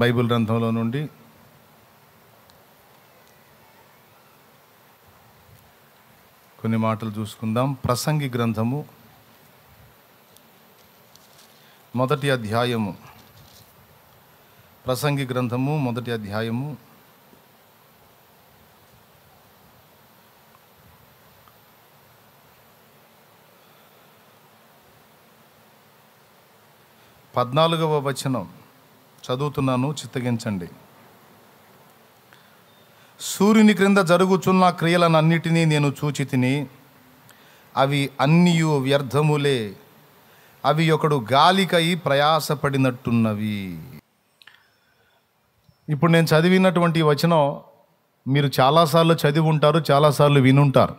Bible గ్రంథంలో నుండి కొన్ని మాటలు చూసుకుందాం ప్రసంగి గ్రంథము మొదటి అధ్యాయము ప్రసంగి గ్రంథము మొదటి అధ్యాయము పద్నాలుగవ వచనం చదువుతున్నాను చిత్తగించండి సూర్యుని క్రింద జరుగుచున్న క్రియలనన్నిటినీ నేను చూచి తిని అవి అన్నీ వ్యర్థములే అవి ఒకడు గాలికై ప్రయాసపడినట్టున్నవి ఇప్పుడు నేను చదివినటువంటి వచనం మీరు చాలాసార్లు చదివి ఉంటారు చాలాసార్లు వినుంటారు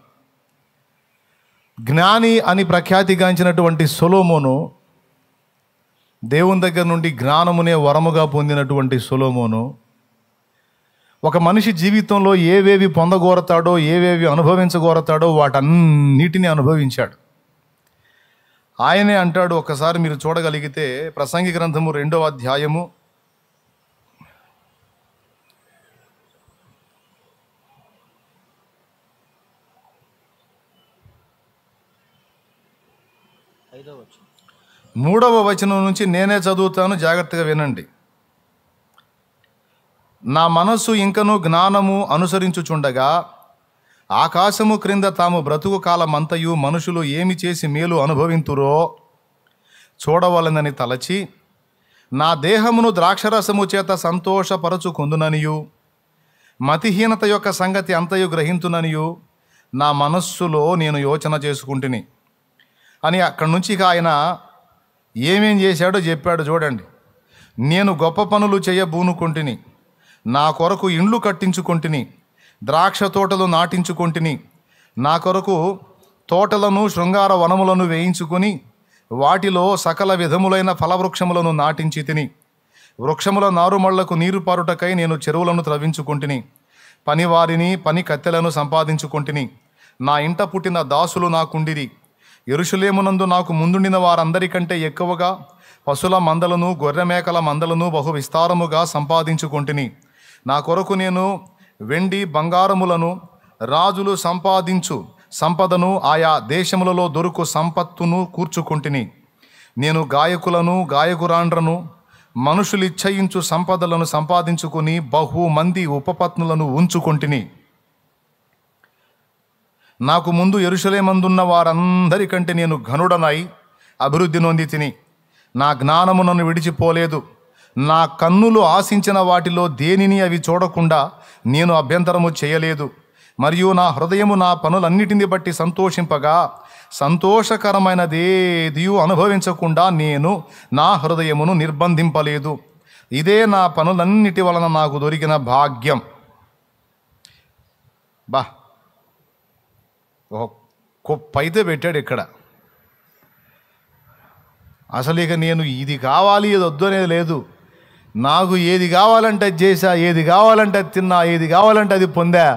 జ్ఞాని అని ప్రఖ్యాతిగాంచినటువంటి సొలోమోను దేవుని దగ్గర నుండి జ్ఞానమునే వరముగా పొందినటువంటి సులోమోను ఒక మనిషి జీవితంలో ఏవేవి పొందగోరతాడో ఏవేవి అనుభవించగోరతాడో వాటన్నిటిని అనుభవించాడు ఆయనే అంటాడు ఒక్కసారి మీరు చూడగలిగితే ప్రసంగి గ్రంథము రెండవ అధ్యాయము మూడవ వచనం నుంచి నేనే చదువుతాను జాగ్రత్తగా వినండి నా మనస్సు ఇంకనూ జ్ఞానము అనుసరించుచుండగా ఆకాశము క్రింద తాము బ్రతుకు కాలమంతయు మనుషులు ఏమి చేసి మేలు అనుభవింతురో చూడవలనని తలచి నా దేహమును ద్రాక్షరసము చేత సంతోషపరచుకుందుననియు మతిహీనత యొక్క సంగతి అంతయు గ్రహింతుననియు నా మనస్సులో నేను యోచన చేసుకుంటుని అని అక్కడి నుంచి ఆయన ఏమేం చేశాడో చెప్పాడు చూడండి నేను గొప్ప పనులు చేయబూనుకొంటిని నా కొరకు ఇండ్లు కట్టించుకుంటుని ద్రాక్ష తోటలు నాటించుకుంటుని నా కొరకు తోటలను శృంగార వనములను వేయించుకొని వాటిలో సకల విధములైన ఫలవృక్షములను నాటించి తిని వృక్షముల నారుమళ్లకు నీరు పారుటకై నేను చెరువులను త్రవించుకుంటుని పనివారిని పని కత్తెలను సంపాదించుకుంటుని నా ఇంట పుట్టిన దాసులు నాకుండిరి ఎరుషులేమునందు నాకు ముందుండిన వారందరికంటే ఎక్కువగా పశుల మందలను గొర్రెమేకల మందలను బహు విస్తారముగా సంపాదించుకుంటుని నా కొరకు నేను వెండి బంగారములను రాజులు సంపాదించు సంపదను ఆయా దేశములలో దొరుకు సంపత్తును కూర్చుకుంటుని నేను గాయకులను గాయకురాండ్రను మనుషులిచ్చయించు సంపదలను సంపాదించుకుని బహుమంది ఉపపత్నులను ఉంచుకుంటుని నాకు ముందు ఎరుషలేమందున్న వారందరికంటే నేను ఘనుడనై అభివృద్ధి నొంది తిని నా జ్ఞానము నన్ను విడిచిపోలేదు నా కన్నులు ఆశించిన వాటిలో దేనిని అవి చూడకుండా నేను అభ్యంతరము చేయలేదు మరియు నా హృదయము నా పనులన్నిటిని బట్టి సంతోషింపగా సంతోషకరమైనదేదియూ అనుభవించకుండా నేను నా హృదయమును నిర్బంధింపలేదు ఇదే నా పనులన్నిటి వలన నాకు దొరికిన భాగ్యం బా ఒక పైతే పెట్టాడు ఇక్కడ అసలు ఇక నేను ఇది కావాలి ఇది వద్దు అనేది లేదు నాకు ఏది కావాలంటే అది చేశా ఏది కావాలంటే అది తిన్నా ఏది కావాలంటే అది పొందా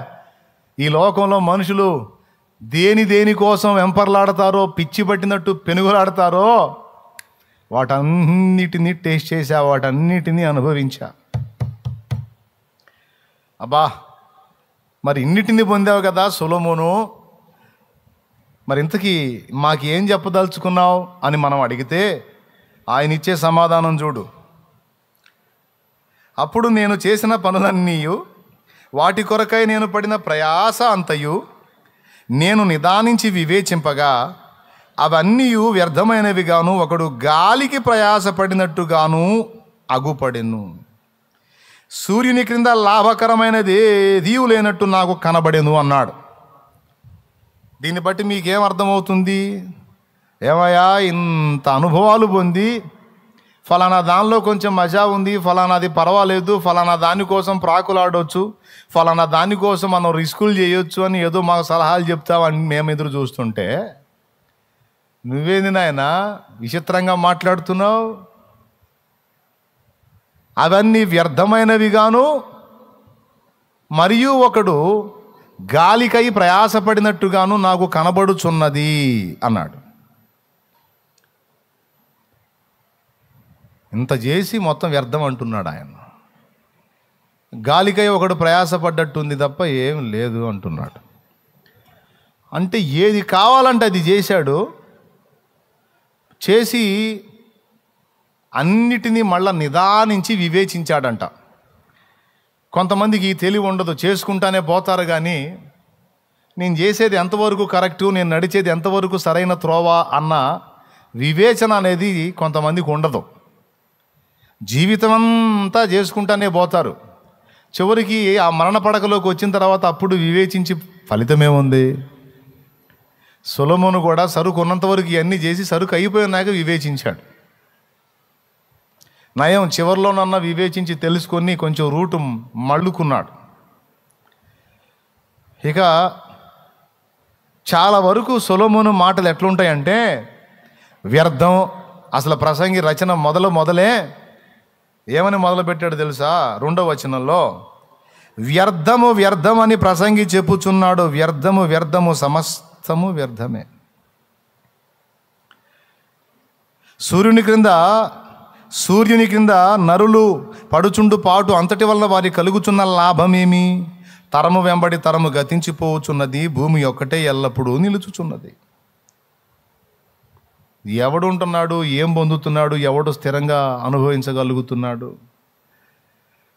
ఈ లోకంలో మనుషులు దేని దేనికోసం వెంపర్లాడతారో పిచ్చి పట్టినట్టు పెనుగులాడతారో వాటన్నిటిని టేస్ట్ చేశా వాటన్నిటినీ అనుభవించా అబ్బా మరి ఇన్నిటిని పొందావు కదా సులమును మరి ఇంతకీ మాకు ఏం చెప్పదలుచుకున్నావు అని మనం అడిగితే ఆయన ఇచ్చే సమాధానం చూడు అప్పుడు నేను చేసిన పనులన్నీయు వాటి కొరకై నేను పడిన ప్రయాస అంతయు నేను నిదానించి వివేచింపగా అవన్నీ వ్యర్థమైనవిగాను ఒకడు గాలికి ప్రయాసపడినట్టుగాను అగుపడెను సూర్యుని క్రింద లాభకరమైనది దీవు లేనట్టు నాకు కనబడెను అన్నాడు దీన్ని బట్టి మీకేం అర్థమవుతుంది ఏమయ్యా ఇంత అనుభవాలు పొంది ఫలానా దానిలో కొంచెం మజా ఉంది ఫలానాది పర్వాలేదు ఫలానా దానికోసం ప్రాకులాడవచ్చు ఫలానా దానికోసం మనం రిస్కులు చేయొచ్చు అని ఏదో మాకు సలహాలు చెప్తావని మేము ఎదురు చూస్తుంటే నువ్వేంది నాయన విచిత్రంగా మాట్లాడుతున్నావు అవన్నీ వ్యర్థమైనవిగాను మరియు ఒకడు గాలికై ప్రయాసపడినట్టుగాను నాకు కనబడుచున్నది అన్నాడు ఇంత చేసి మొత్తం వ్యర్థం అంటున్నాడు ఆయన గాలికై ఒకడు ప్రయాసపడ్డట్టుంది తప్ప ఏం లేదు అంటున్నాడు అంటే ఏది కావాలంటే అది చేశాడు చేసి అన్నిటినీ మళ్ళా నిదానించి వివేచించాడంట కొంతమందికి తెలివి ఉండదు చేసుకుంటానే పోతారు కానీ నేను చేసేది ఎంతవరకు కరెక్టు నేను నడిచేది ఎంతవరకు సరైన త్రోవా అన్న వివేచన అనేది కొంతమందికి ఉండదు జీవితం అంతా చేసుకుంటానే పోతారు చివరికి ఆ మరణ పడకలోకి వచ్చిన తర్వాత అప్పుడు వివేచించి ఫలితమేముంది సులమును కూడా సరుకు ఉన్నంతవరకు ఇవన్నీ చేసి సరుకు అయిపోయినాక వివేచించాడు నయం చివరిలోనన్నా వివేచించి తెలుసుకొని కొంచెం రూటు మళ్ళుకున్నాడు ఇక చాలా వరకు సొలోమోను మాటలు ఎట్లుంటాయంటే వ్యర్థం అసలు ప్రసంగి రచన మొదలు మొదలే ఏమని మొదలుపెట్టాడు తెలుసా రెండో వచనంలో వ్యర్థము వ్యర్థం అని ప్రసంగి చెప్పుచున్నాడు వ్యర్థము వ్యర్థము సమస్తము వ్యర్థమే సూర్యుని క్రింద సూర్యుని కింద నరులు పడుచుండు పాటు అంతటి వల్ల వారి కలుగుచున్న లాభమేమి తరము వెంబడి తరము గతించిపోవచ్చున్నది భూమి ఒక్కటే ఎల్లప్పుడూ నిలుచుచున్నది ఎవడు ఉంటున్నాడు ఏం పొందుతున్నాడు ఎవడు స్థిరంగా అనుభవించగలుగుతున్నాడు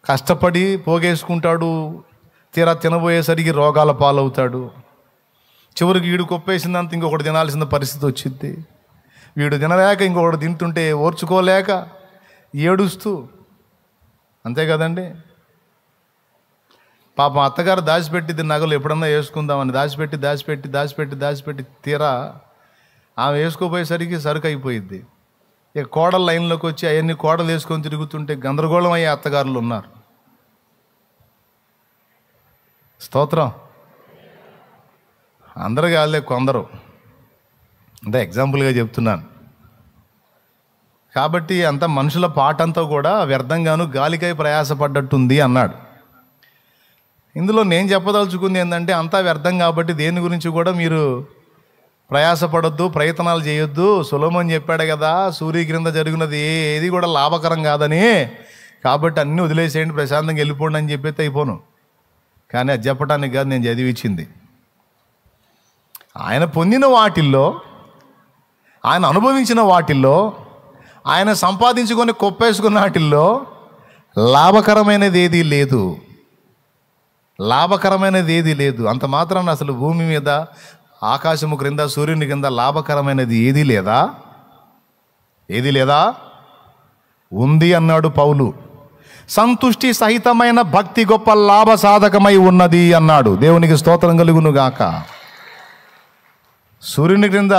కష్టపడి పోగేసుకుంటాడు తీరా తినబోయేసరికి రోగాల పాలవుతాడు చివరికి వీడు కొప్పేసిందంత ఇంకొకటి తినాల్సిన పరిస్థితి వచ్చింది వీడు తినలేక ఇంకొకటి తింటుంటే ఓర్చుకోలేక ఏడుస్తూ అంతే కదండి పాపం అత్తగారు దాచిపెట్టిది నగలు ఎప్పుడన్నా వేసుకుందామని దాచిపెట్టి దాచిపెట్టి దాచిపెట్టి దాచిపెట్టి తీరా ఆమె వేసుకోపోయేసరికి సరుకు అయిపోయింది ఇక కోడలు లైన్లోకి వచ్చి అవన్నీ కోడలు వేసుకొని తిరుగుతుంటే గందరగోళం అయ్యే అత్తగారులు ఉన్నారు స్తోత్రం అందరు కాదులే కొందరు అంటే ఎగ్జాంపుల్గా చెప్తున్నాను కాబట్టి అంత మనుషుల పాటంతా కూడా వ్యర్థంగాను గాలికై ప్రయాసపడ్డట్టుంది అన్నాడు ఇందులో నేను చెప్పదలుచుకుంది ఏంటంటే అంతా వ్యర్థం కాబట్టి దేని గురించి కూడా మీరు ప్రయాసపడొద్దు ప్రయత్నాలు చేయొద్దు సులభం చెప్పాడు కదా సూర్య క్రింద జరిగినది ఏది కూడా లాభకరం కాదని కాబట్టి అన్నీ వదిలేసేయండి ప్రశాంతంగా వెళ్ళిపోండి అని చెప్పేది అయిపోను కానీ అది చెప్పడానికి కాదు నేను చదివించింది ఆయన పొందిన వాటిల్లో ఆయన అనుభవించిన వాటిల్లో ఆయన సంపాదించుకొని కొప్పేసుకున్న వాటిల్లో లాభకరమైనది ఏదీ లేదు లాభకరమైనది ఏదీ లేదు అంత మాత్రాన అసలు భూమి మీద ఆకాశము క్రింద సూర్యుని క్రింద లాభకరమైనది ఏది లేదా ఏది లేదా ఉంది అన్నాడు పౌలు సంతుష్టి సహితమైన భక్తి గొప్ప లాభ సాధకమై ఉన్నది అన్నాడు దేవునికి స్తోత్రం కలుగునుగాక సూర్యుని క్రింద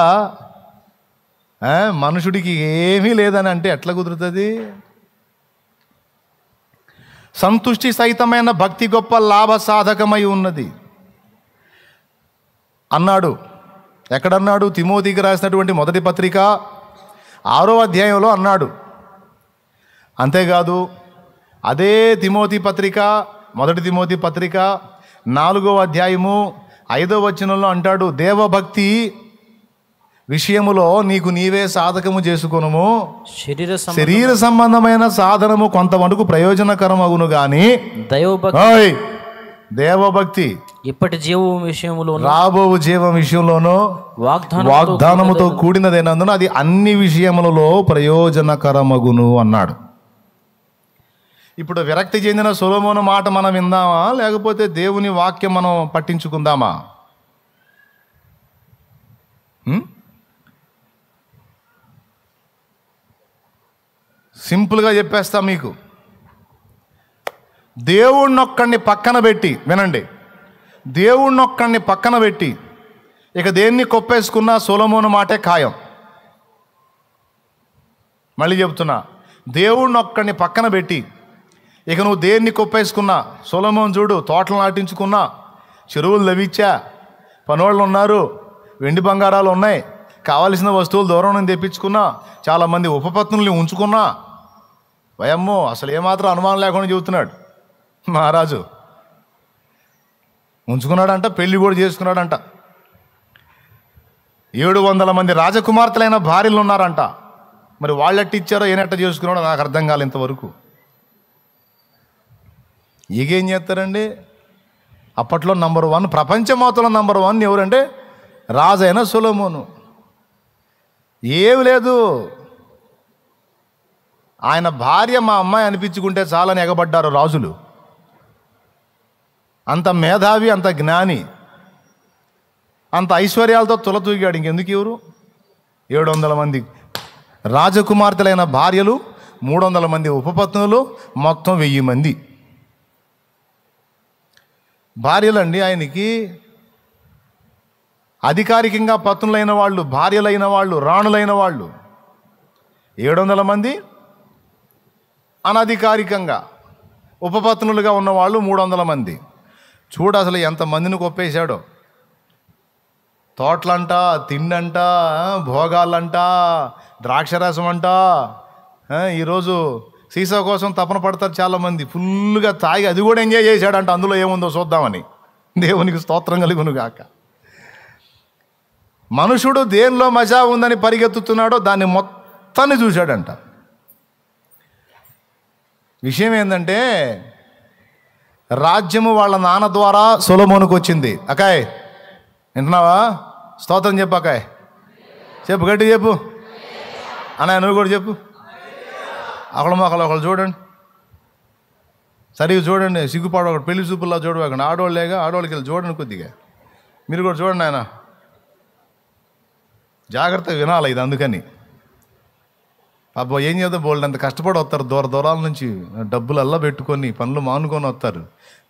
మనుషుడికి ఏమీ లేదని అంటే ఎట్లా కుదురుతుంది సంతుష్టి సహితమైన భక్తి గొప్ప లాభ సాధకమై ఉన్నది అన్నాడు ఎక్కడన్నాడు తిమోతికి రాసినటువంటి మొదటి పత్రిక ఆరో అధ్యాయంలో అన్నాడు అంతేకాదు అదే తిమోతి పత్రిక మొదటి తిమోతి పత్రిక నాలుగో అధ్యాయము ఐదో వచనంలో అంటాడు దేవభక్తి విషయములో నీకు నీవే సాధకము చేసుకొనుము శరీర శరీర సంబంధమైన సాధనము కొంత వరకు ప్రయోజనకరం అగును గాని దైవభక్తి దేవభక్తి ఇప్పటి జీవం విషయంలో రాబో జీవం విషయంలోనూ వాగ్దానముతో కూడినదైనందున అది అన్ని విషయములలో ప్రయోజనకరమగును అన్నాడు ఇప్పుడు విరక్తి చెందిన సులభమైన మాట మనం విందామా లేకపోతే దేవుని వాక్యం మనం పట్టించుకుందామా సింపుల్గా చెప్పేస్తా మీకు దేవుణ్ణొక్కడిని పక్కన పెట్టి వినండి దేవుణ్ణొక్కడిని పక్కన పెట్టి ఇక దేన్ని కొప్పేసుకున్నా సోలమోను మాటే ఖాయం మళ్ళీ చెప్తున్నా దేవుణ్ణొక్కడిని పక్కన పెట్టి ఇక నువ్వు దేన్ని కొప్పేసుకున్నా సోలమోన్ చూడు తోటలు నాటించుకున్నా చెరువులు లభించా పనోళ్ళు ఉన్నారు వెండి బంగారాలు ఉన్నాయి కావలసిన వస్తువులు దూరం నుండి తెప్పించుకున్నా చాలామంది ఉపపత్నుల్ని ఉంచుకున్నా భయమ్మో అసలు ఏమాత్రం అనుమానం లేకుండా చెబుతున్నాడు మహారాజు ఉంచుకున్నాడంట పెళ్లి కూడా చేసుకున్నాడంట ఏడు వందల మంది రాజకుమార్తెలైన భార్యలు ఉన్నారంట మరి వాళ్ళట్టి ఇచ్చారో ఏనట్ట చేసుకున్నాడో నాకు అర్థం కాలే ఇంతవరకు ఈగేం చేస్తారండి అప్పట్లో నంబర్ వన్ ప్రపంచ మొత్తంలో నంబర్ వన్ ఎవరంటే రాజైన సులోమోను ఏమి లేదు ఆయన భార్య మా అమ్మాయి అనిపించుకుంటే చాలని ఎగబడ్డారు రాజులు అంత మేధావి అంత జ్ఞాని అంత ఐశ్వర్యాలతో తులతూగాడు ఇంకెందుకు ఎవరు ఏడు వందల మంది రాజకుమార్తెలైన భార్యలు మూడు వందల మంది ఉపపత్నులు మొత్తం వెయ్యి మంది భార్యలండి ఆయనకి అధికారికంగా పత్నులైన వాళ్ళు భార్యలైన వాళ్ళు రాణులైన వాళ్ళు ఏడు వందల మంది అనధికారికంగా ఉపపత్నులుగా ఉన్నవాళ్ళు మూడు వందల మంది చూడు అసలు ఎంతమందిని కొప్పేశాడో తోటలంట తిండంట భోగాలంట ద్రాక్షరసం అంట ఈరోజు సీసా కోసం తపన పడతారు చాలామంది ఫుల్గా తాగి అది కూడా ఎంజాయ్ చేశాడంట అందులో ఏముందో చూద్దామని దేవునికి స్తోత్రం కలుగును గాక మనుషుడు దేనిలో మజా ఉందని పరిగెత్తుతున్నాడో దాన్ని మొత్తాన్ని చూశాడంట విషయం ఏంటంటే రాజ్యము వాళ్ళ నాన్న ద్వారా సొలమోనుకు వచ్చింది అకాయ్ వింటున్నావా స్తోత్రం చెప్పు అకాయ్ చెప్పు గట్టి చెప్పు అన్న నువ్వు కూడా చెప్పు అక్కడ మొక్కలు ఒకళ్ళు చూడండి సరిగ్గా చూడండి సిగ్గుపాడు ఒకటి పెళ్లి చూపుల్లో ఆడవాళ్ళు లేక ఆడవాళ్ళకి వెళ్ళి చూడండి కొద్దిగా మీరు కూడా చూడండి ఆయన జాగ్రత్త వినాలి ఇది అందుకని అబ్బా ఏం చేద్దాం బోల్డ్ అంత కష్టపడి వస్తారు దూర దూరాల నుంచి డబ్బులు అల్ల పెట్టుకొని పనులు మానుకొని వస్తారు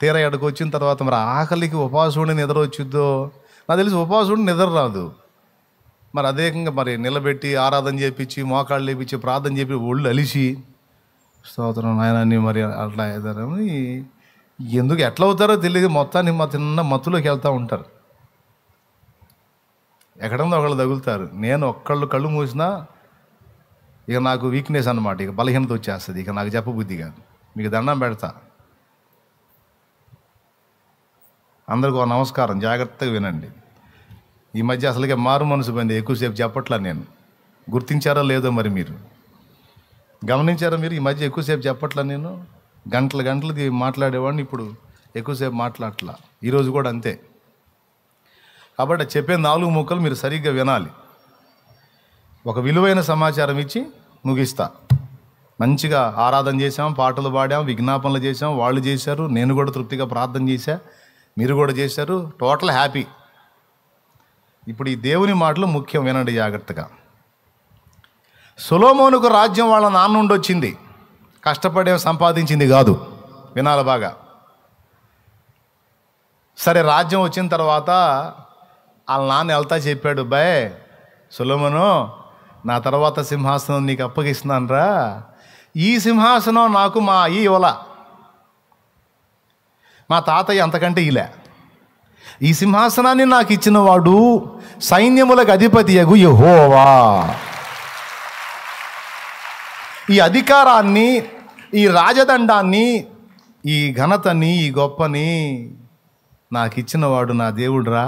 తీరా ఎడకు వచ్చిన తర్వాత మరి ఆకలికి ఉపవాసుడిని నిద్ర వచ్చిద్దో నాకు తెలిసి ఉపవాసుడు నిద్ర రాదు మరి అదేకంగా మరి నిలబెట్టి ఆరాధన చేపించి మోకాళ్ళు లేపించి ప్రార్థన చేపి ఒళ్ళు అలిసి స్తోత్రం నాయనాన్ని మరి అట్లా అవుతారని ఎందుకు ఎట్లా అవుతారో తెలియదు మొత్తాన్ని మా తిన్న మత్తులోకి వెళ్తూ ఉంటారు ఎక్కడన్నా ఒకళ్ళు తగులుతారు నేను ఒక్కళ్ళు కళ్ళు మూసినా ఇక నాకు వీక్నెస్ అనమాట ఇక బలహీనత వచ్చేస్తుంది ఇక నాకు చెప్పబుద్ధి కాదు మీకు దండం పెడతా అందరికీ ఒక నమస్కారం జాగ్రత్తగా వినండి ఈ మధ్య అసలుకే మారు మనసు పోయింది ఎక్కువసేపు చెప్పట్లా నేను గుర్తించారో లేదో మరి మీరు గమనించారా మీరు ఈ మధ్య ఎక్కువసేపు చెప్పట్లా నేను గంటలు గంటలది మాట్లాడేవాడిని ఇప్పుడు ఎక్కువసేపు మాట్లాడట్లా ఈరోజు కూడా అంతే కాబట్టి చెప్పే నాలుగు ముక్కలు మీరు సరిగ్గా వినాలి ఒక విలువైన సమాచారం ఇచ్చి ముగిస్తా మంచిగా ఆరాధన చేసాం పాటలు పాడాం విజ్ఞాపనలు చేసాం వాళ్ళు చేశారు నేను కూడా తృప్తిగా ప్రార్థన చేశా మీరు కూడా చేశారు టోటల్ హ్యాపీ ఇప్పుడు ఈ దేవుని మాటలు ముఖ్యం వినండి జాగ్రత్తగా సులోమోనుకు రాజ్యం వాళ్ళ నాన్న నుండి వచ్చింది కష్టపడే సంపాదించింది కాదు వినాలి బాగా సరే రాజ్యం వచ్చిన తర్వాత వాళ్ళ నాన్న వెళ్తా చెప్పాడు బాయ్ సులోమను నా తర్వాత సింహాసనం నీకు అప్పగిస్తున్నాను రా ఈ సింహాసనం నాకు మా అయ్యి ఇవ్వల మా తాతయ్య అంతకంటే ఇలా ఈ సింహాసనాన్ని నాకు ఇచ్చిన వాడు సైన్యములకు అగు యహోవా ఈ అధికారాన్ని ఈ రాజదండాన్ని ఈ ఘనతని ఈ గొప్పని నాకు ఇచ్చినవాడు నా దేవుడురా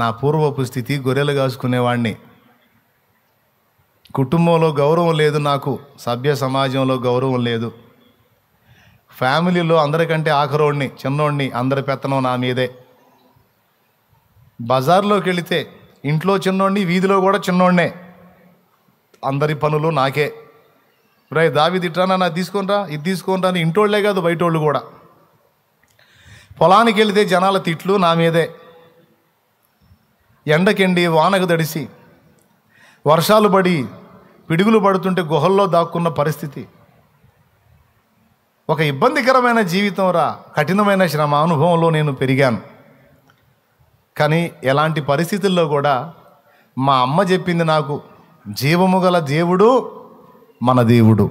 నా పూర్వపు స్థితి గొర్రెలు కాసుకునేవాడిని కుటుంబంలో గౌరవం లేదు నాకు సభ్య సమాజంలో గౌరవం లేదు ఫ్యామిలీలో అందరికంటే ఆఖరోడిని చిన్నోడిని అందరి పెత్తనం నా మీదే బజార్లోకి వెళితే ఇంట్లో చిన్నోడిని వీధిలో కూడా చిన్నోడినే అందరి పనులు నాకే రే దావి తిట్టానా నా తీసుకుంటా ఇది తీసుకుంటా అని ఇంటోళ్లే కాదు బయటోళ్ళు కూడా పొలానికి వెళితే జనాల తిట్లు నా మీదే ఎండకెండి వానకు తడిసి వర్షాలు పడి పిడుగులు పడుతుంటే గుహల్లో దాక్కున్న పరిస్థితి ఒక ఇబ్బందికరమైన జీవితం రా కఠినమైన శ్రమ అనుభవంలో నేను పెరిగాను కానీ ఎలాంటి పరిస్థితుల్లో కూడా మా అమ్మ చెప్పింది నాకు జీవము గల దేవుడు మన దేవుడు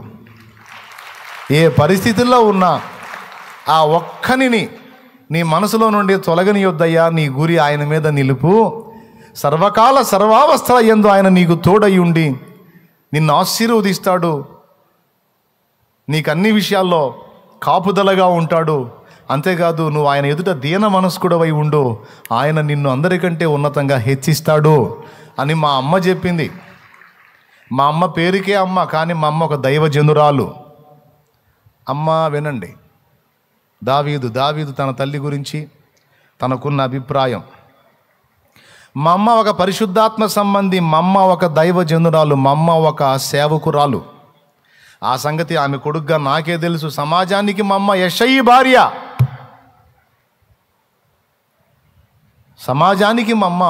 ఏ పరిస్థితుల్లో ఉన్నా ఆ ఒక్కనిని నీ మనసులో నుండి తొలగని యొద్దయ్యా నీ గురి ఆయన మీద నిలుపు సర్వకాల సర్వావస్థల ఎందు ఆయన నీకు తోడై ఉండి నిన్ను ఆశీర్వదిస్తాడు నీకు అన్ని విషయాల్లో కాపుదలగా ఉంటాడు అంతేకాదు నువ్వు ఆయన ఎదుట దీన మనస్కుడవై ఉండు ఆయన నిన్ను అందరికంటే ఉన్నతంగా హెచ్చిస్తాడు అని మా అమ్మ చెప్పింది మా అమ్మ పేరుకే అమ్మ కానీ మా అమ్మ ఒక దైవజనురాలు అమ్మ వినండి దావీదు దావీదు తన తల్లి గురించి తనకున్న అభిప్రాయం మా అమ్మ ఒక పరిశుద్ధాత్మ సంబంధి మా అమ్మ ఒక దైవజనురాలు మా అమ్మ ఒక సేవకురాలు ఆ సంగతి ఆమె కొడుగ్గా నాకే తెలుసు సమాజానికి మా అమ్మ యశయ్యి భార్య సమాజానికి మా అమ్మ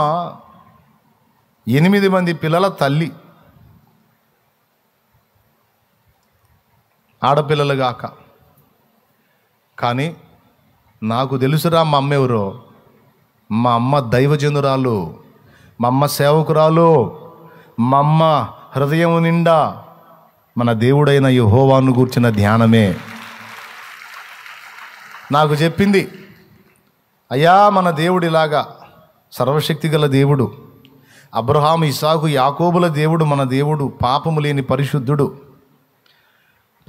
ఎనిమిది మంది పిల్లల తల్లి ఆడపిల్లలుగాక కానీ నాకు తెలుసురా మా అమ్మ ఎవరో మా అమ్మ దైవజనురాలు మా అమ్మ సేవకురాలు మా అమ్మ హృదయం నిండా మన దేవుడైన యుహోవాను కూర్చిన ధ్యానమే నాకు చెప్పింది అయ్యా మన దేవుడిలాగా సర్వశక్తి గల దేవుడు అబ్రహాం ఇసాకు యాకోబుల దేవుడు మన దేవుడు పాపము లేని పరిశుద్ధుడు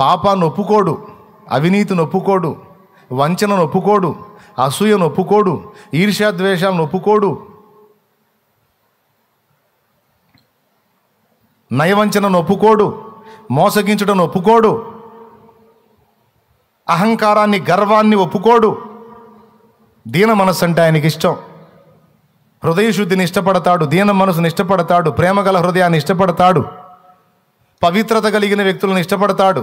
పాపాన్ని ఒప్పుకోడు అవినీతిని ఒప్పుకోడు వంచనను ఒప్పుకోడు అసూయను ఒప్పుకోడు ఈర్ష్యాద్వేషాలను ఒప్పుకోడు నయవంచనను ఒప్పుకోడు మోసగించడం ఒప్పుకోడు అహంకారాన్ని గర్వాన్ని ఒప్పుకోడు దీన మనస్సు అంటే ఆయనకి ఇష్టం హృదయశుద్ధిని ఇష్టపడతాడు దీన మనసును ఇష్టపడతాడు ప్రేమగల హృదయాన్ని ఇష్టపడతాడు పవిత్రత కలిగిన వ్యక్తులను ఇష్టపడతాడు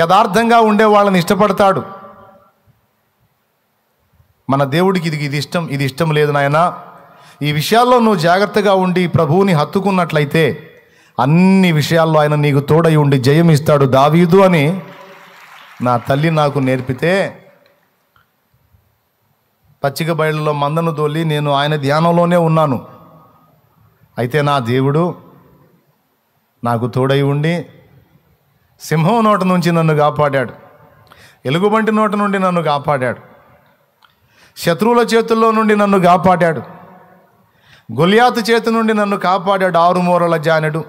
యథార్థంగా ఉండే వాళ్ళని ఇష్టపడతాడు మన దేవుడికి ఇది ఇది ఇష్టం ఇది ఇష్టం లేదు నాయన ఈ విషయాల్లో నువ్వు జాగ్రత్తగా ఉండి ప్రభువుని హత్తుకున్నట్లయితే అన్ని విషయాల్లో ఆయన నీకు తోడై ఉండి జయం ఇస్తాడు దావీదు అని నా తల్లి నాకు నేర్పితే పచ్చిక బయళ్ళలో మందను తోలి నేను ఆయన ధ్యానంలోనే ఉన్నాను అయితే నా దేవుడు నాకు తోడై ఉండి సింహం నోట నుంచి నన్ను కాపాడాడు ఎలుగుబంటి నోట నుండి నన్ను కాపాడాడు శత్రువుల చేతుల్లో నుండి నన్ను కాపాడాడు గొలియాతు చేతి నుండి నన్ను కాపాడాడు ఆరుమూరల జానుడు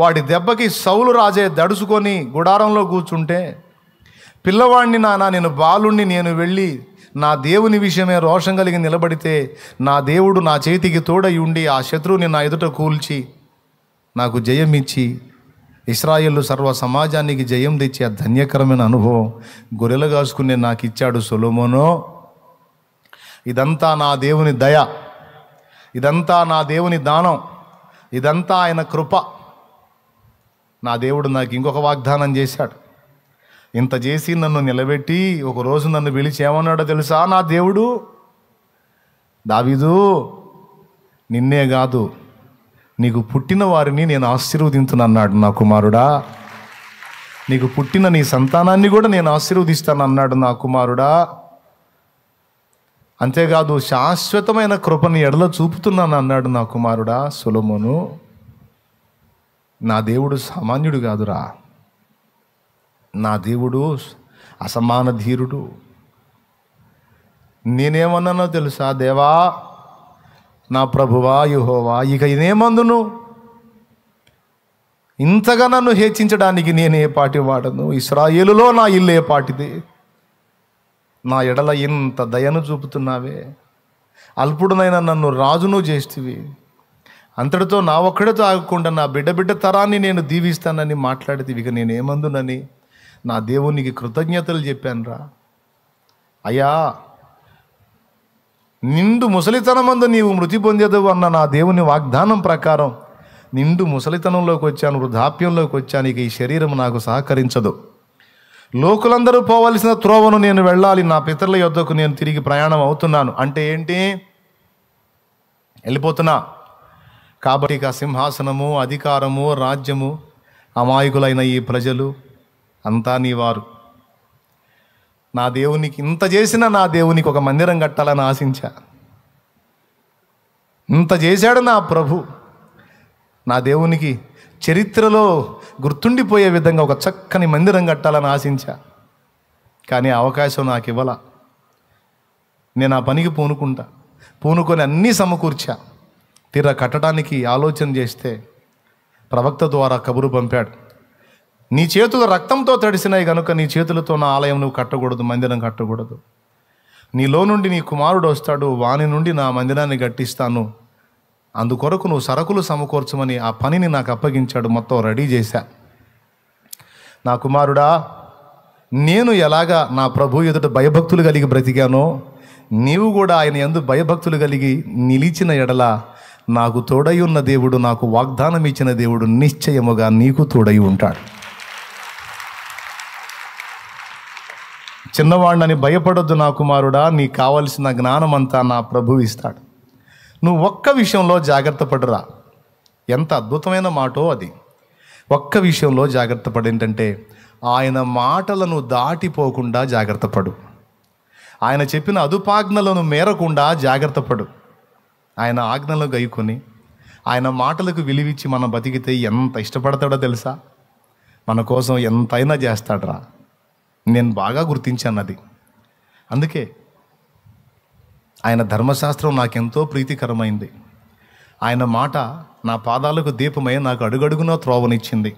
వాడి దెబ్బకి సౌలు రాజే దడుచుకొని గుడారంలో కూర్చుంటే పిల్లవాడిని నానా నేను బాలుణ్ణి నేను వెళ్ళి నా దేవుని విషయమే రోషం కలిగి నిలబడితే నా దేవుడు నా చేతికి తోడై ఉండి ఆ శత్రువుని నా ఎదుట కూల్చి నాకు జయం ఇచ్చి ఇస్రాయేల్ సర్వ సమాజానికి జయం తెచ్చి ఆ ధన్యకరమైన అనుభవం గొర్రెలు కాసుకునే నాకు ఇచ్చాడు సొలోమోనో ఇదంతా నా దేవుని దయ ఇదంతా నా దేవుని దానం ఇదంతా ఆయన కృప నా దేవుడు నాకు ఇంకొక వాగ్దానం చేశాడు ఇంత చేసి నన్ను నిలబెట్టి ఒకరోజు నన్ను పిలిచి ఏమన్నాడో తెలుసా నా దేవుడు దావీదు నిన్నే కాదు నీకు పుట్టిన వారిని నేను ఆశీర్వదించునన్నాడు నా కుమారుడా నీకు పుట్టిన నీ సంతానాన్ని కూడా నేను ఆశీర్వదిస్తాను అన్నాడు నా కుమారుడా అంతేకాదు శాశ్వతమైన కృపని ఎడల చూపుతున్నాను అన్నాడు నా కుమారుడా సులమును నా దేవుడు సామాన్యుడు కాదురా నా దేవుడు అసమాన ధీరుడు నేనేమన్నానో తెలుసా దేవా నా ప్రభువా యుహోవా ఇక ఇదేమందును ఇంతగా నన్ను హెచ్చించడానికి నేనే పాటి వాడను ఇస్రాయేలులో నా ఇల్లు ఏ పాటిది నా ఎడల ఇంత దయను చూపుతున్నావే అల్పుడునైనా నన్ను రాజును చేస్తివి అంతటితో నా ఒక్కడితో ఆగకుండా నా బిడ్డ బిడ్డ తరాన్ని నేను దీవిస్తానని మాట్లాడితే ఇక నేనేమందునని నా దేవునికి కృతజ్ఞతలు చెప్పానురా అయ్యా నిండు ముసలితనమందు నీవు మృతి పొందేదవు అన్న నా దేవుని వాగ్దానం ప్రకారం నిండు ముసలితనంలోకి వచ్చాను వృద్ధాప్యంలోకి వచ్చాను ఇక ఈ శరీరం నాకు సహకరించదు లోకులందరూ పోవలసిన త్రోవను నేను వెళ్ళాలి నా పితరుల యొద్దకు నేను తిరిగి ప్రయాణం అవుతున్నాను అంటే ఏంటి వెళ్ళిపోతున్నా కాబట్టి ఇక సింహాసనము అధికారము రాజ్యము అమాయకులైన ఈ ప్రజలు అంతా నీవారు నా దేవునికి ఇంత చేసిన నా దేవునికి ఒక మందిరం కట్టాలని ఆశించా ఇంత చేశాడు నా ప్రభు నా దేవునికి చరిత్రలో గుర్తుండిపోయే విధంగా ఒక చక్కని మందిరం కట్టాలని ఆశించా కానీ అవకాశం నాకు ఇవ్వాల నేను ఆ పనికి పూనుకుంటా పూనుకొని అన్నీ సమకూర్చా తీరా కట్టడానికి ఆలోచన చేస్తే ప్రవక్త ద్వారా కబురు పంపాడు నీ చేతులు రక్తంతో తడిసినాయి కనుక నీ చేతులతో నా ఆలయం నువ్వు కట్టకూడదు మందిరం కట్టకూడదు నీలో నుండి నీ కుమారుడు వస్తాడు వాని నుండి నా మందిరాన్ని కట్టిస్తాను అందుకొరకు నువ్వు సరుకులు సమకూర్చమని ఆ పనిని నాకు అప్పగించాడు మొత్తం రెడీ చేశా నా కుమారుడా నేను ఎలాగా నా ప్రభు ఎదుట భయభక్తులు కలిగి బ్రతికానో నీవు కూడా ఆయన ఎందు భయభక్తులు కలిగి నిలిచిన ఎడల నాకు తోడై ఉన్న దేవుడు నాకు వాగ్దానం ఇచ్చిన దేవుడు నిశ్చయముగా నీకు తోడై ఉంటాడు చిన్నవాడిని భయపడొద్దు నా కుమారుడా నీకు కావలసిన జ్ఞానమంతా నా ప్రభు ఇస్తాడు నువ్వు ఒక్క విషయంలో జాగ్రత్త పడురా ఎంత అద్భుతమైన మాటో అది ఒక్క విషయంలో జాగ్రత్త పడు ఏంటంటే ఆయన మాటలను దాటిపోకుండా జాగ్రత్త పడు ఆయన చెప్పిన అదుపాజ్ఞలను మేరకుండా జాగ్రత్త పడు ఆయన ఆజ్ఞలు గైకొని ఆయన మాటలకు విలువిచ్చి మనం బతికితే ఎంత ఇష్టపడతాడో తెలుసా మన కోసం ఎంతైనా చేస్తాడరా నేను బాగా గుర్తించాను అది అందుకే ఆయన ధర్మశాస్త్రం నాకెంతో ప్రీతికరమైంది ఆయన మాట నా పాదాలకు దీపమై నాకు అడుగడుగునా త్రోవనిచ్చింది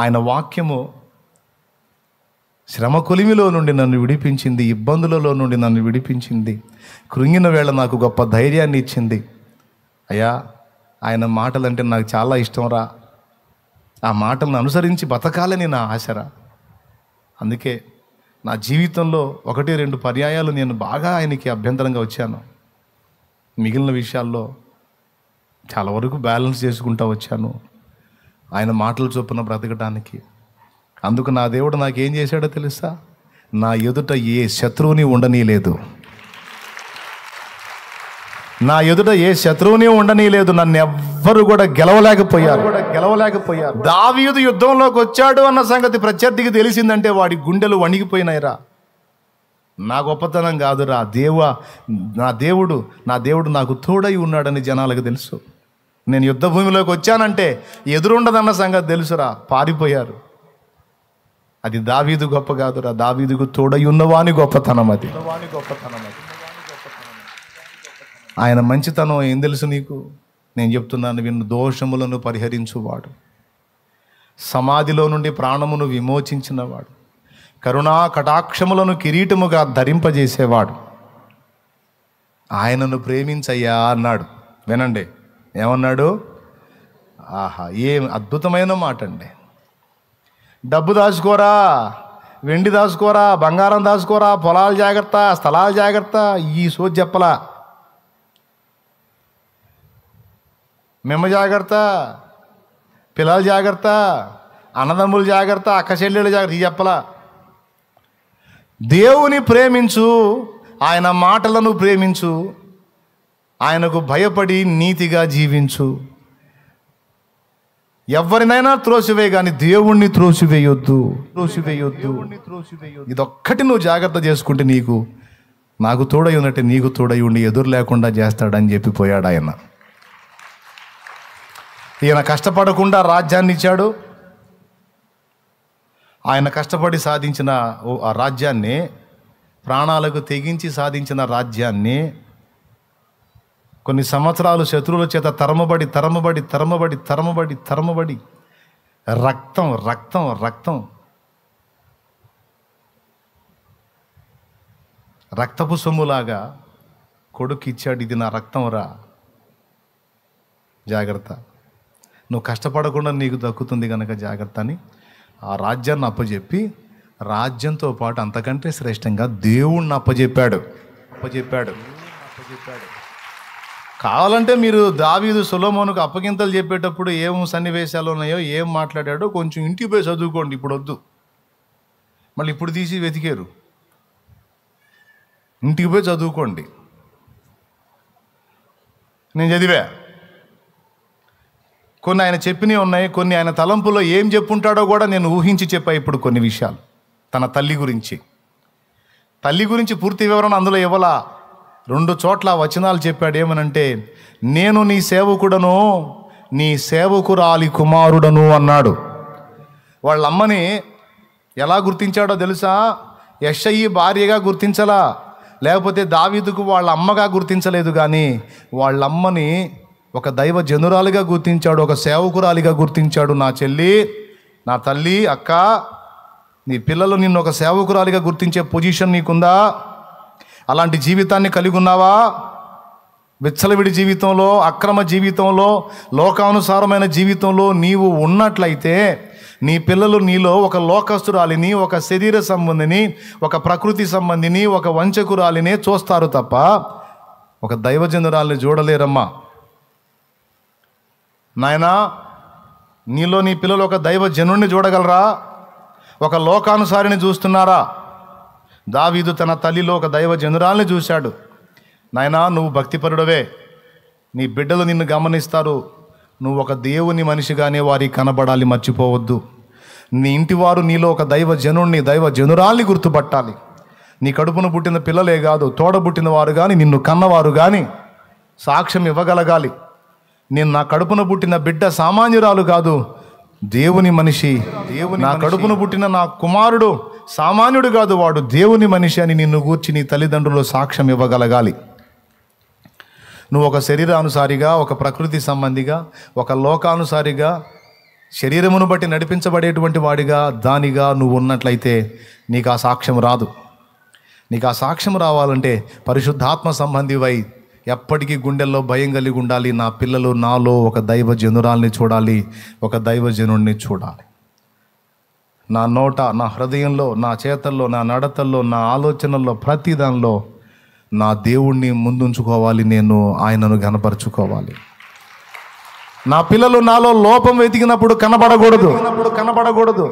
ఆయన వాక్యము శ్రమ కొలిమిలో నుండి నన్ను విడిపించింది ఇబ్బందులలో నుండి నన్ను విడిపించింది కృంగిన వేళ నాకు గొప్ప ధైర్యాన్ని ఇచ్చింది అయ్యా ఆయన మాటలంటే నాకు చాలా ఇష్టంరా ఆ మాటలను అనుసరించి బతకాలని నా ఆశరా అందుకే నా జీవితంలో ఒకటి రెండు పర్యాయాలు నేను బాగా ఆయనకి అభ్యంతరంగా వచ్చాను మిగిలిన విషయాల్లో చాలా వరకు బ్యాలెన్స్ చేసుకుంటా వచ్చాను ఆయన మాటలు చొప్పున బ్రతకడానికి అందుకు నా దేవుడు నాకేం చేశాడో తెలుసా నా ఎదుట ఏ శత్రువుని ఉండనీ లేదు నా ఎదుట ఏ శత్రువుని ఉండనీలేదు నన్ను ఎవ్వరు కూడా గెలవలేకపోయారు కూడా గెలవలేకపోయారు దావీదు యుద్ధంలోకి వచ్చాడు అన్న సంగతి ప్రత్యర్థికి తెలిసిందంటే వాడి గుండెలు వణిగిపోయినాయిరా నా గొప్పతనం కాదురా దేవ నా దేవుడు నా దేవుడు నాకు తోడై ఉన్నాడని జనాలకు తెలుసు నేను యుద్ధ భూమిలోకి వచ్చానంటే ఎదురుండదన్న సంగతి తెలుసురా పారిపోయారు అది దావీదు గొప్ప కాదురా దావీదుకు తోడై ఉన్నవాని గొప్పతనం అది గొప్పతనం అది ఆయన మంచితనం ఏం తెలుసు నీకు నేను చెప్తున్నాను విన్ను దోషములను పరిహరించువాడు సమాధిలో నుండి ప్రాణమును విమోచించినవాడు కరుణా కటాక్షములను కిరీటముగా ధరింపజేసేవాడు ఆయనను ప్రేమించయ్యా అన్నాడు వినండి ఏమన్నాడు ఆహా ఏం అద్భుతమైన మాట అండి డబ్బు దాచుకోరా వెండి దాచుకోరా బంగారం దాచుకోరా పొలాలు జాగ్రత్త స్థలాలు జాగ్రత్త ఈ సోది చెప్పలా మిమ్మ జాగ్రత్త పిల్లలు జాగ్రత్త అన్నదమ్ములు జాగ్రత్త అక్క చెల్లెలు జాగ్రత్త ఇది చెప్పలా దేవుని ప్రేమించు ఆయన మాటలను ప్రేమించు ఆయనకు భయపడి నీతిగా జీవించు ఎవరినైనా త్రోసివే కానీ దేవుణ్ణి త్రోసివేయొద్దు త్రోసివేయొద్దు ఒక్కటి నువ్వు జాగ్రత్త చేసుకుంటే నీకు నాకు తోడై ఉన్నట్టే నీకు తోడై ఉండి ఎదురు లేకుండా చేస్తాడని చెప్పిపోయాడు ఆయన ఈయన కష్టపడకుండా రాజ్యాన్ని ఇచ్చాడు ఆయన కష్టపడి సాధించిన ఆ రాజ్యాన్ని ప్రాణాలకు తెగించి సాధించిన రాజ్యాన్ని కొన్ని సంవత్సరాలు శత్రువుల చేత తరమబడి తరమబడి తరమబడి తరమబడి తరమబడి రక్తం రక్తం రక్తం రక్తపు సొమ్ములాగా కొడుకు ఇచ్చాడు ఇది నా రక్తం రా జాగ్రత్త నువ్వు కష్టపడకుండా నీకు దక్కుతుంది కనుక జాగ్రత్త అని ఆ రాజ్యాన్ని అప్పజెప్పి రాజ్యంతో పాటు అంతకంటే శ్రేష్టంగా దేవుణ్ణి అప్పజెప్పాడు అప్పజెప్పాడు అప్పజెప్పాడు కావాలంటే మీరు దావీదు సులోమోనుకు అప్పగింతలు చెప్పేటప్పుడు ఏం సన్నివేశాలు ఉన్నాయో ఏం మాట్లాడాడో కొంచెం ఇంటికి పోయి చదువుకోండి ఇప్పుడు వద్దు మళ్ళీ ఇప్పుడు తీసి వెతికారు ఇంటికి పోయి చదువుకోండి నేను చదివా కొన్ని ఆయన చెప్పినవి ఉన్నాయి కొన్ని ఆయన తలంపులో ఏం చెప్పుంటాడో కూడా నేను ఊహించి చెప్పాయి ఇప్పుడు కొన్ని విషయాలు తన తల్లి గురించి తల్లి గురించి పూర్తి వివరణ అందులో ఇవ్వలా రెండు చోట్ల వచనాలు చెప్పాడు ఏమనంటే నేను నీ సేవకుడను నీ సేవకురాలి కుమారుడను అన్నాడు వాళ్ళ అమ్మని ఎలా గుర్తించాడో తెలుసా యషయ్యి భార్యగా గుర్తించలా లేకపోతే దావీదుకు వాళ్ళ అమ్మగా గుర్తించలేదు కానీ వాళ్ళమ్మని ఒక దైవ జనురాలిగా గుర్తించాడు ఒక సేవకురాలిగా గుర్తించాడు నా చెల్లి నా తల్లి అక్క నీ పిల్లలు నిన్ను ఒక సేవకురాలిగా గుర్తించే పొజిషన్ నీకుందా అలాంటి జీవితాన్ని కలిగి ఉన్నావా విచ్చలవిడి జీవితంలో అక్రమ జీవితంలో లోకానుసారమైన జీవితంలో నీవు ఉన్నట్లయితే నీ పిల్లలు నీలో ఒక లోకస్తురాలిని ఒక శరీర సంబంధిని ఒక ప్రకృతి సంబంధిని ఒక వంచకురాలినే చూస్తారు తప్ప ఒక దైవజనురాలిని చూడలేరమ్మా నాయన నీలో నీ పిల్లలు ఒక దైవ జనుణ్ణి చూడగలరా ఒక లోకానుసారిని చూస్తున్నారా దావీదు తన తల్లిలో ఒక దైవ జనురాల్ని చూశాడు నాయనా నువ్వు భక్తిపరుడవే నీ బిడ్డలు నిన్ను గమనిస్తారు నువ్వు ఒక దేవుని మనిషిగానే వారికి కనబడాలి మర్చిపోవద్దు నీ ఇంటివారు నీలో ఒక దైవ జనుణ్ణి దైవ జనురాల్ని గుర్తుపట్టాలి నీ కడుపును పుట్టిన పిల్లలే కాదు తోడబుట్టిన వారు కానీ నిన్ను కన్నవారు కానీ సాక్ష్యం ఇవ్వగలగాలి నేను నా కడుపున పుట్టిన బిడ్డ సామాన్యురాలు కాదు దేవుని మనిషి దేవుని నా కడుపున పుట్టిన నా కుమారుడు సామాన్యుడు కాదు వాడు దేవుని మనిషి అని నిన్ను గూర్చి నీ తల్లిదండ్రులు సాక్ష్యం ఇవ్వగలగాలి నువ్వు ఒక శరీరానుసారిగా ఒక ప్రకృతి సంబంధిగా ఒక లోకానుసారిగా శరీరమును బట్టి నడిపించబడేటువంటి వాడిగా దానిగా నువ్వు ఉన్నట్లయితే నీకు ఆ సాక్ష్యం రాదు నీకు ఆ సాక్ష్యం రావాలంటే పరిశుద్ధాత్మ సంబంధివై ఎప్పటికీ గుండెల్లో భయం కలిగి ఉండాలి నా పిల్లలు నాలో ఒక దైవ జనురాల్ని చూడాలి ఒక దైవ జనుడిని చూడాలి నా నోట నా హృదయంలో నా చేతల్లో నా నడతల్లో నా ఆలోచనల్లో ప్రతి దానిలో నా దేవుణ్ణి ముందుంచుకోవాలి నేను ఆయనను కనపరుచుకోవాలి నా పిల్లలు నాలో లోపం వెతికినప్పుడు కనబడకూడదు కనబడకూడదు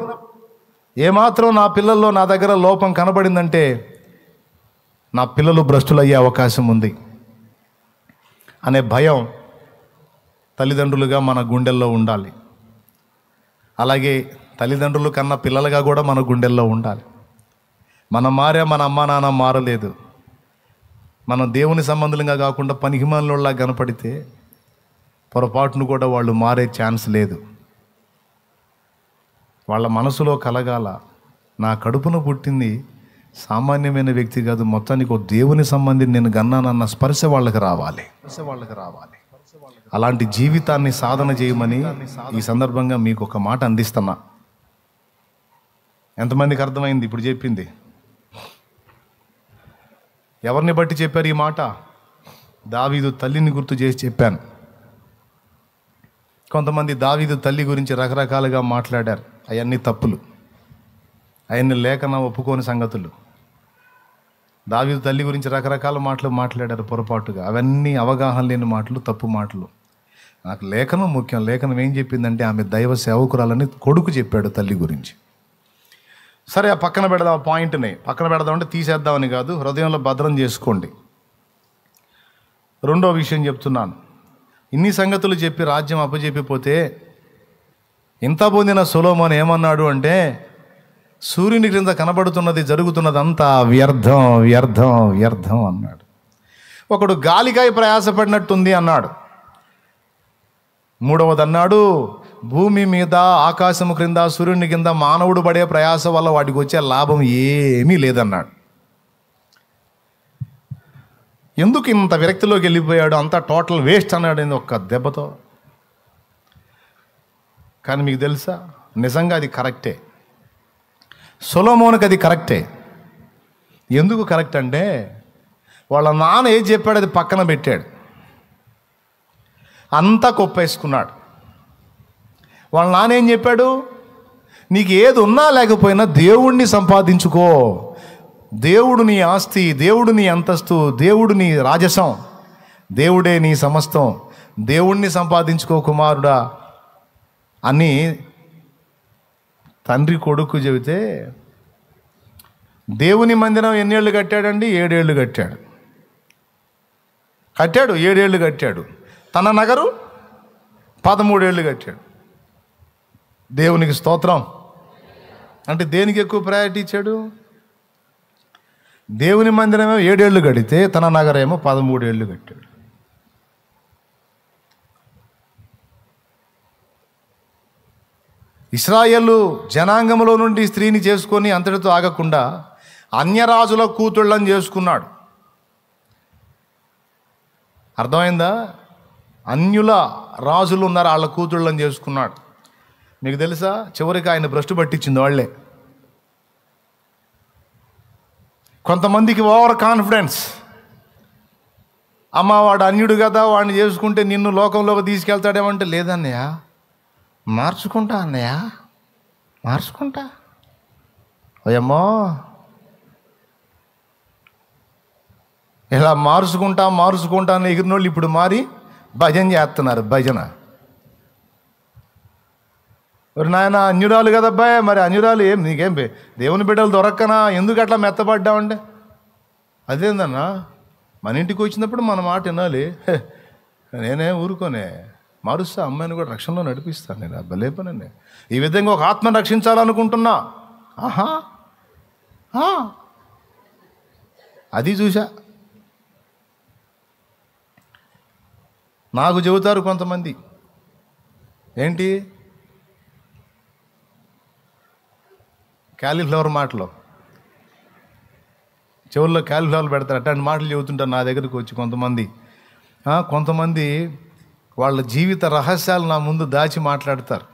ఏమాత్రం నా పిల్లల్లో నా దగ్గర లోపం కనబడిందంటే నా పిల్లలు భ్రష్టులయ్యే అవకాశం ఉంది అనే భయం తల్లిదండ్రులుగా మన గుండెల్లో ఉండాలి అలాగే తల్లిదండ్రులు కన్నా పిల్లలుగా కూడా మన గుండెల్లో ఉండాలి మనం మారే మన అమ్మ నాన్న మారలేదు మనం దేవుని సంబంధంగా కాకుండా పనికిమానులా కనపడితే పొరపాటును కూడా వాళ్ళు మారే ఛాన్స్ లేదు వాళ్ళ మనసులో కలగాల నా కడుపును పుట్టింది సామాన్యమైన వ్యక్తి కాదు మొత్తానికి ఒక దేవుని సంబంధించి నేను గన్నానన్న స్పర్శ వాళ్ళకి రావాలి స్పర్శ వాళ్ళకి రావాలి అలాంటి జీవితాన్ని సాధన చేయమని ఈ సందర్భంగా మీకు ఒక మాట అందిస్తున్నా ఎంతమందికి అర్థమైంది ఇప్పుడు చెప్పింది ఎవరిని బట్టి చెప్పారు ఈ మాట దావీదు తల్లిని గుర్తు చేసి చెప్పాను కొంతమంది దావీదు తల్లి గురించి రకరకాలుగా మాట్లాడారు అవన్నీ తప్పులు అవన్నీ లేఖన ఒప్పుకోని సంగతులు దావి తల్లి గురించి రకరకాల మాటలు మాట్లాడారు పొరపాటుగా అవన్నీ అవగాహన లేని మాటలు తప్పు మాటలు నాకు లేఖనం ముఖ్యం లేఖనం ఏం చెప్పిందంటే ఆమె దైవ సేవకురాలని కొడుకు చెప్పాడు తల్లి గురించి సరే ఆ పక్కన పెడదాం ఆ పాయింట్ని పక్కన పెడదాం అంటే తీసేద్దామని కాదు హృదయంలో భద్రం చేసుకోండి రెండో విషయం చెప్తున్నాను ఇన్ని సంగతులు చెప్పి రాజ్యం అప్పచెప్పిపోతే ఇంత పొందిన సులోమన్ ఏమన్నాడు అంటే సూర్యుని క్రింద కనబడుతున్నది జరుగుతున్నదంతా వ్యర్థం వ్యర్థం వ్యర్థం అన్నాడు ఒకడు గాలికాయ ప్రయాసపడినట్టుంది అన్నాడు మూడవది అన్నాడు భూమి మీద ఆకాశము క్రింద సూర్యుని కింద మానవుడు పడే ప్రయాసం వల్ల వాటికి వచ్చే లాభం ఏమీ లేదన్నాడు ఎందుకు ఇంత విరక్తిలోకి వెళ్ళిపోయాడు అంతా టోటల్ వేస్ట్ అన్నాడు ఒక్క దెబ్బతో కానీ మీకు తెలుసా నిజంగా అది కరెక్టే సొలోమోనికి అది కరెక్టే ఎందుకు కరెక్ట్ అంటే వాళ్ళ నాన్న ఏం చెప్పాడు అది పక్కన పెట్టాడు అంతా కొప్పేసుకున్నాడు వాళ్ళ నాన్న ఏం చెప్పాడు నీకు ఏది ఉన్నా లేకపోయినా దేవుణ్ణి సంపాదించుకో దేవుడు నీ ఆస్తి దేవుడు నీ అంతస్తు దేవుడు నీ రాజసం దేవుడే నీ సమస్తం దేవుణ్ణి సంపాదించుకో కుమారుడా అని తండ్రి కొడుకు చెబితే దేవుని మందిరం ఎన్నేళ్ళు కట్టాడండి ఏడేళ్ళు కట్టాడు కట్టాడు ఏడేళ్ళు కట్టాడు తన నగరు పదమూడేళ్ళు కట్టాడు దేవునికి స్తోత్రం అంటే దేనికి ఎక్కువ ప్రయారిటీ ఇచ్చాడు దేవుని మందిరమేమో ఏడేళ్ళు కడితే తన నగరేమో పదమూడేళ్ళు కట్టాడు ఇస్రాయలు జనాంగంలో నుండి స్త్రీని చేసుకొని అంతటితో ఆగకుండా అన్యరాజుల కూతుళ్ళని చేసుకున్నాడు అర్థమైందా అన్యుల రాజులు ఉన్నారు వాళ్ళ కూతుళ్ళని చేసుకున్నాడు మీకు తెలుసా చివరికి ఆయన భ్రష్టు పట్టించింది వాళ్ళే కొంతమందికి ఓవర్ కాన్ఫిడెన్స్ అమ్మ వాడు అన్యుడు కదా వాడిని చేసుకుంటే నిన్ను లోకంలోకి తీసుకెళ్తాడేమంటే లేదన్నయ్యా మార్చుకుంటా అన్నయ్య మార్చుకుంటా ఓయమ్మో ఇలా మార్చుకుంటా మార్చుకుంటా అని ఎగిరినోళ్ళు ఇప్పుడు మారి భజన చేస్తున్నారు భజన మరి నాయన అన్యురాలు కదబ్బాయ్ మరి అన్యురాలు ఏం నీకేం దేవుని బిడ్డలు దొరక్కనా ఎందుకు అట్లా మెత్తపడ్డామంటే అదేందన్నా మన ఇంటికి వచ్చినప్పుడు మన మాట వినాలి నేనే ఊరుకోనే మారుస్తా అమ్మాయిని కూడా రక్షణలో నడిపిస్తాను నేను భలే నేను ఈ విధంగా ఒక ఆత్మను రక్షించాలనుకుంటున్నా ఆహా అది చూసా నాకు చెబుతారు కొంతమంది ఏంటి క్యాలిఫ్లవర్ మాటలు చెవుల్లో క్యాలిఫ్లవర్ పెడతారు అట్లాంటి మాటలు చెబుతుంటారు నా దగ్గరకు వచ్చి కొంతమంది కొంతమంది వాళ్ళ జీవిత రహస్యాలు నా ముందు దాచి మాట్లాడతారు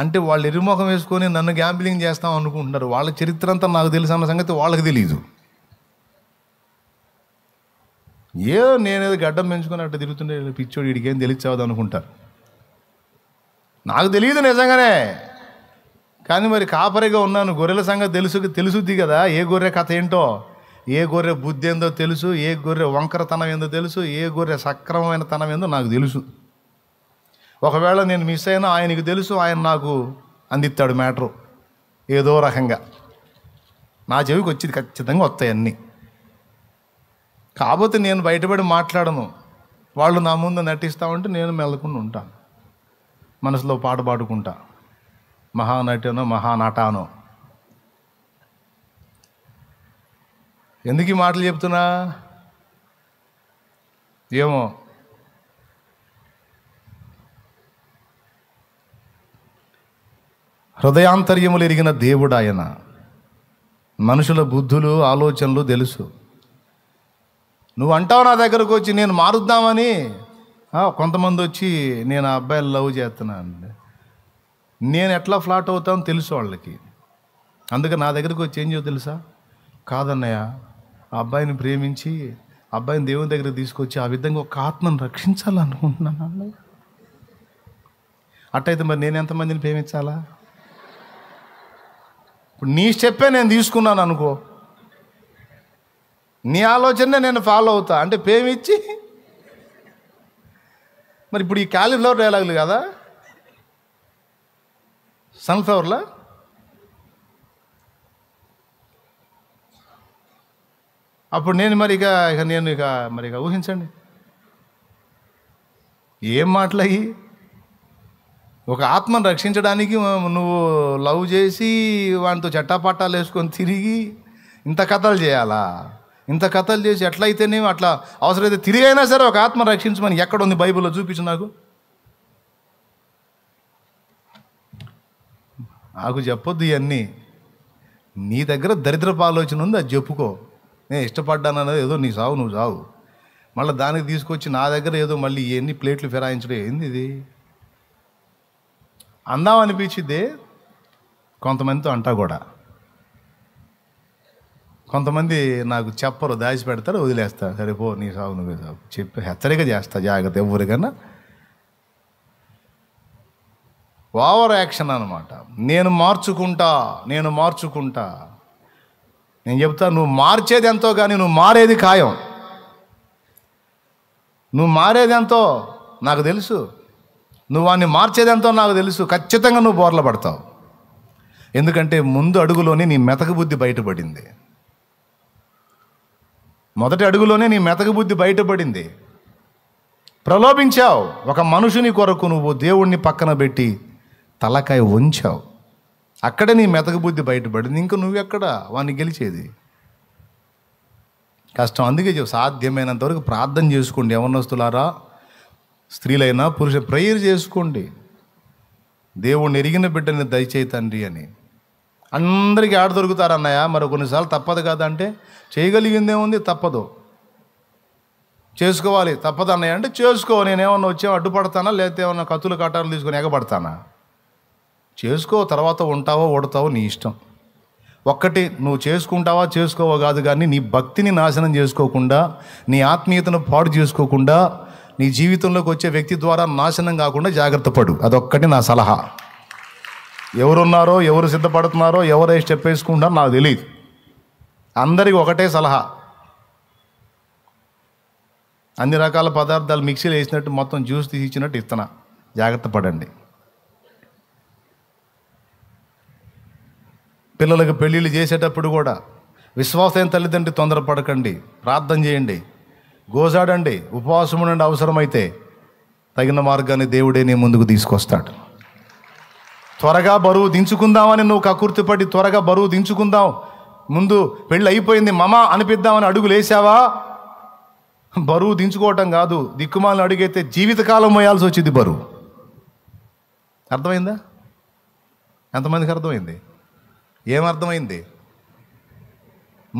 అంటే వాళ్ళు ఎరుముఖం వేసుకొని నన్ను గ్యాంబ్లింగ్ చేస్తాం అనుకుంటున్నారు వాళ్ళ చరిత్ర అంతా నాకు తెలుసు అన్న సంగతి వాళ్ళకి తెలియదు ఏ నేనేది గడ్డం పెంచుకొని అట్లా తిరుగుతుండే పిచ్చోడు ఏం తెలియచావదు అనుకుంటారు నాకు తెలియదు నిజంగానే కానీ మరి కాపరిగా ఉన్నాను గొర్రెల సంగతి తెలుసు తెలుసుద్ది కదా ఏ గొర్రె కథ ఏంటో ఏ గొర్రె బుద్ధి ఏందో తెలుసు ఏ గొర్రె వంకరతనం ఏందో తెలుసు ఏ గొర్రె సక్రమమైన తనం ఏందో నాకు తెలుసు ఒకవేళ నేను మిస్ అయినా ఆయనకు తెలుసు ఆయన నాకు అందిస్తాడు మ్యాటరు ఏదో రకంగా నా చెవికి వచ్చింది ఖచ్చితంగా వస్తాయి అన్నీ కాకపోతే నేను బయటపడి మాట్లాడను వాళ్ళు నా ముందు నటిస్తా ఉంటే నేను మెల్లకుండా ఉంటాను మనసులో పాట పాడుకుంటా మహానటనో మహానటానో ఎందుకు ఈ మాటలు చెప్తున్నా ఏమో హృదయాంతర్యములు ఎరిగిన దేవుడు ఆయన మనుషుల బుద్ధులు ఆలోచనలు తెలుసు నువ్వు అంటావు నా దగ్గరకు వచ్చి నేను మారుద్దామని కొంతమంది వచ్చి నేను ఆ అబ్బాయిలు లవ్ చేస్తున్నాను నేను ఎట్లా ఫ్లాట్ అవుతానో తెలుసు వాళ్ళకి అందుకే నా దగ్గరకు వచ్చి ఏం చేయో తెలుసా కాదన్నయ్య ఆ అబ్బాయిని ప్రేమించి అబ్బాయిని దేవుని దగ్గర తీసుకొచ్చి ఆ విధంగా ఒక ఆత్మను రక్షించాలనుకుంటున్నాను అట్టయితే మరి నేను ఎంతమందిని ప్రేమించాలా ఇప్పుడు నీ స్టెప్పే నేను తీసుకున్నాను అనుకో నీ ఆలోచననే నేను ఫాలో అవుతా అంటే ప్రేమించి మరి ఇప్పుడు ఈ క్యాలిఫ్లవర్ డైలాగులు కదా సన్ఫ్లవర్లా అప్పుడు నేను మరి ఇక నేను ఇక మరి ఇక ఊహించండి ఏం మాటలయ్యి ఒక ఆత్మను రక్షించడానికి నువ్వు లవ్ చేసి వాటితో చట్టాపట్టాలు వేసుకొని తిరిగి ఇంత కథలు చేయాలా ఇంత కథలు చేసి ఎట్లయితే నేను అట్లా అవసరమైతే తిరిగి అయినా సరే ఒక ఆత్మ రక్షించమని ఎక్కడ ఉంది బైబిల్లో చూపించు నాకు నాకు చెప్పొద్దు ఇవన్నీ నీ దగ్గర దరిద్రపు ఆలోచన ఉంది అది చెప్పుకో నేను ఇష్టపడ్డాను అనేది ఏదో నీ సావు నువ్వు సావు మళ్ళీ దానికి తీసుకొచ్చి నా దగ్గర ఏదో మళ్ళీ ఎన్ని ప్లేట్లు ఫిరాయించడం ఏంది ఇది అందాం అనిపించింది కొంతమందితో అంటా కూడా కొంతమంది నాకు చెప్పరు దాచి పెడతారు వదిలేస్తా సరే పో నీ సాగు నువ్వే సాగు చెప్పి హెచ్చరిక చేస్తా జాగ్రత్త ఎవరికన్నా ఓవర్ యాక్షన్ అనమాట నేను మార్చుకుంటా నేను మార్చుకుంటా నేను చెప్తా నువ్వు మార్చేది ఎంతో కానీ నువ్వు మారేది ఖాయం నువ్వు మారేది ఎంతో నాకు తెలుసు నువ్వు వాడిని మార్చేది ఎంతో నాకు తెలుసు ఖచ్చితంగా నువ్వు బోర్ల పడతావు ఎందుకంటే ముందు అడుగులోనే నీ మెతక బుద్ధి బయటపడింది మొదటి అడుగులోనే నీ మెతక బుద్ధి బయటపడింది ప్రలోభించావు ఒక మనుషుని కొరకు నువ్వు దేవుణ్ణి పక్కన పెట్టి తలకాయ ఉంచావు అక్కడ నీ మెతకబుద్ధి బయటపడింది ఇంకా నువ్వెక్కడ వాడిని గెలిచేది కష్టం అందుకే సాధ్యమైనంత వరకు ప్రార్థన చేసుకోండి ఎవరినొస్తులారా స్త్రీలైనా పురుష ప్రేయర్ చేసుకోండి దేవుణ్ణి ఎరిగిన బిడ్డని దయచేయి తండ్రి అని అందరికీ ఆడ దొరుకుతారన్నయ్య మరి కొన్నిసార్లు తప్పదు కదా అంటే చేయగలిగిందేముంది తప్పదు చేసుకోవాలి తప్పదు అన్నయ్య అంటే చేసుకో నేనేమన్నా వచ్చే అడ్డుపడతానా లేకపోతే ఏమన్నా కత్తులు కట్టాలు తీసుకొని ఎగబడతానా చేసుకో తర్వాత ఉంటావో ఓడతావో నీ ఇష్టం ఒక్కటి నువ్వు చేసుకుంటావా చేసుకోవో కాదు కానీ నీ భక్తిని నాశనం చేసుకోకుండా నీ ఆత్మీయతను పాడు చేసుకోకుండా నీ జీవితంలోకి వచ్చే వ్యక్తి ద్వారా నాశనం కాకుండా జాగ్రత్త పడు అదొక్కటి నా సలహా ఎవరున్నారో ఎవరు సిద్ధపడుతున్నారో ఎవరే స్టెప్ వేసుకుంటారో నాకు తెలియదు అందరికీ ఒకటే సలహా అన్ని రకాల పదార్థాలు మిక్సీలు వేసినట్టు మొత్తం జ్యూస్ తీసి ఇచ్చినట్టు ఇస్తున్నా జాగ్రత్త పడండి పిల్లలకు పెళ్ళిళ్ళు చేసేటప్పుడు కూడా విశ్వాసమైన తల్లిదండ్రి తొందరపడకండి ప్రార్థన చేయండి గోజాడండి ఉపవాసం ఉండండి అవసరమైతే తగిన మార్గాన్ని దేవుడే నీ ముందుకు తీసుకొస్తాడు త్వరగా బరువు దించుకుందామని నువ్వు కకుర్తిపడి త్వరగా బరువు దించుకుందాం ముందు పెళ్ళి అయిపోయింది మమ అనిపిద్దామని అడుగులేసావా బరువు దించుకోవటం కాదు దిక్కుమాలను అడిగైతే జీవితకాలం మోయాల్సి వచ్చింది బరువు అర్థమైందా ఎంతమందికి అర్థమైంది ఏమర్థమైంది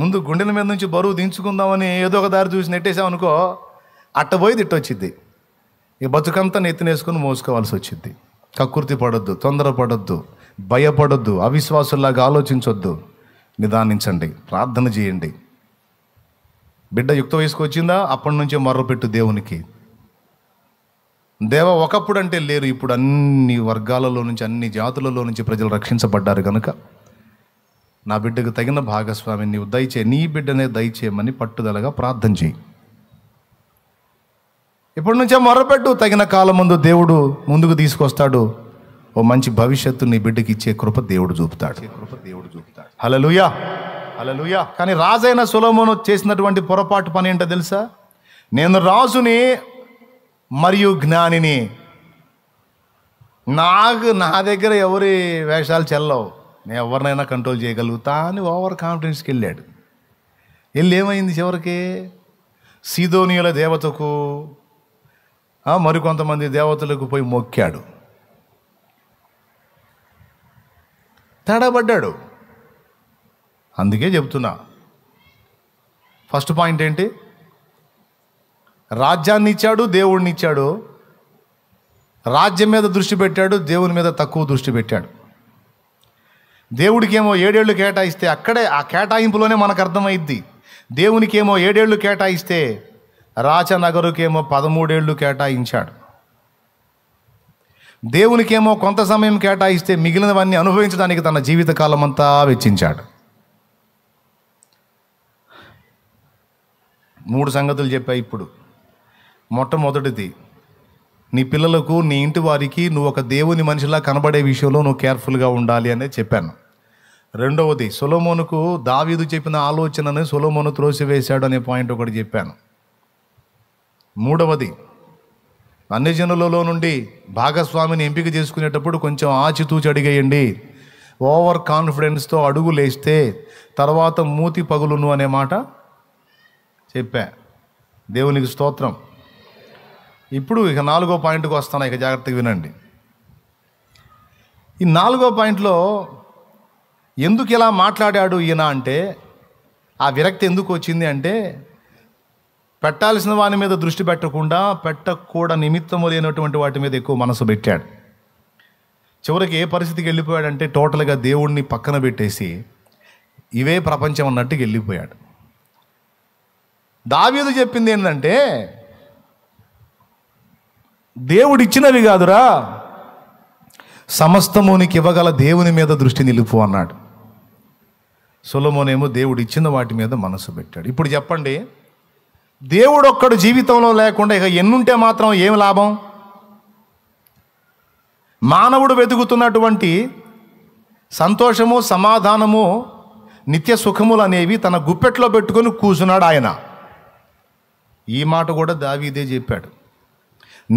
ముందు గుండెల మీద నుంచి బరువు దించుకుందామని ఏదో ఒక దారి చూసి నెట్టేసామనుకో అట్టబోయి తిట్టొచ్చింది ఈ బతుకంతా నెత్తినేసుకుని మోసుకోవాల్సి వచ్చింది కకృతి పడొద్దు తొందరపడొద్దు భయపడొద్దు అవిశ్వాసుల్లాగా ఆలోచించొద్దు నిదానించండి ప్రార్థన చేయండి బిడ్డ యుక్త వయసుకు వచ్చిందా అప్పటి నుంచే మర్రపెట్టు దేవునికి దేవ ఒకప్పుడు అంటే లేరు ఇప్పుడు అన్ని వర్గాలలో నుంచి అన్ని జాతులలో నుంచి ప్రజలు రక్షించబడ్డారు కనుక నా బిడ్డకు తగిన భాగస్వామిని నీవు దయచే నీ బిడ్డనే దయచేయమని పట్టుదలగా ప్రార్థన చేయి ఇప్పటి నుంచే మొరపెట్టు తగిన కాలం ముందు దేవుడు ముందుకు తీసుకొస్తాడు ఓ మంచి భవిష్యత్తు నీ బిడ్డకి ఇచ్చే కృప దేవుడు చూపుతాడు కృప దేవుడు చూపుతాడు హలలుయా హలలుయా కానీ రాజైన సులభమును చేసినటువంటి పొరపాటు పని ఏంటో తెలుసా నేను రాజుని మరియు జ్ఞానిని నాకు నా దగ్గర ఎవరి వేషాలు చెల్లవు నేను ఎవరినైనా కంట్రోల్ చేయగలుగుతా అని ఓవర్ కాన్ఫిడెన్స్కి వెళ్ళాడు వెళ్ళి ఏమైంది చివరికి సీదోనియుల దేవతకు మరికొంతమంది దేవతలకు పోయి మొక్కాడు తేడాపడ్డాడు అందుకే చెబుతున్నా ఫస్ట్ పాయింట్ ఏంటి రాజ్యాన్ని ఇచ్చాడు దేవుడిని ఇచ్చాడు రాజ్యం మీద దృష్టి పెట్టాడు దేవుని మీద తక్కువ దృష్టి పెట్టాడు దేవుడికేమో ఏడేళ్లు కేటాయిస్తే అక్కడే ఆ కేటాయింపులోనే మనకు అర్థమైద్ది ఏమో ఏడేళ్లు కేటాయిస్తే రాచనగరుకేమో పదమూడేళ్లు కేటాయించాడు దేవునికేమో కొంత సమయం కేటాయిస్తే మిగిలినవన్నీ అనుభవించడానికి తన జీవితకాలం అంతా వెచ్చించాడు మూడు సంగతులు చెప్పా ఇప్పుడు మొట్టమొదటిది నీ పిల్లలకు నీ ఇంటి వారికి నువ్వు ఒక దేవుని మనిషిలా కనబడే విషయంలో నువ్వు కేర్ఫుల్గా ఉండాలి అనే చెప్పాను రెండవది సొలోమోనుకు దావీదు చెప్పిన ఆలోచనను సొలోమోను త్రోసివేశాడు అనే పాయింట్ ఒకటి చెప్పాను మూడవది అన్యజనులలో నుండి భాగస్వామిని ఎంపిక చేసుకునేటప్పుడు కొంచెం ఆచితూచి అడిగేయండి ఓవర్ కాన్ఫిడెన్స్తో అడుగులేస్తే తర్వాత మూతి పగులును అనే మాట చెప్పా దేవునికి స్తోత్రం ఇప్పుడు ఇక నాలుగో పాయింట్కి వస్తాను ఇక జాగ్రత్తగా వినండి ఈ నాలుగో పాయింట్లో ఎందుకు ఇలా మాట్లాడాడు ఈయన అంటే ఆ విరక్తి ఎందుకు వచ్చింది అంటే పెట్టాల్సిన వాని మీద దృష్టి పెట్టకుండా పెట్టకూడని నిమిత్తము లేనటువంటి వాటి మీద ఎక్కువ మనసు పెట్టాడు చివరికి ఏ పరిస్థితికి వెళ్ళిపోయాడంటే టోటల్గా దేవుణ్ణి పక్కన పెట్టేసి ఇవే ప్రపంచం అన్నట్టుకి వెళ్ళిపోయాడు దావీదు చెప్పింది ఏంటంటే దేవుడిచ్చినవి కాదురా సమస్తమునికి ఇవ్వగల దేవుని మీద దృష్టి నిలుపు అన్నాడు సులమోనేమో దేవుడు ఇచ్చిన వాటి మీద మనసు పెట్టాడు ఇప్పుడు చెప్పండి దేవుడు ఒక్కడు జీవితంలో లేకుండా ఇక ఎన్నుంటే మాత్రం ఏమి లాభం మానవుడు వెతుకుతున్నటువంటి సంతోషము సమాధానము నిత్య సుఖములు అనేవి తన గుప్పెట్లో పెట్టుకొని కూర్చున్నాడు ఆయన ఈ మాట కూడా దావీదే చెప్పాడు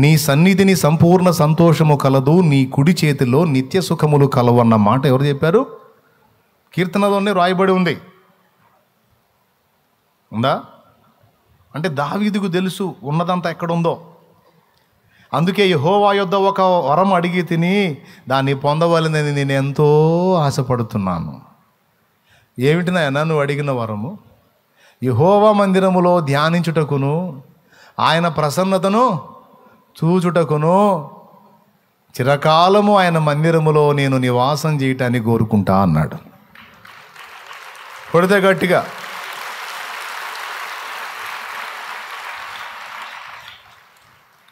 నీ సన్నిధిని సంపూర్ణ సంతోషము కలదు నీ కుడి చేతిలో నిత్య సుఖములు కలవు అన్న మాట ఎవరు చెప్పారు కీర్తనలోనే రాయబడి ఉంది ఉందా అంటే దావీదుకు తెలుసు ఉన్నదంతా ఎక్కడుందో అందుకే యహోవా యొద్ద ఒక వరం అడిగి తిని దాన్ని పొందవలనని నేను ఎంతో ఆశపడుతున్నాను ఏమిటి నా నన్ను అడిగిన వరము యహోవా మందిరములో ధ్యానించుటకును ఆయన ప్రసన్నతను చూచుటకును చిరకాలము ఆయన మందిరములో నేను నివాసం చేయటాన్ని కోరుకుంటా అన్నాడు కొడితే గట్టిగా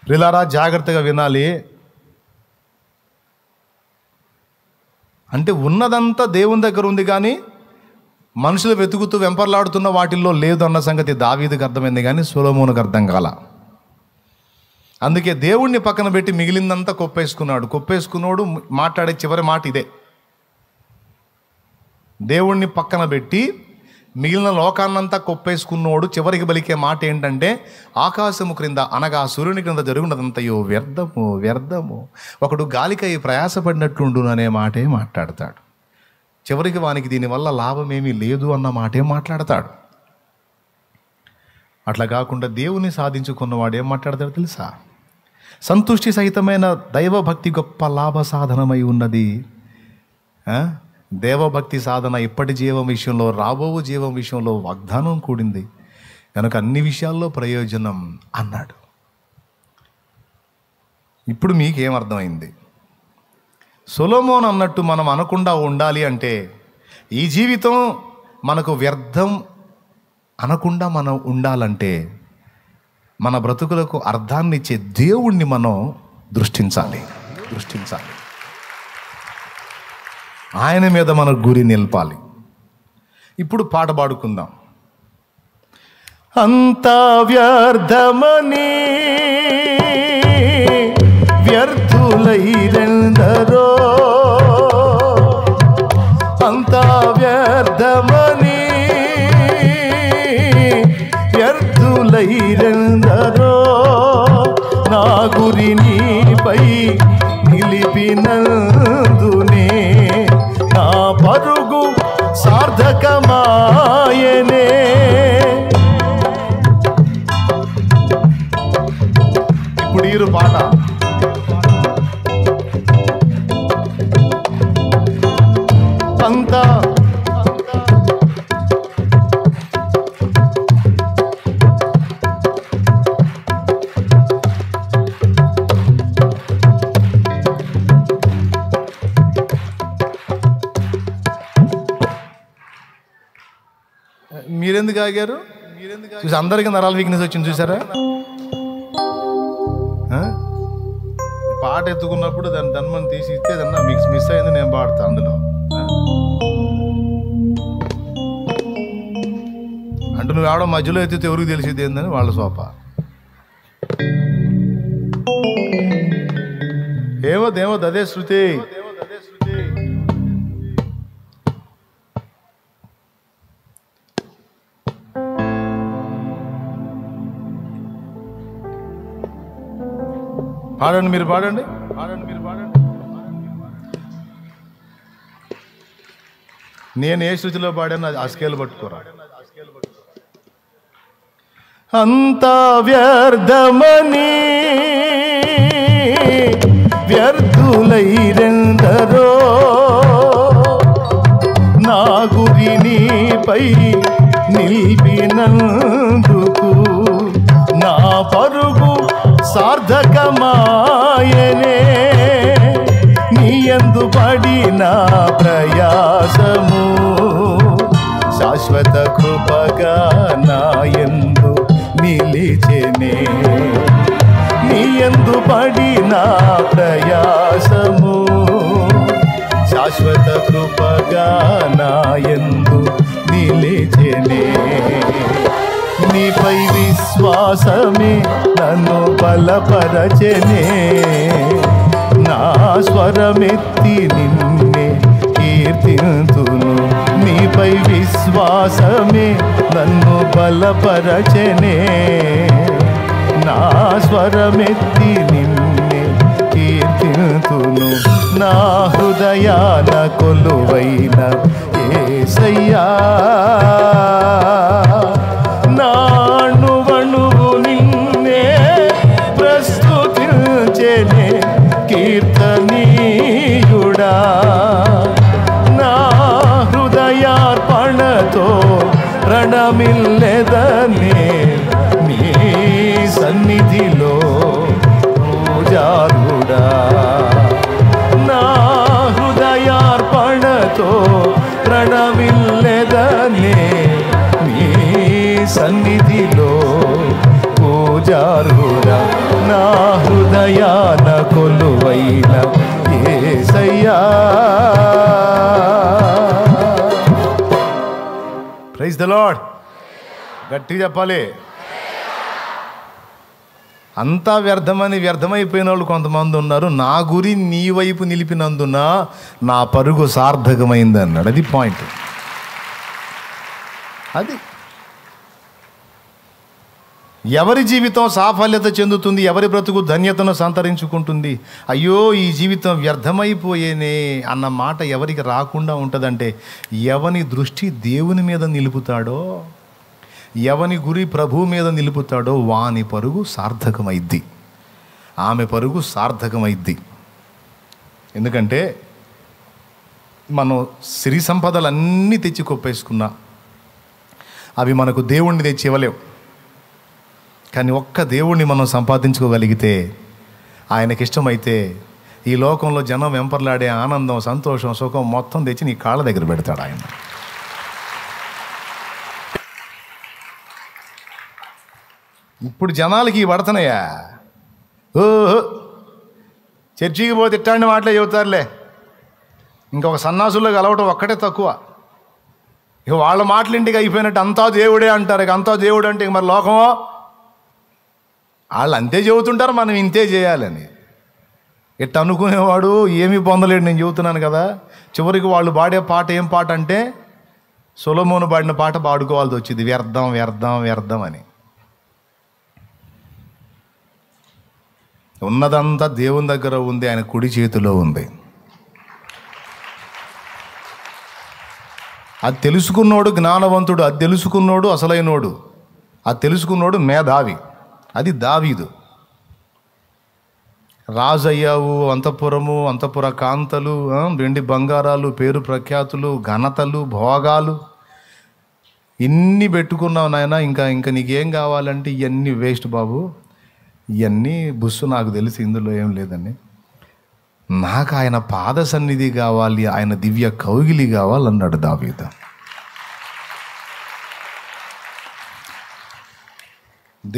పిల్లారా జాగ్రత్తగా వినాలి అంటే ఉన్నదంతా దేవుని దగ్గర ఉంది కానీ మనుషులు వెతుకుతూ వెంపర్లాడుతున్న వాటిల్లో లేదన్న సంగతి దావీదికి అర్థమైంది కానీ సులమోనికి అర్థం కాల అందుకే దేవుణ్ణి పక్కన పెట్టి మిగిలిందంతా కొప్పేసుకున్నాడు కొప్పేసుకున్నాడు మాట్లాడే చివరి మాట ఇదే దేవుణ్ణి పక్కన పెట్టి మిగిలిన లోకాన్నంతా కొప్పేసుకున్నాడు చివరికి బలికే మాట ఏంటంటే ఆకాశము క్రింద అనగా సూర్యుని క్రింద జరుగున్నదంతయో వ్యర్థము వ్యర్థము ఒకడు గాలికై ప్రయాసపడినట్లుండును అనే మాటే మాట్లాడతాడు చివరికి వానికి దీనివల్ల లాభమేమీ లేదు అన్న మాటే మాట్లాడతాడు అట్లా కాకుండా దేవుని సాధించుకున్నవాడు ఏం మాట్లాడతాడు తెలుసా సంతుష్టి సహితమైన దైవభక్తి గొప్ప లాభ సాధనమై ఉన్నది దేవభక్తి సాధన ఇప్పటి జీవం విషయంలో రాబో జీవం విషయంలో వాగ్దానం కూడింది కనుక అన్ని విషయాల్లో ప్రయోజనం అన్నాడు ఇప్పుడు మీకేమర్థమైంది అర్థమైంది సొలోమోన్ అన్నట్టు మనం అనకుండా ఉండాలి అంటే ఈ జీవితం మనకు వ్యర్థం అనకుండా మనం ఉండాలంటే మన బ్రతుకులకు అర్థాన్ని ఇచ్చే దేవుణ్ణి మనం దృష్టించాలి దృష్టించాలి ఆయన మీద మన గురి నిలపాలి ఇప్పుడు పాట పాడుకుందాం అంత వ్యర్థమని వ్యర్థులైరెందరో ధైర్యందరో నా గురి నీపై నిలిపినందునే నా పరుగు సార్థకమాయనే ఇప్పుడు ఈరు పాట అంతా మీరెందుకు ఆగారు చూసి అందరికీ నరాల వీక్నెస్ వచ్చింది చూసారా పాట ఎత్తుకున్నప్పుడు దాని ధన్మని తీసి ఇస్తే దాన్ని మిక్స్ మిస్ అయింది నేను పాడతా అందులో అంటే నువ్వు ఆడ మధ్యలో ఎత్తితే ఎవరికి తెలిసింది ఏందని వాళ్ళ సోప ఏమో దేమో అదే శృతి పాడండి మీరు పాడండి పాడండి మీరు పాడండి నేను ఏ శృతిలో పాడాను అది అస్కేలు పట్టుకోరా అంత వ్యర్థమని వ్యర్థులై నా గురిని పై నిలిపినందు సార్థకమాయనే నీయందు పడిన ప్రయాసము శాశ్వత కృపగా నాయందు నిలిచెనే నీయందు పడిన ప్రయాసము శాశ్వత కృపగా నాయందు నిలిచెనే నీపై విశ్వాసమే నన్ను బలపరచనే నా స్వరమెత్తి నిన్నే కీర్తింతును నీపై విశ్వాసమే నన్ను బలపరచనే నా స్వరమెత్తి నిన్నే కీర్తింతును నా హృదయాన కొలువైన ఏ సయ్యా నిల్లెదనే నీ సన్నిధిలో పూజారుడా నా హృదయార్పణతో ప్రణమిల్లెదనే నీ సన్నిధిలో పూజారుడా నా హృదయాన కొలువైన ఏసయ్యా ప్రైజ్ ద లాడ్ గట్టి చెప్పాలి అంతా వ్యర్థమని వ్యర్థమైపోయిన వాళ్ళు కొంతమంది ఉన్నారు నా గురి నీ వైపు నిలిపినందున నా పరుగు సార్థకమైంది అన్నాడు అది పాయింట్ అది ఎవరి జీవితం సాఫల్యత చెందుతుంది ఎవరి బ్రతుకు ధన్యతను సంతరించుకుంటుంది అయ్యో ఈ జీవితం వ్యర్థమైపోయేనే అన్న మాట ఎవరికి రాకుండా ఉంటుందంటే ఎవని దృష్టి దేవుని మీద నిలుపుతాడో ఎవని గురి ప్రభు మీద నిలుపుతాడో వాని పరుగు సార్థకమైద్ది ఆమె పరుగు సార్థకమైద్ది ఎందుకంటే మనం సిరి సంపదలన్నీ తెచ్చి కొప్పేసుకున్నా అవి మనకు దేవుణ్ణి తెచ్చి ఇవ్వలేవు కానీ ఒక్క దేవుణ్ణి మనం సంపాదించుకోగలిగితే ఆయనకి ఇష్టమైతే ఈ లోకంలో జనం వెంపర్లాడే ఆనందం సంతోషం సుఖం మొత్తం తెచ్చి నీ కాళ్ళ దగ్గర పెడతాడు ఆయన ఇప్పుడు జనాలకి పడుతున్నాయా ఓహో చర్చికి పోతే ఇట్టాండి మాటలే చెబుతారులే ఇంకొక సన్నాసుల్లో కలవటం ఒక్కటే తక్కువ ఇక వాళ్ళ మాటలు ఇంటికి అయిపోయినట్టు అంతా దేవుడే అంటారు ఇక అంతా దేవుడు అంటే మరి లోకమో వాళ్ళు అంతే చెబుతుంటారు మనం ఇంతే చేయాలని ఇట్ట అనుకునేవాడు ఏమీ పొందలేడు నేను చెబుతున్నాను కదా చివరికి వాళ్ళు పాడే పాట ఏం పాట అంటే సొలమోను పాడిన పాట పాడుకోవాల్సి వచ్చింది వ్యర్థం వ్యర్థం వ్యర్థం అని ఉన్నదంతా దేవుని దగ్గర ఉంది ఆయన కుడి చేతిలో ఉంది అది తెలుసుకున్నోడు జ్ఞానవంతుడు అది తెలుసుకున్నోడు అసలైనోడు అది తెలుసుకున్నోడు మేధావి అది దావీదు రాజయ్యావు అంతపురము అంతపుర కాంతలు వెండి బంగారాలు పేరు ప్రఖ్యాతులు ఘనతలు భోగాలు ఇన్ని పెట్టుకున్నావు నాయన ఇంకా ఇంకా నీకేం కావాలంటే ఇవన్నీ వేస్ట్ బాబు ఇవన్నీ బుస్సు నాకు తెలిసి ఇందులో ఏం లేదండి నాకు ఆయన పాద సన్నిధి కావాలి ఆయన దివ్య కౌగిలి కావాలన్నాడు దావీత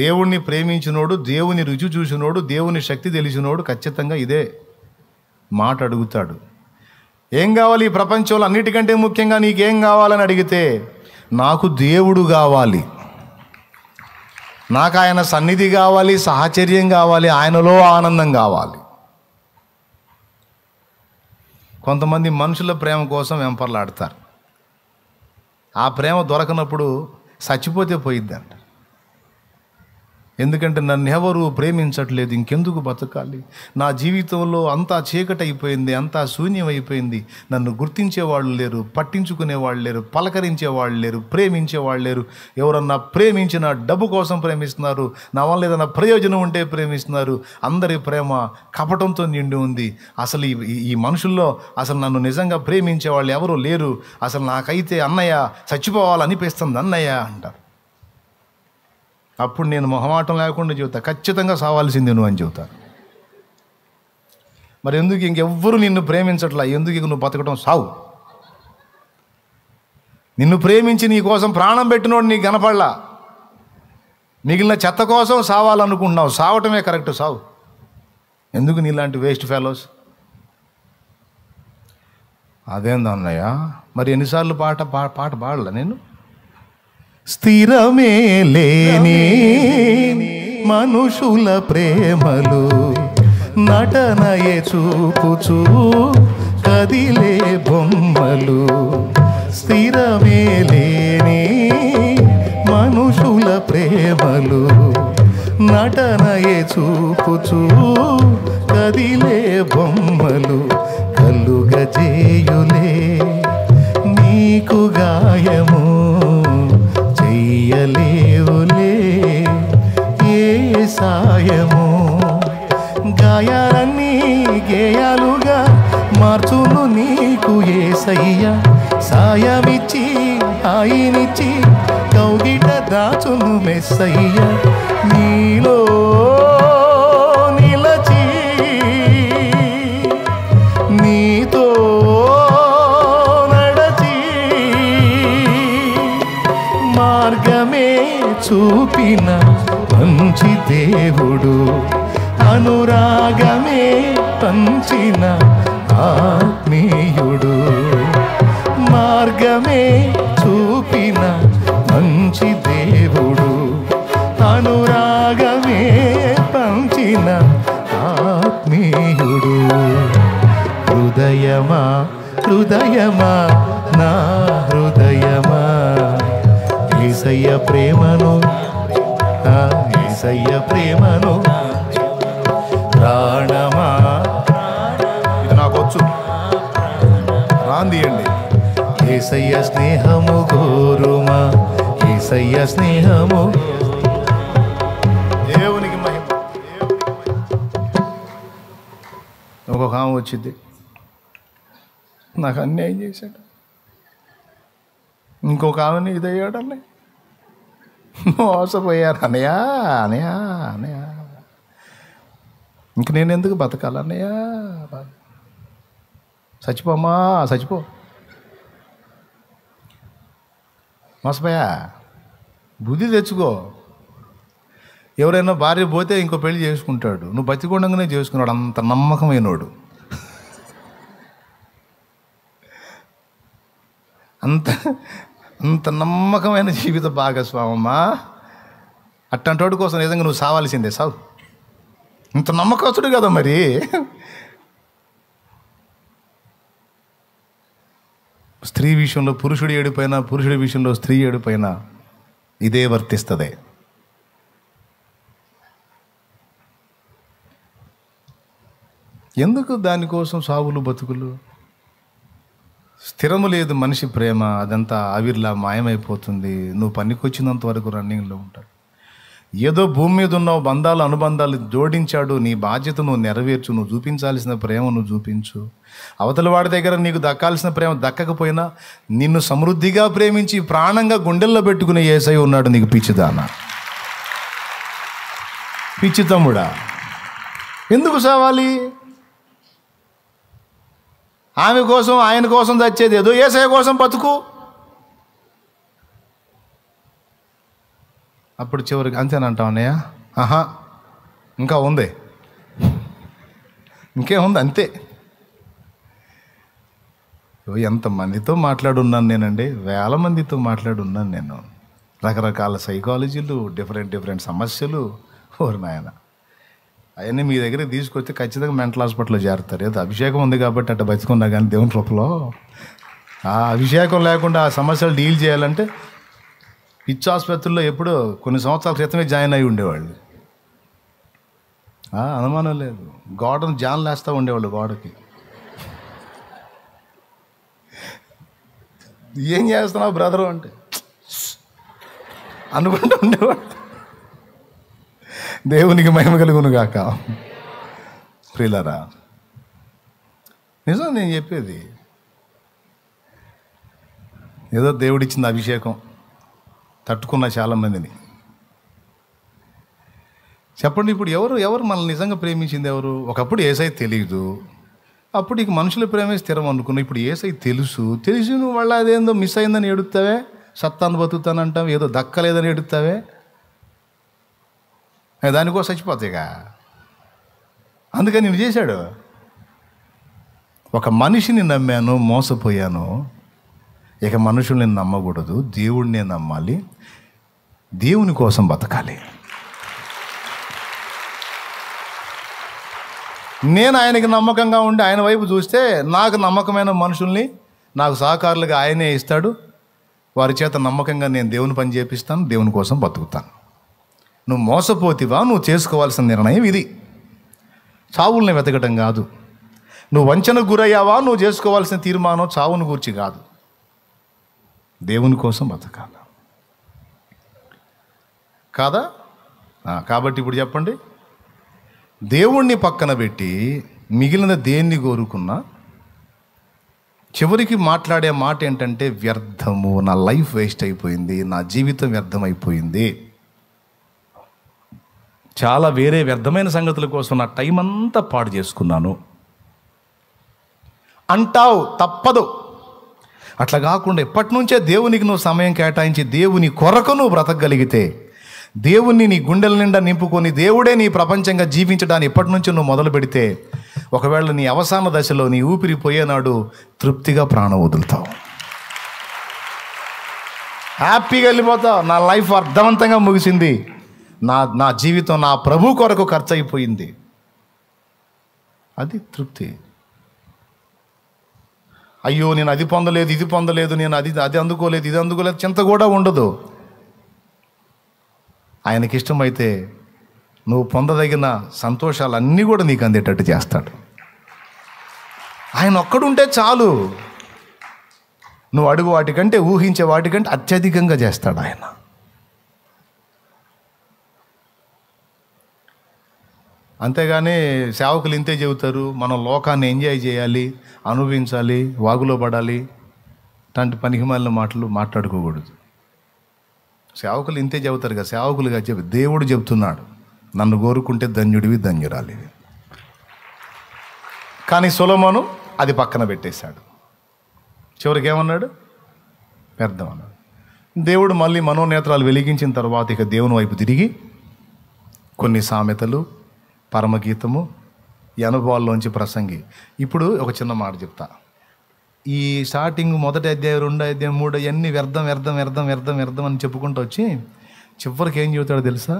దేవుణ్ణి ప్రేమించినోడు దేవుని రుచి చూసినోడు దేవుని శక్తి తెలిసినోడు ఖచ్చితంగా ఇదే మాట అడుగుతాడు ఏం కావాలి ఈ ప్రపంచంలో అన్నిటికంటే ముఖ్యంగా నీకేం కావాలని అడిగితే నాకు దేవుడు కావాలి నాకు ఆయన సన్నిధి కావాలి సాహచర్యం కావాలి ఆయనలో ఆనందం కావాలి కొంతమంది మనుషుల ప్రేమ కోసం వెంపర్లాడతారు ఆ ప్రేమ దొరకనప్పుడు చచ్చిపోతే పోయిద్దంట ఎందుకంటే నన్ను ఎవరు ప్రేమించట్లేదు ఇంకెందుకు బతకాలి నా జీవితంలో అంతా చీకటి అయిపోయింది అంతా శూన్యమైపోయింది నన్ను గుర్తించేవాళ్ళు లేరు పట్టించుకునేవాళ్ళు లేరు పలకరించేవాళ్ళు లేరు ప్రేమించేవాళ్ళు లేరు ఎవరన్నా ప్రేమించిన డబ్బు కోసం ప్రేమిస్తున్నారు నా వల్ల ఏదైనా ప్రయోజనం ఉంటే ప్రేమిస్తున్నారు అందరి ప్రేమ కపటంతో నిండి ఉంది అసలు ఈ మనుషుల్లో అసలు నన్ను నిజంగా ప్రేమించే వాళ్ళు ఎవరూ లేరు అసలు నాకైతే అన్నయ్య చచ్చిపోవాలనిపిస్తుంది అన్నయ్య అంటారు అప్పుడు నేను మొహమాటం లేకుండా చెబుతా ఖచ్చితంగా సావాల్సింది నువ్వు అని చెబుతా మరి ఎందుకు ఇంకెవ్వరు నిన్ను ప్రేమించట్లా ఎందుకు ఇక నువ్వు బతకడం సావు నిన్ను ప్రేమించి నీ కోసం ప్రాణం పెట్టినోడు నీకు కనపడలా మిగిలిన చెత్త కోసం సావాలనుకుంటున్నావు సావటమే కరెక్ట్ సావు ఎందుకు నీలాంటి వేస్ట్ ఫెలోస్ అదేందన్నయ్య మరి ఎన్నిసార్లు పాట పాట పాడలా నేను స్థిరమే లేని మనుషుల ప్రేమలు నటనయే చూపుచూ కదిలే బొమ్మలు స్థిరమే లేని మనుషుల ప్రేమలు నటనయే చూపుచూ కదిలే బొమ్మలు కలుగజేయులే నీకు గాయము తీయలేవులే ఏ సాయము గాయాలన్నీ గేయాలుగా మార్చును నీకు ఏ సయ్య సాయమిచ్చి ఆయనిచ్చి కౌగిట దాచును మెస్సయ్య నీలో చూపిన మంచి దేవుడు అనురాగమే పంచిన ఆత్మీయుడు మార్గమే చూపిన మంచి దేవుడు అనురాగమే పంచిన ఆత్మీయుడు హృదయమా హృదయమా ప్రేమను ఏసయ్య ప్రేమను ప్రాణమా ఇది నాకొచ్చు రాందియండి ఏసయ్య స్నేహము గోరుమా ఏసయ్య స్నేహము దేవునికి మహిమ ఒక ఆమె వచ్చింది నాకు అన్యాయం చేశాడు ఇంకొక ఆమె ఇదయ్యాడన్నాయి మోసపోయారు అనయా అనయా అనయా ఇంక నేను ఎందుకు బతకాలి అన్నయ్యా చచ్చిపోమ్మా చచ్చిపో మోసపోయా బుద్ధి తెచ్చుకో ఎవరైనా భార్య పోతే ఇంకో పెళ్లి చేసుకుంటాడు నువ్వు బతికొండంగానే చేసుకున్నాడు అంత నమ్మకమైనోడు అంత అంత నమ్మకమైన జీవిత భాగస్వామమ్మా అట్టంటోడు కోసం నిజంగా నువ్వు సావాల్సిందే సావు ఇంత నమ్మకస్తుడు కదా మరి స్త్రీ విషయంలో పురుషుడు ఏడిపోయినా పురుషుడి విషయంలో స్త్రీ ఏడిపోయినా ఇదే వర్తిస్తుంది ఎందుకు దానికోసం సావులు బతుకులు స్థిరము లేదు మనిషి ప్రేమ అదంతా ఆవిర్లా మాయమైపోతుంది నువ్వు పనికొచ్చినంత వరకు రన్నింగ్లో ఉంటాడు ఏదో భూమి మీద ఉన్నావు బంధాలు అనుబంధాలు జోడించాడు నీ బాధ్యత నువ్వు నెరవేర్చు నువ్వు చూపించాల్సిన ప్రేమ నువ్వు చూపించు అవతల వాడి దగ్గర నీకు దక్కాల్సిన ప్రేమ దక్కకపోయినా నిన్ను సమృద్ధిగా ప్రేమించి ప్రాణంగా గుండెల్లో పెట్టుకునే ఏసై ఉన్నాడు నీకు పిచ్చిదాన పిచ్చి తమ్ముడా ఎందుకు సావాలి ఆమె కోసం ఆయన కోసం తెచ్చేది ఏదో ఏసయ కోసం బతుకు అప్పుడు చివరికి అంతేనంటావు అన్నయ్య ఆహా ఇంకా ఉంది ఇంకేముంది అంతే ఎంతమందితో మాట్లాడున్నాను నేనండి వేల మందితో మాట్లాడున్నాను నేను రకరకాల సైకాలజీలు డిఫరెంట్ డిఫరెంట్ సమస్యలు ఓరు నాయన అవన్నీ మీ దగ్గర తీసుకొస్తే ఖచ్చితంగా మెంటల్ హాస్పిటల్లో చేరుతారు ఏదో అభిషేకం ఉంది కాబట్టి అట్ట బతుకున్నా కానీ దేవుని రూపంలో ఆ అభిషేకం లేకుండా ఆ సమస్యలు డీల్ చేయాలంటే పిచ్చి ఆసుపత్రుల్లో ఎప్పుడు కొన్ని సంవత్సరాల క్రితమే జాయిన్ అయి ఉండేవాళ్ళు అనుమానం లేదు గోడను జాన్లు వేస్తూ ఉండేవాళ్ళు గోడకి ఏం చేస్తున్నావు బ్రదరు అంటే అనుకుంటూ ఉండేవాళ్ళు దేవునికి మహిమ కలుగును గాక ప్రిలరా నిజం నేను చెప్పేది ఏదో దేవుడిచ్చింది అభిషేకం తట్టుకున్న చాలామందిని చెప్పండి ఇప్పుడు ఎవరు ఎవరు మనల్ని నిజంగా ప్రేమించింది ఎవరు ఒకప్పుడు ఏసై తెలియదు అప్పుడు ఇక మనుషుల ప్రేమే స్థిరం అనుకున్నావు ఇప్పుడు ఏసై తెలుసు తెలిసి నువ్వు వాళ్ళ అదేందో మిస్ అయిందని ఎడుతావే సత్తాను బతుకుతానంటావు ఏదో దక్కలేదని ఎడుతావే దానికో చచ్చిపోతాయిగా అందుకని నేను చేశాడు ఒక మనిషిని నమ్మాను మోసపోయాను ఇక మనుషుల్ని నమ్మకూడదు దేవుడిని నమ్మాలి దేవుని కోసం బతకాలి నేను ఆయనకి నమ్మకంగా ఉండి ఆయన వైపు చూస్తే నాకు నమ్మకమైన మనుషుల్ని నాకు సహకారులుగా ఆయనే ఇస్తాడు వారి చేత నమ్మకంగా నేను దేవుని పని చేపిస్తాను దేవుని కోసం బతుకుతాను నువ్వు మోసపోతివా నువ్వు చేసుకోవాల్సిన నిర్ణయం ఇది చావుల్ని వెతకటం కాదు నువ్వు వంచనకు గురయ్యావా నువ్వు చేసుకోవాల్సిన తీర్మానం చావును గురించి కాదు దేవుని కోసం బతకాల కాదా కాబట్టి ఇప్పుడు చెప్పండి దేవుణ్ణి పక్కన పెట్టి మిగిలిన దేన్ని కోరుకున్నా చివరికి మాట్లాడే మాట ఏంటంటే వ్యర్థము నా లైఫ్ వేస్ట్ అయిపోయింది నా జీవితం వ్యర్థమైపోయింది చాలా వేరే వ్యర్థమైన సంగతుల కోసం నా టైం అంతా పాడు చేసుకున్నాను అంటావు తప్పదు అట్లా కాకుండా ఎప్పటి నుంచే దేవునికి నువ్వు సమయం కేటాయించి దేవుని కొరకు నువ్వు బ్రతకగలిగితే దేవుణ్ణి నీ గుండెల నిండా నింపుకొని దేవుడే నీ ప్రపంచంగా జీవించడాన్ని ఎప్పటి నుంచి నువ్వు మొదలు పెడితే ఒకవేళ నీ అవసాన దశలో నీ ఊపిరి పోయేనాడు తృప్తిగా ప్రాణం వదులుతావు హ్యాపీగా వెళ్ళిపోతావు నా లైఫ్ అర్థవంతంగా ముగిసింది నా నా జీవితం నా ప్రభు కొరకు ఖర్చు అయిపోయింది అది తృప్తి అయ్యో నేను అది పొందలేదు ఇది పొందలేదు నేను అది అది అందుకోలేదు ఇది అందుకోలేదు చింత కూడా ఉండదు ఆయనకి ఇష్టమైతే నువ్వు పొందదగిన సంతోషాలన్నీ కూడా నీకు అందేటట్టు చేస్తాడు ఆయన ఒక్కడుంటే చాలు నువ్వు అడుగు వాటికంటే ఊహించే వాటికంటే అత్యధికంగా చేస్తాడు ఆయన అంతేగాని సేవకులు ఇంతే చెబుతారు మనం లోకాన్ని ఎంజాయ్ చేయాలి అనుభవించాలి వాగులో పడాలి ఇట్లాంటి పనికిమాలిన మాటలు మాట్లాడుకోకూడదు సేవకులు ఇంతే చెబుతారు కదా సేవకులుగా చెప్పి దేవుడు చెబుతున్నాడు నన్ను కోరుకుంటే ధన్యుడివి ధన్యురాలి కానీ సులమను అది పక్కన పెట్టేశాడు చివరికి ఏమన్నాడు వ్యర్థం అన్నాడు దేవుడు మళ్ళీ మనోనేత్రాలు వెలిగించిన తర్వాత ఇక దేవుని వైపు తిరిగి కొన్ని సామెతలు పరమగీతము అనుభవాల్లోంచి ప్రసంగి ఇప్పుడు ఒక చిన్న మాట చెప్తా ఈ స్టార్టింగ్ మొదటి అధ్యాయం రెండో అధ్యాయం మూడో అన్ని వ్యర్థం వ్యర్థం వ్యర్థం వ్యర్థం వ్యర్థం అని చెప్పుకుంటూ వచ్చి చివరికి ఏం చెబుతాడు తెలుసా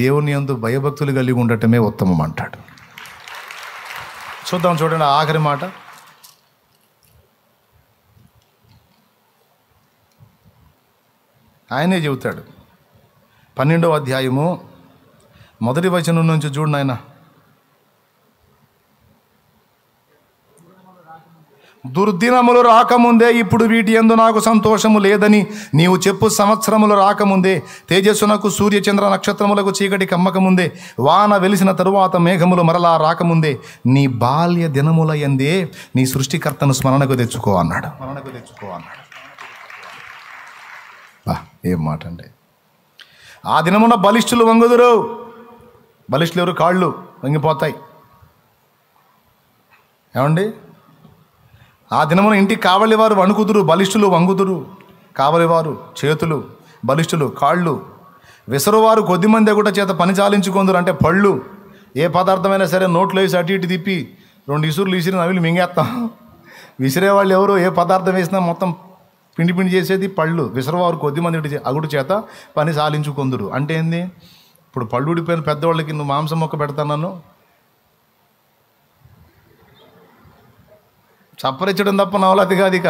దేవుని ఎందు భయభక్తులు కలిగి ఉండటమే ఉత్తమం అంటాడు చూద్దాం చూడండి ఆఖరి మాట ఆయనే చెబుతాడు పన్నెండవ అధ్యాయము మొదటి వచనం నుంచి చూడు నాయన దుర్దినములు రాకముందే ఇప్పుడు వీటి ఎందు నాకు సంతోషము లేదని నీవు చెప్పు సంవత్సరములు రాకముందే తేజస్సునకు సూర్యచంద్ర నక్షత్రములకు చీకటి కమ్మకముందే వాన వెలిసిన తరువాత మేఘములు మరలా రాకముందే నీ బాల్య దినముల ఎందే నీ సృష్టికర్తను స్మరణకు తెచ్చుకో అన్నాడు స్మరణకు తెచ్చుకో అన్నాడు ఏం మాట అండి ఆ దినమున బలిష్ఠులు వంగుదురు బలిష్ఠులు ఎవరు కాళ్ళు వంగిపోతాయి ఏమండి ఆ దినమున ఇంటికి కావలివారు వణుకుదురు బలిష్ఠులు వంగుదురు కావలివారు చేతులు బలిష్ఠులు కాళ్ళు విసరువారు కొద్దిమంది కూడా చేత పని చాలించుకుందరు అంటే పళ్ళు ఏ పదార్థమైనా సరే నోట్లో వేసి అటు ఇటు తిప్పి రెండు ఇసురులు ఇసిరి నవిలు మింగేస్తాం విసిరే వాళ్ళు ఎవరు ఏ పదార్థం వేసినా మొత్తం పిండి పిండి చేసేది పళ్ళు విసరవారు కొద్దిమంది అగుడు చేత పని సాలించుకుందరు అంటే ఏంది ఇప్పుడు పళ్ళుడిపోయిన పెద్దవాళ్ళకి నువ్వు మాంసం మొక్క పెడతానను చప్పరించడం తప్ప నవలది కాదు ఇక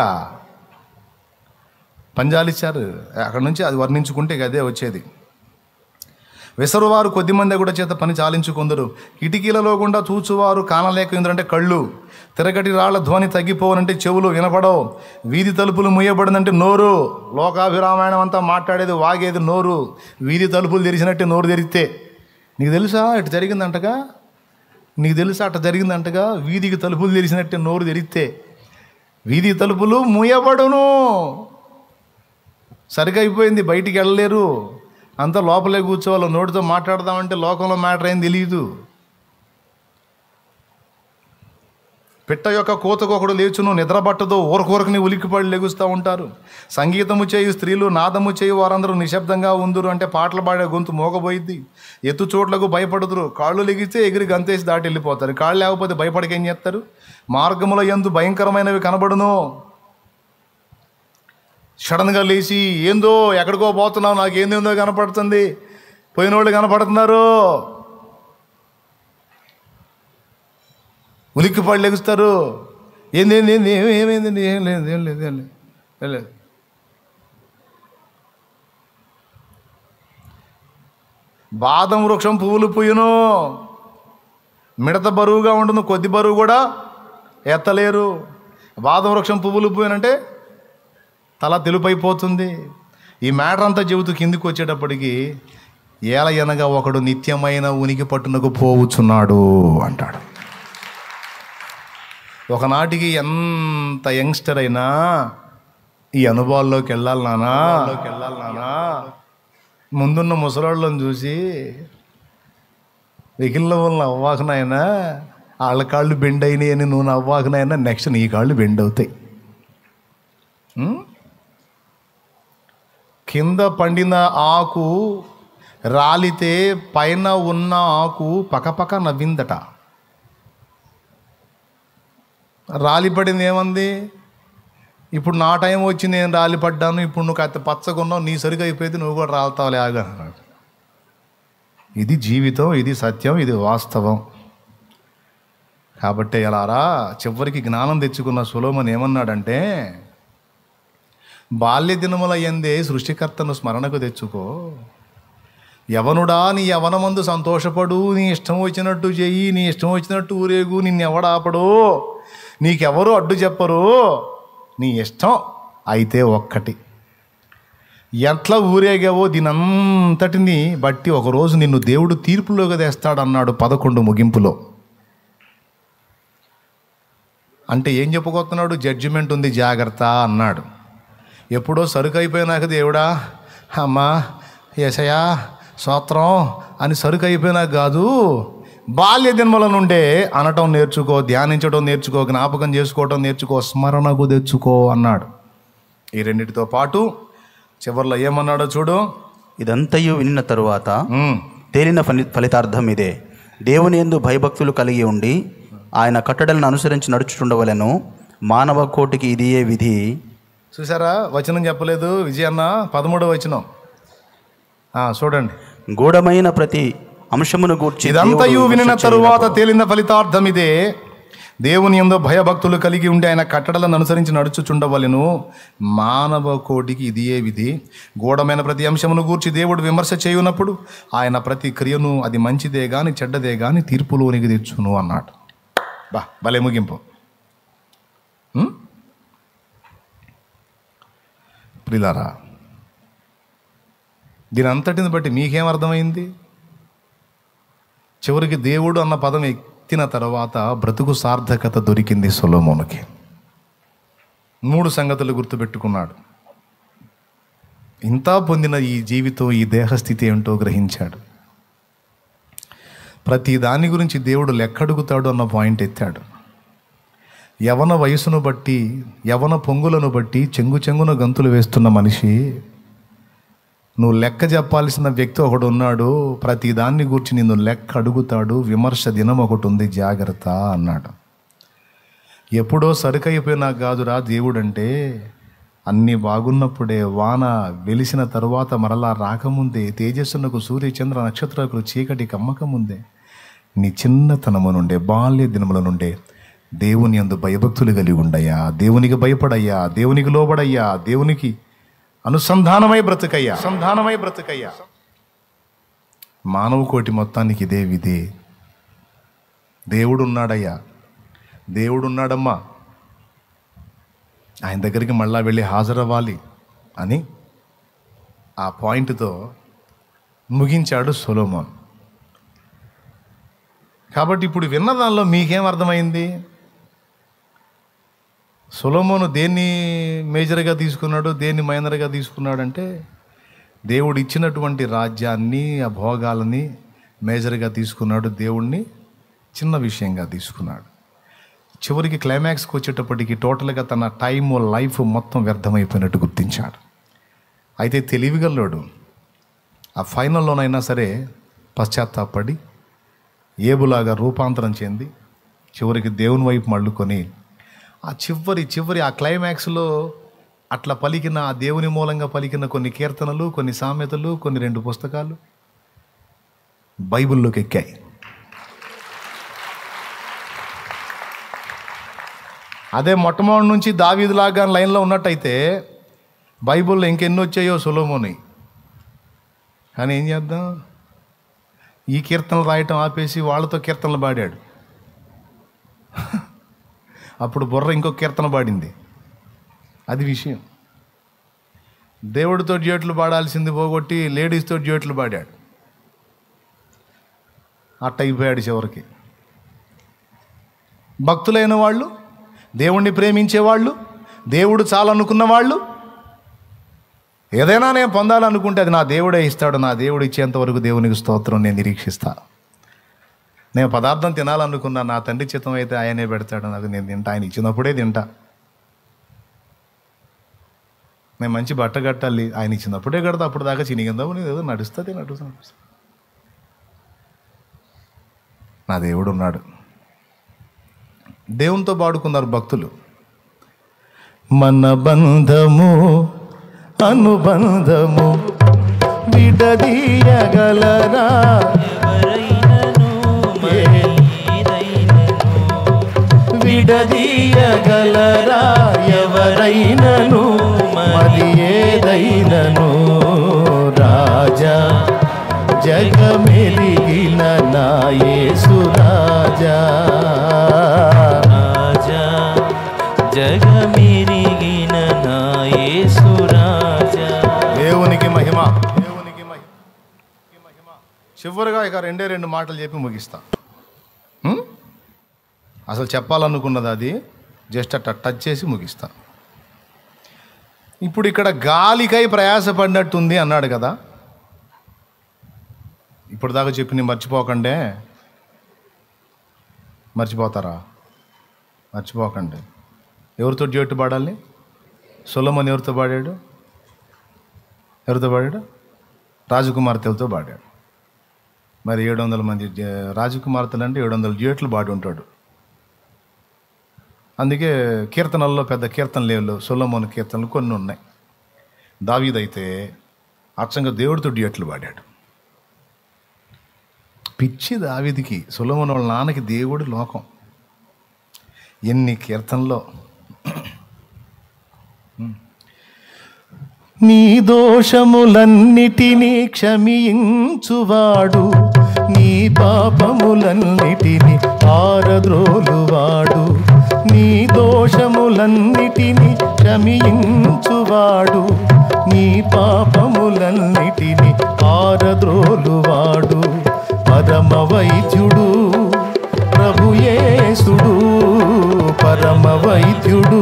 పంజాలిచ్చారు అక్కడ నుంచి అది వర్ణించుకుంటే అదే వచ్చేది విసరువారు కొద్దిమంది కూడా చేత పని చాలించుకుందరు కిటికీలలో గుండా చూచువారు కానలేక ఎందుకంటే కళ్ళు తిరగటి రాళ్ల ధ్వని తగ్గిపోవనంటే చెవులు వినపడవు వీధి తలుపులు ముయ్యబడినంటే నోరు లోకాభిరామాయణం అంతా మాట్లాడేది వాగేది నోరు వీధి తలుపులు తెరిచినట్టే నోరు తెరిస్తే నీకు తెలుసా ఇటు జరిగిందంటగా నీకు తెలుసా అట్ట జరిగిందంటగా వీధికి తలుపులు తెరిచినట్టే నోరు తెరిస్తే వీధి తలుపులు ముయ్యబడును సరిగా అయిపోయింది బయటికి వెళ్ళలేరు అంతా లోపలే కూర్చోవాలి నోటితో మాట్లాడదామంటే లోకంలో మ్యాటర్ ఏం తెలియదు పిట్ట యొక్క కోతకొకడు లేచును నిద్రపట్టదు ఊరకూరకుని ఉలికిపడి లెగుస్తూ ఉంటారు సంగీతము చేయి స్త్రీలు నాదము చేయి వారందరూ నిశ్శబ్దంగా ఉందరు అంటే పాటలు పాడే గొంతు మోగబోయిద్ది ఎత్తు చోట్లకు భయపడుదురు కాళ్ళు లెగిస్తే ఎగిరి గంతేసి దాటి వెళ్ళిపోతారు కాళ్ళు లేకపోతే భయపడకేం చేస్తారు మార్గముల ఎందు భయంకరమైనవి కనబడును సడన్గా లేచి ఏందో ఎక్కడికో పోతున్నావు నాకు ఏందో కనపడుతుంది పోయినోళ్ళు కనపడుతున్నారు ఉలిక్కి పళ్ళు లెగుస్తారు ఏంది ఏంది ఏంది ఏమైందండి ఏం లేదు ఏం లేదు ఏం లేదు ఏం లేదు బాదం వృక్షం పువ్వులు పుయ్యను మిడత బరువుగా ఉంటుంది కొద్ది బరువు కూడా ఎత్తలేరు బాదం వృక్షం పువ్వులు పోయినంటే తల తెలుపైపోతుంది ఈ మ్యాటర్ అంతా చెబుతూ కిందికి వచ్చేటప్పటికి ఏల ఎనగా ఒకడు నిత్యమైన ఉనికి పట్టునకు పోవుచున్నాడు అంటాడు ఒకనాటికి ఎంత యంగ్స్టర్ అయినా ఈ అనుభవాల్లోకి వెళ్ళాలి నానా వెళ్ళాలి నానా ముందున్న ముసలాళ్ళని చూసి వెకిల్లో వాళ్ళని అవ్వాకనైనా వాళ్ళ కాళ్ళు బెండ్ అయినాయి అని నువ్వు అవ్వాకనైనా నెక్స్ట్ నీ కాళ్ళు బెండ్ అవుతాయి కింద పండిన ఆకు రాలితే పైన ఉన్న ఆకు పక్కపక్క నవ్విందట రాలిపడింది ఏమంది ఇప్పుడు నా టైం వచ్చి నేను రాలిపడ్డాను ఇప్పుడు నువ్వు కాస్త పచ్చగున్నావు నీ సరిగా అయిపోయింది నువ్వు కూడా రాలుతావులే ఆగా ఇది జీవితం ఇది సత్యం ఇది వాస్తవం కాబట్టి అలారా చివరికి జ్ఞానం తెచ్చుకున్న సులోమన్ ఏమన్నాడంటే బాల్య దినముల ఎందే సృష్టికర్తను స్మరణకు తెచ్చుకో యవనుడా నీ యవనమందు సంతోషపడు నీ ఇష్టం వచ్చినట్టు చెయ్యి నీ ఇష్టం వచ్చినట్టు ఊరేగు నిన్నెవడాపడో నీకెవరు అడ్డు చెప్పరు నీ ఇష్టం అయితే ఒక్కటి ఎట్లా ఊరేగావో దీనంతటిని బట్టి ఒకరోజు నిన్ను దేవుడు తీర్పులోకి తెస్తాడన్నాడు పదకొండు ముగింపులో అంటే ఏం చెప్పుకోతున్నాడు జడ్జిమెంట్ ఉంది జాగ్రత్త అన్నాడు ఎప్పుడో సరుకు అయిపోయినాక దేవుడా అమ్మా ఏసయా సోత్రం అని సరుకు అయిపోయినాక కాదు బాల్య జన్మల నుండే అనటం నేర్చుకో ధ్యానించడం నేర్చుకో జ్ఞాపకం చేసుకోవటం నేర్చుకో స్మరణకు తెచ్చుకో అన్నాడు ఈ రెండింటితో పాటు చివరిలో ఏమన్నాడో చూడు ఇదంతయు విన్న తరువాత తేలిన ఫలి ఫలితార్థం ఇదే దేవుని ఎందు భయభక్తులు కలిగి ఉండి ఆయన కట్టడలను అనుసరించి నడుచుచుండవలను మానవ కోటికి ఇదియే విధి చూసారా వచనం చెప్పలేదు విజయన్న పదమూడవ వచనం చూడండి గూఢమైన ప్రతి అంశమును గూర్చి ఇదంతయు వినిన తరువాత తేలిన ఫలితార్థం ఇదే దేవుని ఎందో భయభక్తులు కలిగి ఉండి ఆయన కట్టడలను అనుసరించి నడుచుచుండవలను మానవ కోటికి ఇది ఏ విధి గూఢమైన ప్రతి అంశమును గూర్చి దేవుడు విమర్శ చేయునప్పుడు ఆయన ప్రతి క్రియను అది మంచిదే కానీ చెడ్డదే కానీ తీర్పులోనికి తెచ్చును అన్నాడు బా భలే ముగింపు ప్రిలారా దీని అంతటిని బట్టి మీకేం అర్థమైంది చివరికి దేవుడు అన్న పదం ఎక్కిన తర్వాత బ్రతుకు సార్థకత దొరికింది సొలోమోనుకి మూడు సంగతులు గుర్తుపెట్టుకున్నాడు ఇంత పొందిన ఈ జీవితం ఈ దేహస్థితి ఏమిటో గ్రహించాడు ప్రతి దాని గురించి దేవుడు లెక్కడుగుతాడు అన్న పాయింట్ ఎత్తాడు యవన వయసును బట్టి యవన పొంగులను బట్టి చెంగు చెంగున గంతులు వేస్తున్న మనిషి నువ్వు లెక్క చెప్పాల్సిన వ్యక్తి ఒకడు ఉన్నాడు ప్రతి దాన్ని గురించి నిన్ను లెక్క అడుగుతాడు విమర్శ దినం ఒకటి ఉంది జాగ్రత్త అన్నాడు ఎప్పుడో సరికైపోయినా కాదురా దేవుడు అంటే అన్నీ బాగున్నప్పుడే వాన వెలిసిన తరువాత మరలా రాకముందే తేజస్సునకు సూర్యచంద్ర నక్షత్రాలకు చీకటి కమ్మకముందే నీ చిన్నతనము నుండే బాల్య దినముల నుండే దేవుని అందు భయభక్తులు కలిగి ఉండయ్యా దేవునికి భయపడయ్యా దేవునికి లోబడయ్యా దేవునికి అనుసంధానమై బ్రతుకయ్యా అనుసంధానమై బ్రతుకయ్యా మానవ కోటి మొత్తానికి ఇదే విదే దేవుడు ఉన్నాడయ్యా దేవుడు ఉన్నాడమ్మా ఆయన దగ్గరికి మళ్ళా వెళ్ళి హాజరవ్వాలి అని ఆ పాయింట్తో ముగించాడు సొలోమోన్ కాబట్టి ఇప్పుడు విన్న దానిలో మీకేం అర్థమైంది సులోమోను దేన్ని మేజర్గా తీసుకున్నాడు దేన్ని మైనర్గా తీసుకున్నాడంటే దేవుడు ఇచ్చినటువంటి రాజ్యాన్ని ఆ భోగాలని మేజర్గా తీసుకున్నాడు దేవుణ్ణి చిన్న విషయంగా తీసుకున్నాడు చివరికి క్లైమాక్స్కి వచ్చేటప్పటికి టోటల్గా తన టైమ్ లైఫ్ మొత్తం వ్యర్థమైపోయినట్టు గుర్తించాడు అయితే తెలివిగల్లోడు ఆ ఫైనల్లోనైనా సరే పశ్చాత్తాపడి ఏబులాగా రూపాంతరం చెంది చివరికి దేవుని వైపు మళ్ళుకొని ఆ చివరి చివరి ఆ క్లైమాక్స్లో అట్లా పలికిన ఆ దేవుని మూలంగా పలికిన కొన్ని కీర్తనలు కొన్ని సామెతలు కొన్ని రెండు పుస్తకాలు బైబిల్లోకి ఎక్కాయి అదే మొట్టమొదటి నుంచి దావీదులాగా లైన్లో ఉన్నట్టయితే బైబిల్లో ఇంకెన్ని వచ్చాయో సులోమోని కానీ ఏం చేద్దాం ఈ కీర్తనలు రాయటం ఆపేసి వాళ్ళతో కీర్తనలు పాడాడు అప్పుడు బుర్ర ఇంకో కీర్తన పాడింది అది విషయం దేవుడితో జ్యోట్లు పాడాల్సింది పోగొట్టి లేడీస్తో జ్యోట్లు పాడాడు అట్ట అయిపోయాడు చివరికి భక్తులైన వాళ్ళు దేవుణ్ణి ప్రేమించేవాళ్ళు దేవుడు చాలనుకున్న వాళ్ళు ఏదైనా నేను పొందాలనుకుంటే అది నా దేవుడే ఇస్తాడు నా దేవుడు ఇచ్చేంతవరకు దేవునికి స్తోత్రం నేను నిరీక్షిస్తాను నేను పదార్థం తినాలనుకున్నా నా తండ్రి చిత్తం అయితే ఆయనే పెడతాడు నాకు నేను తింటా ఆయన ఇచ్చినప్పుడే తింటా నేను మంచి బట్ట కట్టాలి ఆయన ఇచ్చినప్పుడే కడతా అప్పుడు దాకా చినిగిందాము నేను ఏదో నడుస్తుంది నడుస్తుంది నా దేవుడు ఉన్నాడు దేవునితో పాడుకున్నారు భక్తులు మన బంధము అనుబంధము విడదీయగలరా విడదీయగలరా ఎవరైనను మరి ఏదైనను రాజా జగమెలిగిన నాయేసు రాజా రాజా జగమెరిగిన నాయేసు రాజా దేవునికి మహిమ దేవునికి మహిమ చివరిగా ఇక రెండే రెండు మాటలు చెప్పి ముగిస్తా అసలు చెప్పాలనుకున్నది అది జస్ట్ అట్ట టచ్ చేసి ముగిస్తాను ఇప్పుడు ఇక్కడ గాలికై ప్రయాసపడినట్టుంది అన్నాడు కదా ఇప్పుడు దాకా నేను మర్చిపోకండే మర్చిపోతారా మర్చిపోకండి ఎవరితో జట్టు పాడాలి సులమని ఎవరితో పాడాడు ఎవరితో పాడాడు రాజకుమార్తెలతో పాడాడు మరి ఏడు వందల మంది రాజకుమార్తెలు అంటే ఏడు వందల జట్లు పాడి ఉంటాడు అందుకే కీర్తనల్లో పెద్ద కీర్తన లేవులు సొల్లమోని కీర్తనలు కొన్ని ఉన్నాయి దావీదైతే అచ్చంగా దేవుడితో డ్యూయట్లు పాడాడు పిచ్చి దావీదికి సులమన వాళ్ళ నాన్నకి దేవుడు లోకం ఎన్ని కీర్తనలో నీ దోషములన్నిటినీ క్షమించువాడు నీ పాపములన్నిటినీ ఆరద్రోలువాడు నీ దోషములన్నిటినీ క్షమించువాడు నీ పాపములన్నిటినీ ఆరద్రోలువాడు పరమ వైద్యుడు ప్రభుయేసుడు పరమ వైద్యుడు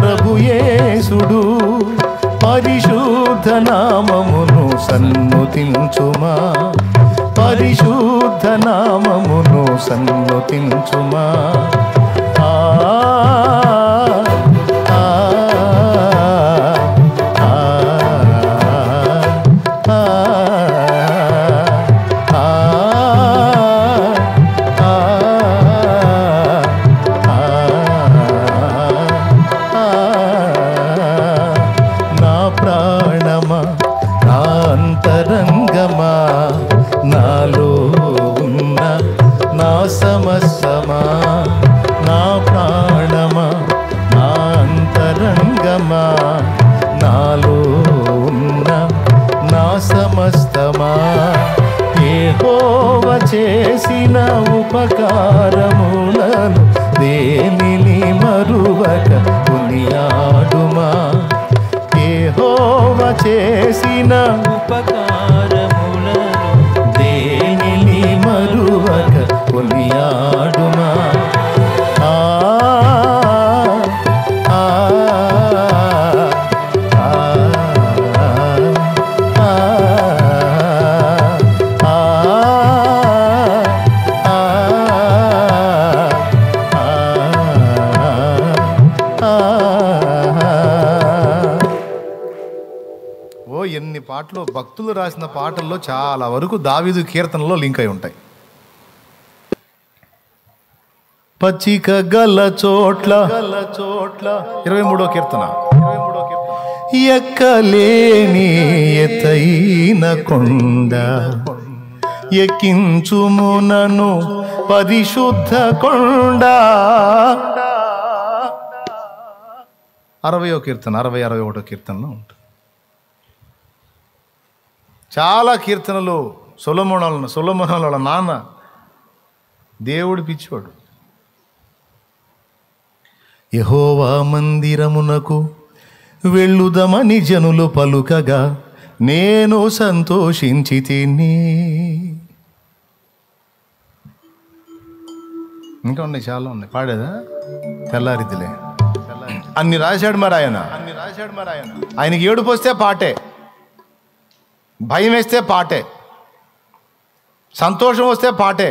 ప్రభుయేసుడు పరిశుద్ధ నామమును సన్నుతించుమా పరిశుద్ధ నామమును సన్నుతించుమా రాసిన పాటల్లో చాలా వరకు దావీదు కీర్తనలో లింక్ అయి ఉంటాయి పచ్చిక గల చోట్ల గల చోట్ల ఇరవై మూడో కీర్తన ఎక్కలేని ఎతైన కొండ ఎక్కించుమునను పరిశుద్ధ కొండ అరవయో కీర్తన అరవై అరవై ఒకటో కీర్తనలో ఉంటుంది చాలా కీర్తనలు సొలమోనల సొలమోనల నాన్న దేవుడు పిచ్చివాడు యహోవా మందిరమునకు వెళ్ళుదమని జనులు పలుకగా నేను సంతోషించి తిని ఇంకా ఉన్నాయి చాలా ఉన్నాయి పాడేదా తెల్లారిద్దిలే అన్ని రాశాడు మరి ఆయన అన్ని రాశాడు మరి ఆయన ఆయనకి ఏడుపు వస్తే పాటే భయం వేస్తే పాటే సంతోషం వస్తే పాటే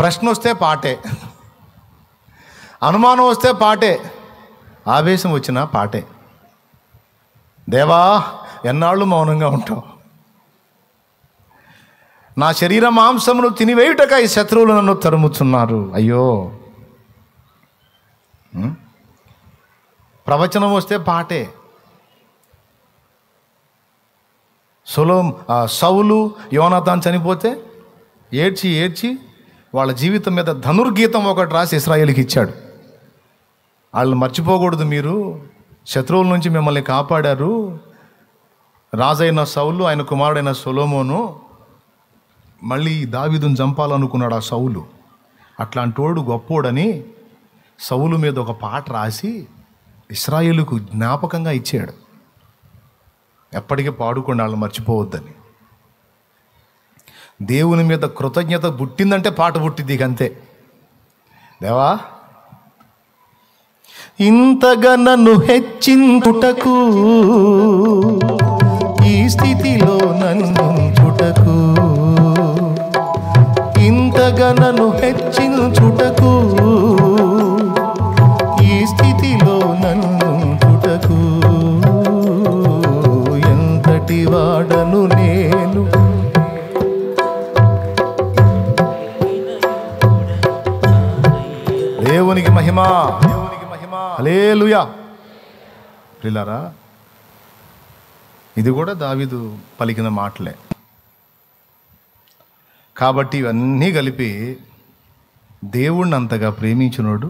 ప్రశ్న వస్తే పాటే అనుమానం వస్తే పాటే ఆవేశం వచ్చినా పాటే దేవా ఎన్నాళ్ళు మౌనంగా ఉంటావు నా శరీర మాంసమును తినివేయుటక ఈ శత్రువులు నన్ను తరుముతున్నారు అయ్యో ప్రవచనం వస్తే పాటే సొలో సౌలు యోనాథాన్ చనిపోతే ఏడ్చి ఏడ్చి వాళ్ళ జీవితం మీద ధనుర్గీతం ఒకటి రాసి ఇస్రాయేల్కి ఇచ్చాడు వాళ్ళు మర్చిపోకూడదు మీరు శత్రువుల నుంచి మిమ్మల్ని కాపాడారు రాజైన సౌలు ఆయన కుమారుడైన సొలోమోను మళ్ళీ దావిదును చంపాలనుకున్నాడు ఆ సౌలు అట్లాంటోడు గొప్పోడని సౌలు మీద ఒక పాట రాసి ఇస్రాయేలుకు జ్ఞాపకంగా ఇచ్చాడు ఎప్పటికీ పాడుకోండి వాళ్ళని మర్చిపోవద్దని దేవుని మీద కృతజ్ఞత పుట్టిందంటే పాట పుట్టింది అంతే దేవా ఇంతగా నన్ను హెచ్చించుటకు ఈ స్థితిలో నన్ను చుటకు ఇంతగా నన్ను హెచ్చించుటకు మహిమ దేవునికి ఇది కూడా దావిదు పలికిన మాటలే కాబట్టి ఇవన్నీ కలిపి దేవుణ్ణి అంతగా ప్రేమించినోడు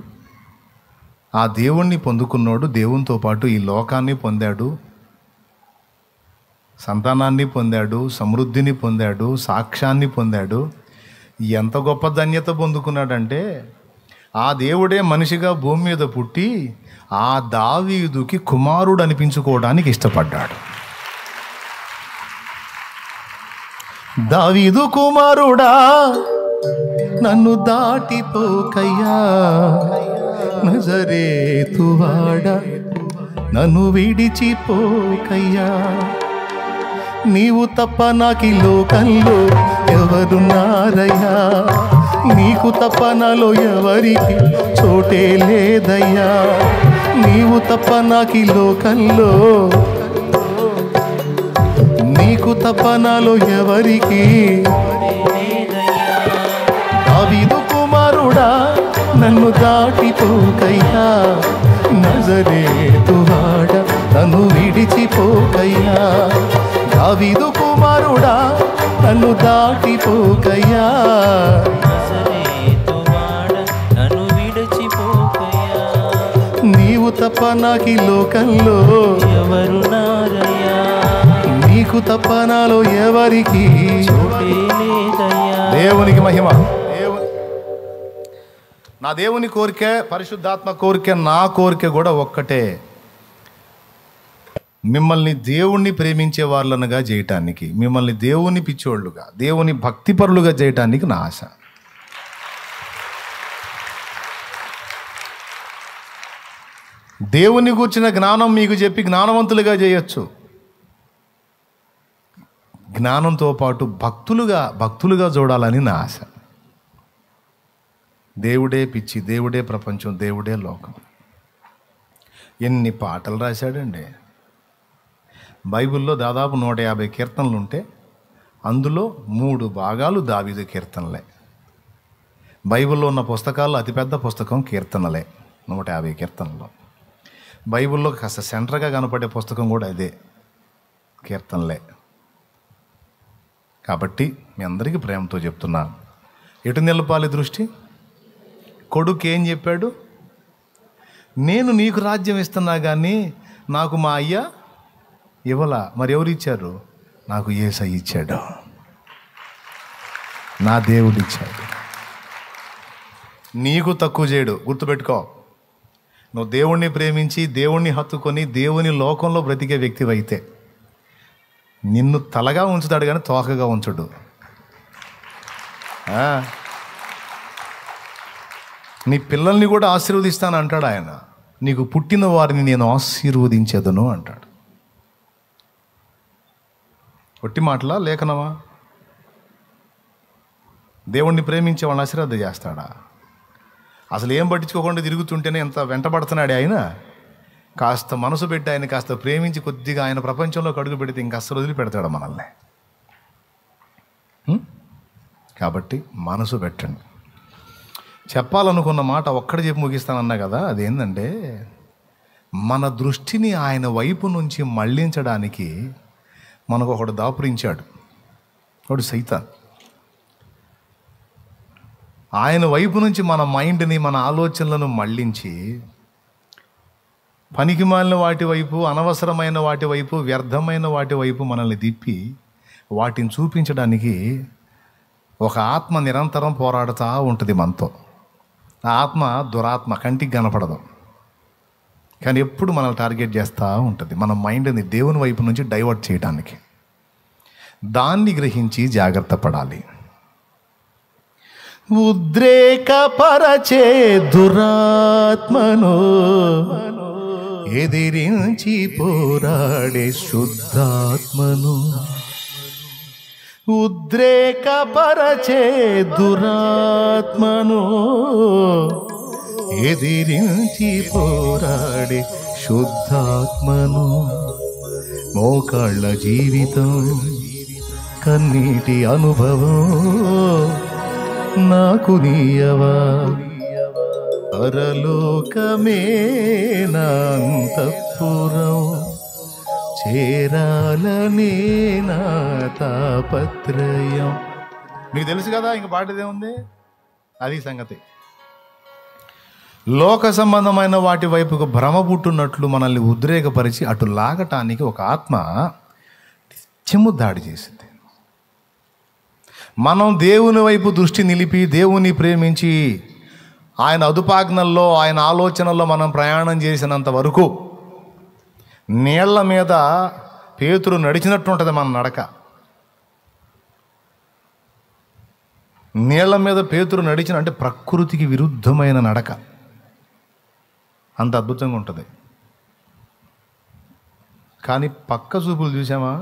ఆ దేవుణ్ణి పొందుకున్నోడు దేవునితో పాటు ఈ లోకాన్ని పొందాడు సంతానాన్ని పొందాడు సమృద్ధిని పొందాడు సాక్ష్యాన్ని పొందాడు ఎంత గొప్ప ధన్యత పొందుకున్నాడంటే ఆ దేవుడే మనిషిగా భూమి మీద పుట్టి ఆ దావీదుకి కుమారుడు అనిపించుకోవడానికి ఇష్టపడ్డాడు దావీదు కుమారుడా నన్ను దాటిపోకయ్యా తువాడా నన్ను విడిచిపోకయ్యా నీవు తప్ప నాకు ఈ లోకంలో ఎవరున్నారయ్యా నీకు తప్ప నాలో ఎవరికి చోటే లేదయ్యా నీవు తప్ప నాకు ఈ లోకంలో నీకు తప్ప నాలో ఎవరికి అవిదు కుమారుడా నన్ను దాటిపోకయ్యా నజరే తువాడ నన్ను విడిచిపోకయ్యా దావీదు కుమారుడా నన్ను దాటిపోకయ్యా నీవు తప్ప నాకు లోకంలో ఎవరు నీకు తప్ప నాలో ఎవరికి దేవునికి మహిమ నా దేవుని కోరిక పరిశుద్ధాత్మ కోరిక నా కోరిక కూడా ఒక్కటే మిమ్మల్ని దేవుణ్ణి ప్రేమించే వాళ్ళనుగా చేయటానికి మిమ్మల్ని దేవుని పిచ్చోళ్ళుగా దేవుని భక్తిపరులుగా చేయటానికి నా ఆశ దేవుని కూర్చిన జ్ఞానం మీకు చెప్పి జ్ఞానవంతులుగా చేయొచ్చు జ్ఞానంతో పాటు భక్తులుగా భక్తులుగా చూడాలని నా ఆశ దేవుడే పిచ్చి దేవుడే ప్రపంచం దేవుడే లోకం ఎన్ని పాటలు రాశాడండి బైబిల్లో దాదాపు నూట యాభై కీర్తనలు ఉంటే అందులో మూడు భాగాలు దావీదు కీర్తనలే బైబిల్లో ఉన్న పుస్తకాల్లో అతిపెద్ద పుస్తకం కీర్తనలే నూట యాభై కీర్తనలు బైబిల్లో కాస్త సెంటర్గా కనపడే పుస్తకం కూడా అదే కీర్తనలే కాబట్టి మీ అందరికీ ప్రేమతో చెప్తున్నాను ఎటు నిలపాలి దృష్టి కొడుకు ఏం చెప్పాడు నేను నీకు రాజ్యం ఇస్తున్నా కానీ నాకు మా అయ్య ఇవ్వలా మరి ఎవరు ఇచ్చారు నాకు ఏసై ఇచ్చాడు నా దేవుడు ఇచ్చాడు నీకు తక్కువ చేయడు గుర్తుపెట్టుకో నువ్వు దేవుణ్ణి ప్రేమించి దేవుణ్ణి హత్తుకొని దేవుని లోకంలో బ్రతికే వ్యక్తివైతే నిన్ను తలగా ఉంచుతాడు కానీ తోకగా ఉంచడు నీ పిల్లల్ని కూడా ఆశీర్వదిస్తాను అంటాడు ఆయన నీకు పుట్టిన వారిని నేను ఆశీర్వదించేదను అంటాడు ఒట్టి మాటలా లేఖనమా దేవుణ్ణి ప్రేమించే వాళ్ళని అశ్రద్ధ చేస్తాడా అసలు ఏం పట్టించుకోకుండా తిరుగుతుంటేనే ఎంత వెంటబడుతున్నాడే ఆయన కాస్త మనసు పెట్టి ఆయన కాస్త ప్రేమించి కొద్దిగా ఆయన ప్రపంచంలోకి అడుగు పెడితే ఇంకా అస్సలు వదిలిపెడతాడు మనల్ని కాబట్టి మనసు పెట్టండి చెప్పాలనుకున్న మాట ఒక్కడే చెప్పి ముగిస్తానన్నా కదా అదేంటంటే మన దృష్టిని ఆయన వైపు నుంచి మళ్లించడానికి మనకు ఒకడు దాపురించాడు వాడు సైతాన్ ఆయన వైపు నుంచి మన మైండ్ని మన ఆలోచనలను మళ్ళించి పనికి మాలిన వాటి వైపు అనవసరమైన వాటి వైపు వ్యర్థమైన వాటి వైపు మనల్ని తిప్పి వాటిని చూపించడానికి ఒక ఆత్మ నిరంతరం పోరాడుతూ ఉంటుంది మనతో ఆత్మ దురాత్మ కంటికి కనపడదు కానీ ఎప్పుడు మనల్ని టార్గెట్ చేస్తూ ఉంటుంది మన మైండ్ని దేవుని వైపు నుంచి డైవర్ట్ చేయడానికి దాన్ని గ్రహించి జాగ్రత్త పడాలి ఉద్రేకపరచే దురాత్మను ఎదిరించి పోరాడే శుద్ధాత్మను ఉద్రేకపరచే దురాత్మను ఎదిరించి పోరాడే శుద్ధాత్మను మోకాళ్ళ జీవితం కన్నీటి అనుభవం నాకు నీయవా పరలోకమే నాంతఃపురం చేరాలనే నా తాపత్రయం మీకు తెలుసు కదా ఇంక పాటదేముంది అది సంగతి లోక సంబంధమైన వాటి వైపుకు భ్రమ పుట్టున్నట్లు మనల్ని ఉద్రేకపరిచి అటు లాగటానికి ఒక ఆత్మ చెమ్ము దాడి చేసింది మనం దేవుని వైపు దృష్టి నిలిపి దేవుని ప్రేమించి ఆయన అదుపాజ్ఞల్లో ఆయన ఆలోచనల్లో మనం ప్రయాణం చేసినంత వరకు నీళ్ల మీద పేతురు నడిచినట్టు ఉంటుంది మన నడక నీళ్ల మీద పేతురు నడిచిన అంటే ప్రకృతికి విరుద్ధమైన నడక అంత అద్భుతంగా ఉంటుంది కానీ పక్క చూపులు చూసామా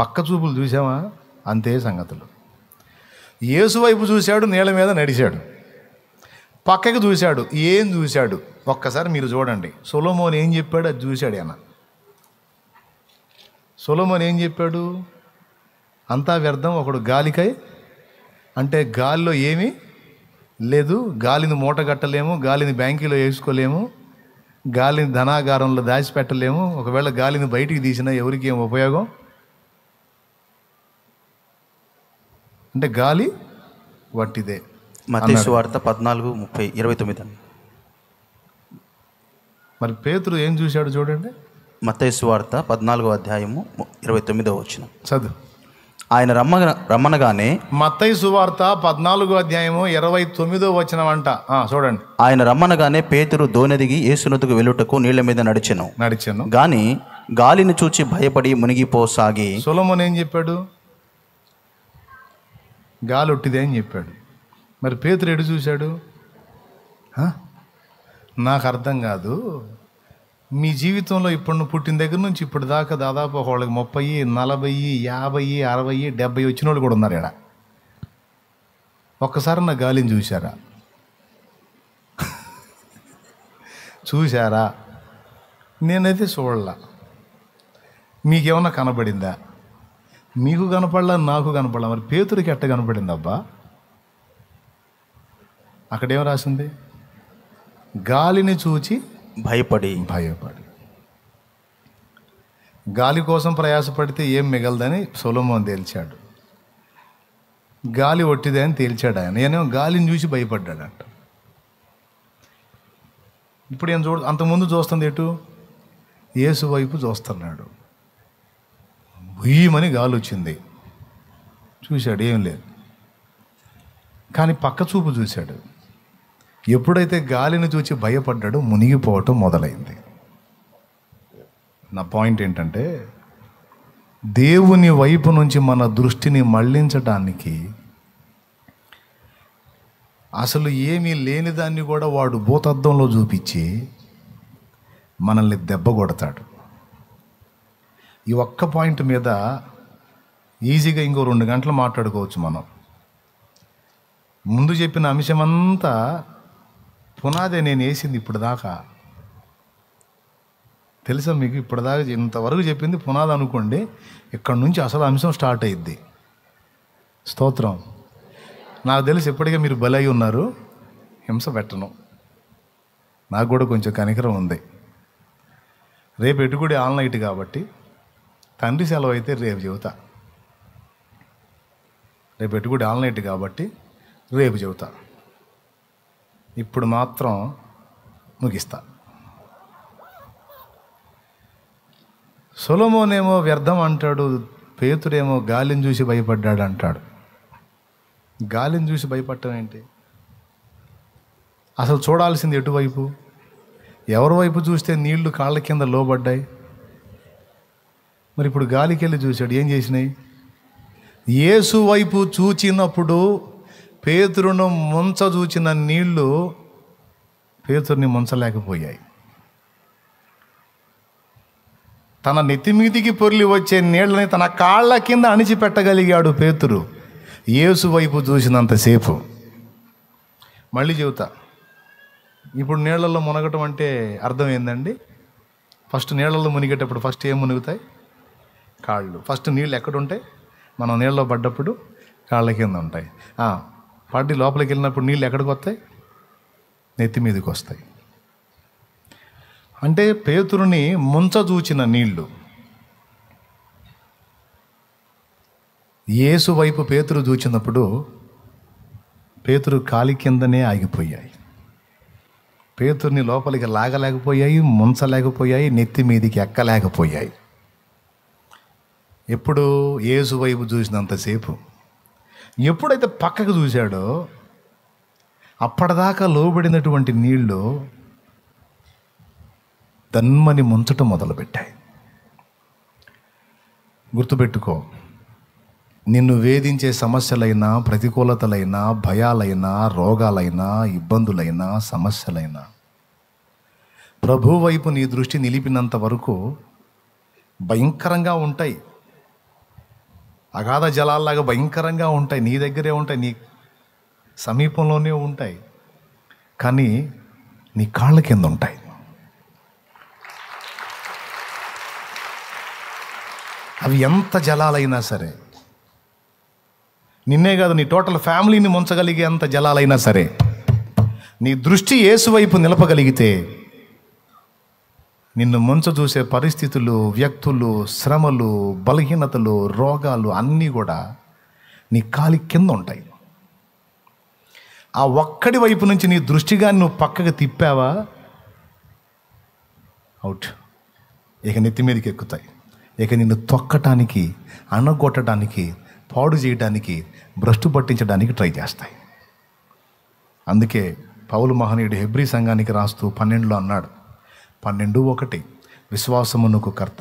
పక్క చూపులు చూసామా అంతే సంగతులు ఏసు వైపు చూశాడు నేల మీద నడిచాడు పక్కకి చూశాడు ఏం చూశాడు ఒక్కసారి మీరు చూడండి సులోమోని ఏం చెప్పాడు అది చూశాడు ఆయన సులోమోని ఏం చెప్పాడు అంతా వ్యర్థం ఒకడు గాలికై అంటే గాలిలో ఏమీ లేదు గాలిని మూట కట్టలేము గాలిని బ్యాంకీలో వేసుకోలేము గాలిని ధనాగారంలో దాచిపెట్టలేము ఒకవేళ గాలిని బయటికి తీసినా ఎవరికి ఏం ఉపయోగం అంటే గాలి వట్టిదే మతేసు వార్త పద్నాలుగు ముప్పై ఇరవై తొమ్మిది మరి పేతురు ఏం చూశాడు చూడండి మతేసు వార్త పద్నాలుగో అధ్యాయము ఇరవై తొమ్మిదో వచ్చిన చదువు ఆయన రమ్మ రమ్మనగానే మత్తయి సువార్త పద్నాలుగో అధ్యాయము ఇరవై తొమ్మిదో వచ్చిన వంట చూడండి ఆయన రమ్మనగానే పేతురు దోనెదిగి ఏసునతుకు వెళ్ళుటకు నీళ్ల మీద నడిచాను నడిచెను గాని గాలిని చూచి భయపడి మునిగిపోసాగి సులమున్ ఏం చెప్పాడు గాలి ఒట్టిదే అని చెప్పాడు మరి పేతురు ఎటు చూశాడు నాకు అర్థం కాదు మీ జీవితంలో ఇప్పుడు నువ్వు పుట్టిన దగ్గర నుంచి ఇప్పుడు దాకా దాదాపు వాళ్ళకి ముప్పై నలభై యాభై అరవై డెబ్బై వచ్చిన వాళ్ళు కూడా ఉన్నారు ఇక్కడ ఒక్కసారి నా గాలిని చూశారా చూశారా నేనైతే చూడలా మీకేమన్నా కనబడిందా మీకు కనపడలా నాకు కనపడలా మరి పేతుడికి ఎట్ట కనపడిందబ్బా అక్కడేమో రాసింది గాలిని చూచి భయపడి భయపడి గాలి కోసం ప్రయాసపడితే ఏం మిగలదని సులభం తేల్చాడు గాలి ఒట్టిదే అని తేల్చాడు ఆయన నేనేమో గాలిని చూసి భయపడ్డాడు అంట ఇప్పుడు ఏం చూడ అంతకుముందు చూస్తుంది ఎటు యేసు వైపు చూస్తున్నాడు భూయమని గాలి వచ్చింది చూశాడు ఏం లేదు కానీ పక్క చూపు చూశాడు ఎప్పుడైతే గాలిని చూచి భయపడ్డాడో మునిగిపోవటం మొదలైంది నా పాయింట్ ఏంటంటే దేవుని వైపు నుంచి మన దృష్టిని మళ్ళించడానికి అసలు ఏమీ లేని దాన్ని కూడా వాడు భూతద్దంలో చూపించి మనల్ని దెబ్బ కొడతాడు ఈ ఒక్క పాయింట్ మీద ఈజీగా ఇంకో రెండు గంటలు మాట్లాడుకోవచ్చు మనం ముందు చెప్పిన అంశమంతా పునాది నేను వేసింది ఇప్పుడు దాకా తెలుసా మీకు ఇప్పటిదాకా ఇంతవరకు చెప్పింది పునాది అనుకోండి ఇక్కడ నుంచి అసలు అంశం స్టార్ట్ అయ్యిద్ది స్తోత్రం నాకు తెలిసి ఇప్పటికే మీరు బలై ఉన్నారు హింస పెట్టను నాకు కూడా కొంచెం కనికరం ఉంది రేపు ఎటుకుడి ఆల్ నైట్ కాబట్టి తండ్రి సెలవు అయితే రేపు చెబుతా రేపు ఎటుకుడి ఆల్ నైట్ కాబట్టి రేపు చెబుతా ఇప్పుడు మాత్రం ముగిస్తా సొలమోనేమో వ్యర్థం అంటాడు పేతుడేమో గాలిని చూసి భయపడ్డాడు అంటాడు గాలిని చూసి భయపడటం ఏంటి అసలు చూడాల్సింది ఎటువైపు ఎవరి వైపు చూస్తే నీళ్లు కాళ్ళ కింద లోబడ్డాయి మరి ఇప్పుడు గాలికి వెళ్ళి చూశాడు ఏం చేసినాయి ఏసు వైపు చూచినప్పుడు పేతురును ముంచజూచిన నీళ్లు పేతుర్ని ముంచలేకపోయాయి తన నెత్తిమీదికి పొర్లి వచ్చే నీళ్ళని తన కాళ్ళ కింద అణిచిపెట్టగలిగాడు పేతురు ఏసు వైపు చూసినంతసేపు మళ్ళీ చెబుతా ఇప్పుడు నీళ్ళల్లో మునగటం అంటే అర్థం ఏందండి ఫస్ట్ నీళ్ళల్లో మునిగేటప్పుడు ఫస్ట్ ఏం మునుగుతాయి కాళ్ళు ఫస్ట్ నీళ్ళు ఎక్కడుంటాయి మనం నీళ్ళలో పడ్డప్పుడు కాళ్ళ కింద ఉంటాయి పార్టీ లోపలికి వెళ్ళినప్పుడు నీళ్ళు ఎక్కడికి వస్తాయి నెత్తి మీదకి వస్తాయి అంటే పేతురుని ముంచజూచిన నీళ్లు ఏసు వైపు పేతురు చూచినప్పుడు పేతురు కాలి కిందనే ఆగిపోయాయి పేతుర్ని లోపలికి లాగలేకపోయాయి ముంచలేకపోయాయి నెత్తి మీదికి ఎక్కలేకపోయాయి ఎప్పుడు ఏసు వైపు చూసినంతసేపు ఎప్పుడైతే పక్కకు చూశాడో అప్పటిదాకా లోబడినటువంటి నీళ్లు దన్మని ముంచటం మొదలుపెట్టాయి గుర్తుపెట్టుకో నిన్ను వేధించే సమస్యలైనా ప్రతికూలతలైనా భయాలైనా రోగాలైనా ఇబ్బందులైనా సమస్యలైనా ప్రభు వైపు నీ దృష్టి నిలిపినంత వరకు భయంకరంగా ఉంటాయి అగాధ జలాల్లాగా భయంకరంగా ఉంటాయి నీ దగ్గరే ఉంటాయి నీ సమీపంలోనే ఉంటాయి కానీ నీ కాళ్ళ కింద ఉంటాయి అవి ఎంత జలాలైనా సరే నిన్నే కాదు నీ టోటల్ ఫ్యామిలీని ముంచగలిగే అంత జలాలైనా సరే నీ దృష్టి ఏసువైపు నిలపగలిగితే నిన్ను ముంచ చూసే పరిస్థితులు వ్యక్తులు శ్రమలు బలహీనతలు రోగాలు అన్నీ కూడా నీ కాలి కింద ఉంటాయి ఆ ఒక్కడి వైపు నుంచి నీ దృష్టిగా నువ్వు పక్కకు తిప్పావా అవుట్ ఇక నెత్తి మీదకి ఎక్కుతాయి ఇక నిన్ను తొక్కటానికి అణగొట్టడానికి పాడు చేయడానికి భ్రష్టు పట్టించడానికి ట్రై చేస్తాయి అందుకే పౌలు మహనీయుడు హెబ్రి సంఘానికి రాస్తూ పన్నెండులో అన్నాడు పన్నెండు ఒకటి విశ్వాసమునకు కర్త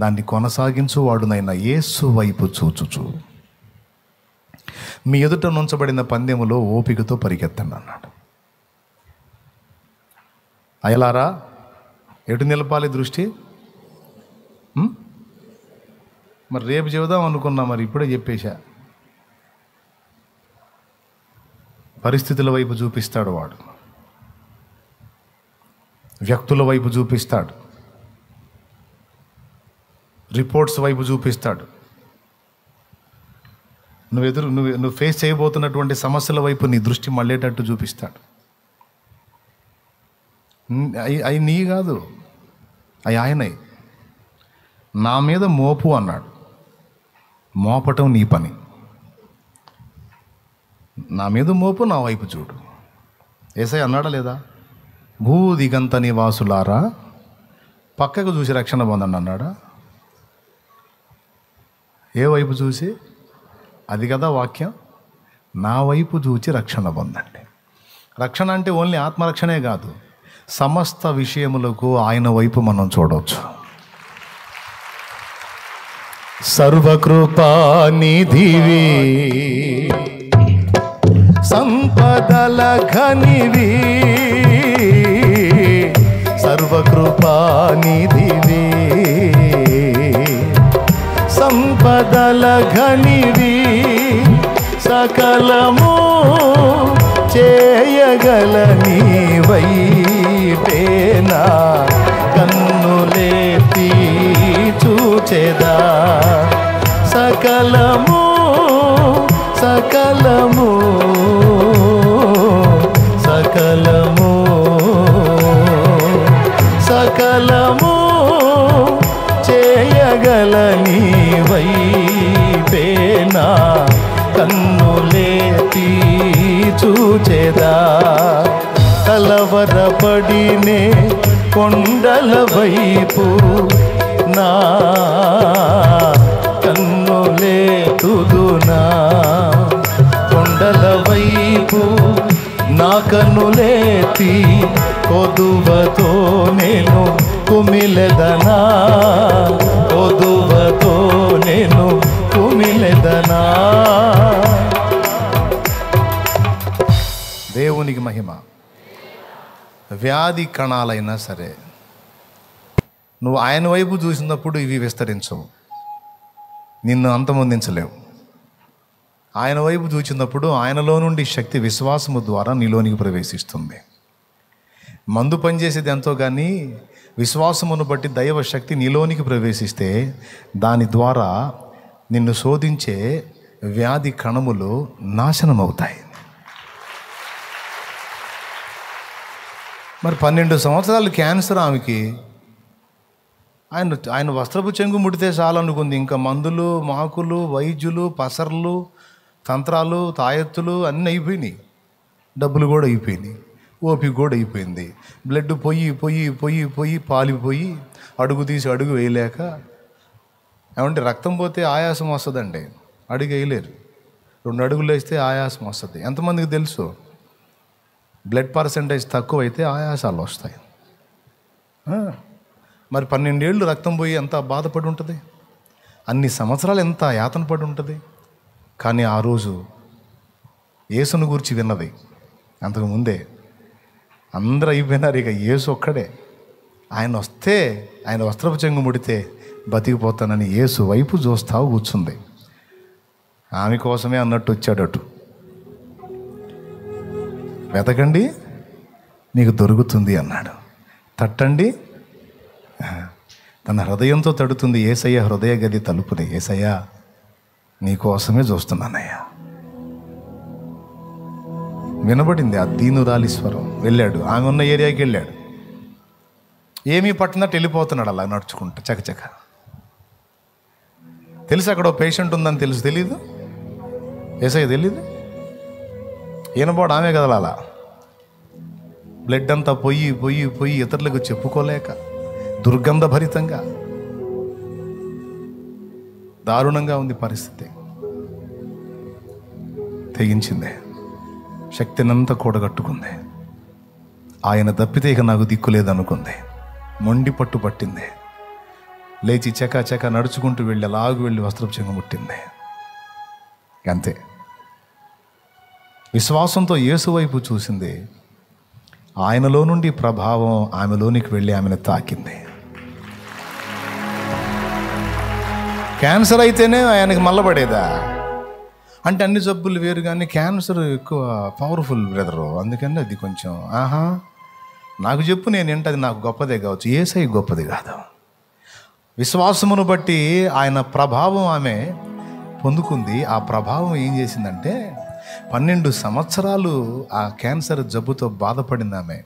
దాన్ని కొనసాగించువాడునైన ఏసు వైపు చూచుచు మీ ఎదుట నుంచబడిన పందెములో ఓపికతో పరిగెత్తండి అన్నాడు అయలారా ఎటు నిలపాలి దృష్టి మరి రేపు చెబుదాం అనుకున్నా మరి ఇప్పుడే చెప్పేశా పరిస్థితుల వైపు చూపిస్తాడు వాడు వ్యక్తుల వైపు చూపిస్తాడు రిపోర్ట్స్ వైపు చూపిస్తాడు నువ్వు ఎదురు నువ్వు నువ్వు ఫేస్ చేయబోతున్నటువంటి సమస్యల వైపు నీ దృష్టి మళ్ళేటట్టు చూపిస్తాడు అవి నీ కాదు అవి ఆయన నా మీద మోపు అన్నాడు మోపటం నీ పని నా మీద మోపు నా వైపు చూడు ఏసై అన్నాడా లేదా భూదిగంత నివాసులారా పక్కకు చూసి రక్షణ పొందండి అన్నాడా ఏ వైపు చూసి అది కదా వాక్యం నా వైపు చూచి రక్షణ పొందండి రక్షణ అంటే ఓన్లీ ఆత్మరక్షణే కాదు సమస్త విషయములకు ఆయన వైపు మనం చూడవచ్చు సర్వకృపా సంపదల ఘనివీ సర్వకృపానిధివే సంపదల ఘనివి సకలము చేయగల పేనా కన్నులేతి చూచెదా సకలము సకలము నా కన్నులేతి చూచేదా కలవరపడినే కొండల వైపు నా కన్నులేతుదునా కొండల వైపు నా కన్నులేతి కొదువతో నేను కుమిలదనా కొదువతో నేను వందనా దేవునికి మహిమ వ్యాధి కణాలైనా సరే నువ్వు ఆయన వైపు చూసినప్పుడు ఇవి విస్తరించవు నిన్ను అంతమొందించలేవు ఆయన వైపు చూచినప్పుడు ఆయనలో నుండి శక్తి విశ్వాసము ద్వారా నీలోనికి ప్రవేశిస్తుంది మందు పనిచేసేది ఎంతో కానీ విశ్వాసమును బట్టి దైవ శక్తి నీలోనికి ప్రవేశిస్తే దాని ద్వారా నిన్ను శోధించే వ్యాధి కణములు నాశనమవుతాయి మరి పన్నెండు సంవత్సరాలు క్యాన్సర్ ఆమెకి ఆయన ఆయన వస్త్రపు చెంగు ముడితే చాలనుకుంది ఇంకా మందులు మాకులు వైద్యులు పసర్లు తంత్రాలు తాయెత్తులు అన్నీ అయిపోయినాయి డబ్బులు కూడా అయిపోయినాయి ఓపి కూడా అయిపోయింది బ్లడ్ పొయ్యి పొయ్యి పొయ్యి పొయ్యి పాలిపోయి అడుగు తీసి అడుగు వేయలేక ఏమంటే రక్తం పోతే ఆయాసం వస్తుందండి అడుగు వేయలేరు రెండు అడుగులు వేస్తే ఆయాసం వస్తుంది ఎంతమందికి తెలుసు బ్లడ్ పర్సంటేజ్ తక్కువ అయితే ఆయాసాలు వస్తాయి మరి పన్నెండేళ్ళు రక్తం పోయి ఎంత బాధపడి ఉంటుంది అన్ని సంవత్సరాలు ఎంత యాతన పడి ఉంటుంది కానీ ఆ రోజు యేసును గురించి విన్నది అంతకుముందే అందరూ అయిపోయినారు ఇక యేసు ఒక్కడే ఆయన వస్తే ఆయన వస్త్రపు చెంగు ముడితే బతికిపోతానని ఏసు వైపు చూస్తావు కూర్చుంది ఆమె కోసమే అన్నట్టు వచ్చాడటు వెతకండి మీకు దొరుకుతుంది అన్నాడు తట్టండి తన హృదయంతో తడుతుంది ఏసయ్య హృదయ గది తలుపుని ఏసయ్య నీకోసమే చూస్తున్నానయ్యా వినబడింది ఆ దీనురాలి స్వరం వెళ్ళాడు ఆమె ఉన్న ఏరియాకి వెళ్ళాడు ఏమీ పట్టినట్టు వెళ్ళిపోతున్నాడు అలా నడుచుకుంటూ చకచక తెలుసు అక్కడ పేషెంట్ ఉందని తెలుసు తెలీదు ఏసై తెలీదు ఈయనపోడు ఆమె కదలాల బ్లడ్ అంతా పొయ్యి పొయ్యి పొయ్యి ఇతరులకు చెప్పుకోలేక దుర్గంధభరితంగా దారుణంగా ఉంది పరిస్థితి తెగించింది శక్తినంతా కూడగట్టుకుంది ఆయన తప్పితే ఇక నాకు దిక్కు లేదనుకుంది మొండి పట్టు పట్టింది లేచి చకా చకా నడుచుకుంటూ వెళ్ళి లాగు వెళ్ళి వస్త్రపు చెంగముట్టింది అంతే విశ్వాసంతో యేసు వైపు చూసింది ఆయనలో నుండి ప్రభావం ఆమెలోనికి వెళ్ళి ఆమెను తాకింది క్యాన్సర్ అయితేనే ఆయనకి మల్లబడేదా అంటే అన్ని జబ్బులు వేరు కానీ క్యాన్సర్ ఎక్కువ పవర్ఫుల్ బ్రదరు అందుకని అది కొంచెం ఆహా నాకు చెప్పు నేను ఏంటది నాకు గొప్పదే కావచ్చు ఏసై గొప్పది కాదు విశ్వాసమును బట్టి ఆయన ప్రభావం ఆమె పొందుకుంది ఆ ప్రభావం ఏం చేసిందంటే పన్నెండు సంవత్సరాలు ఆ క్యాన్సర్ జబ్బుతో బాధపడింది ఆమె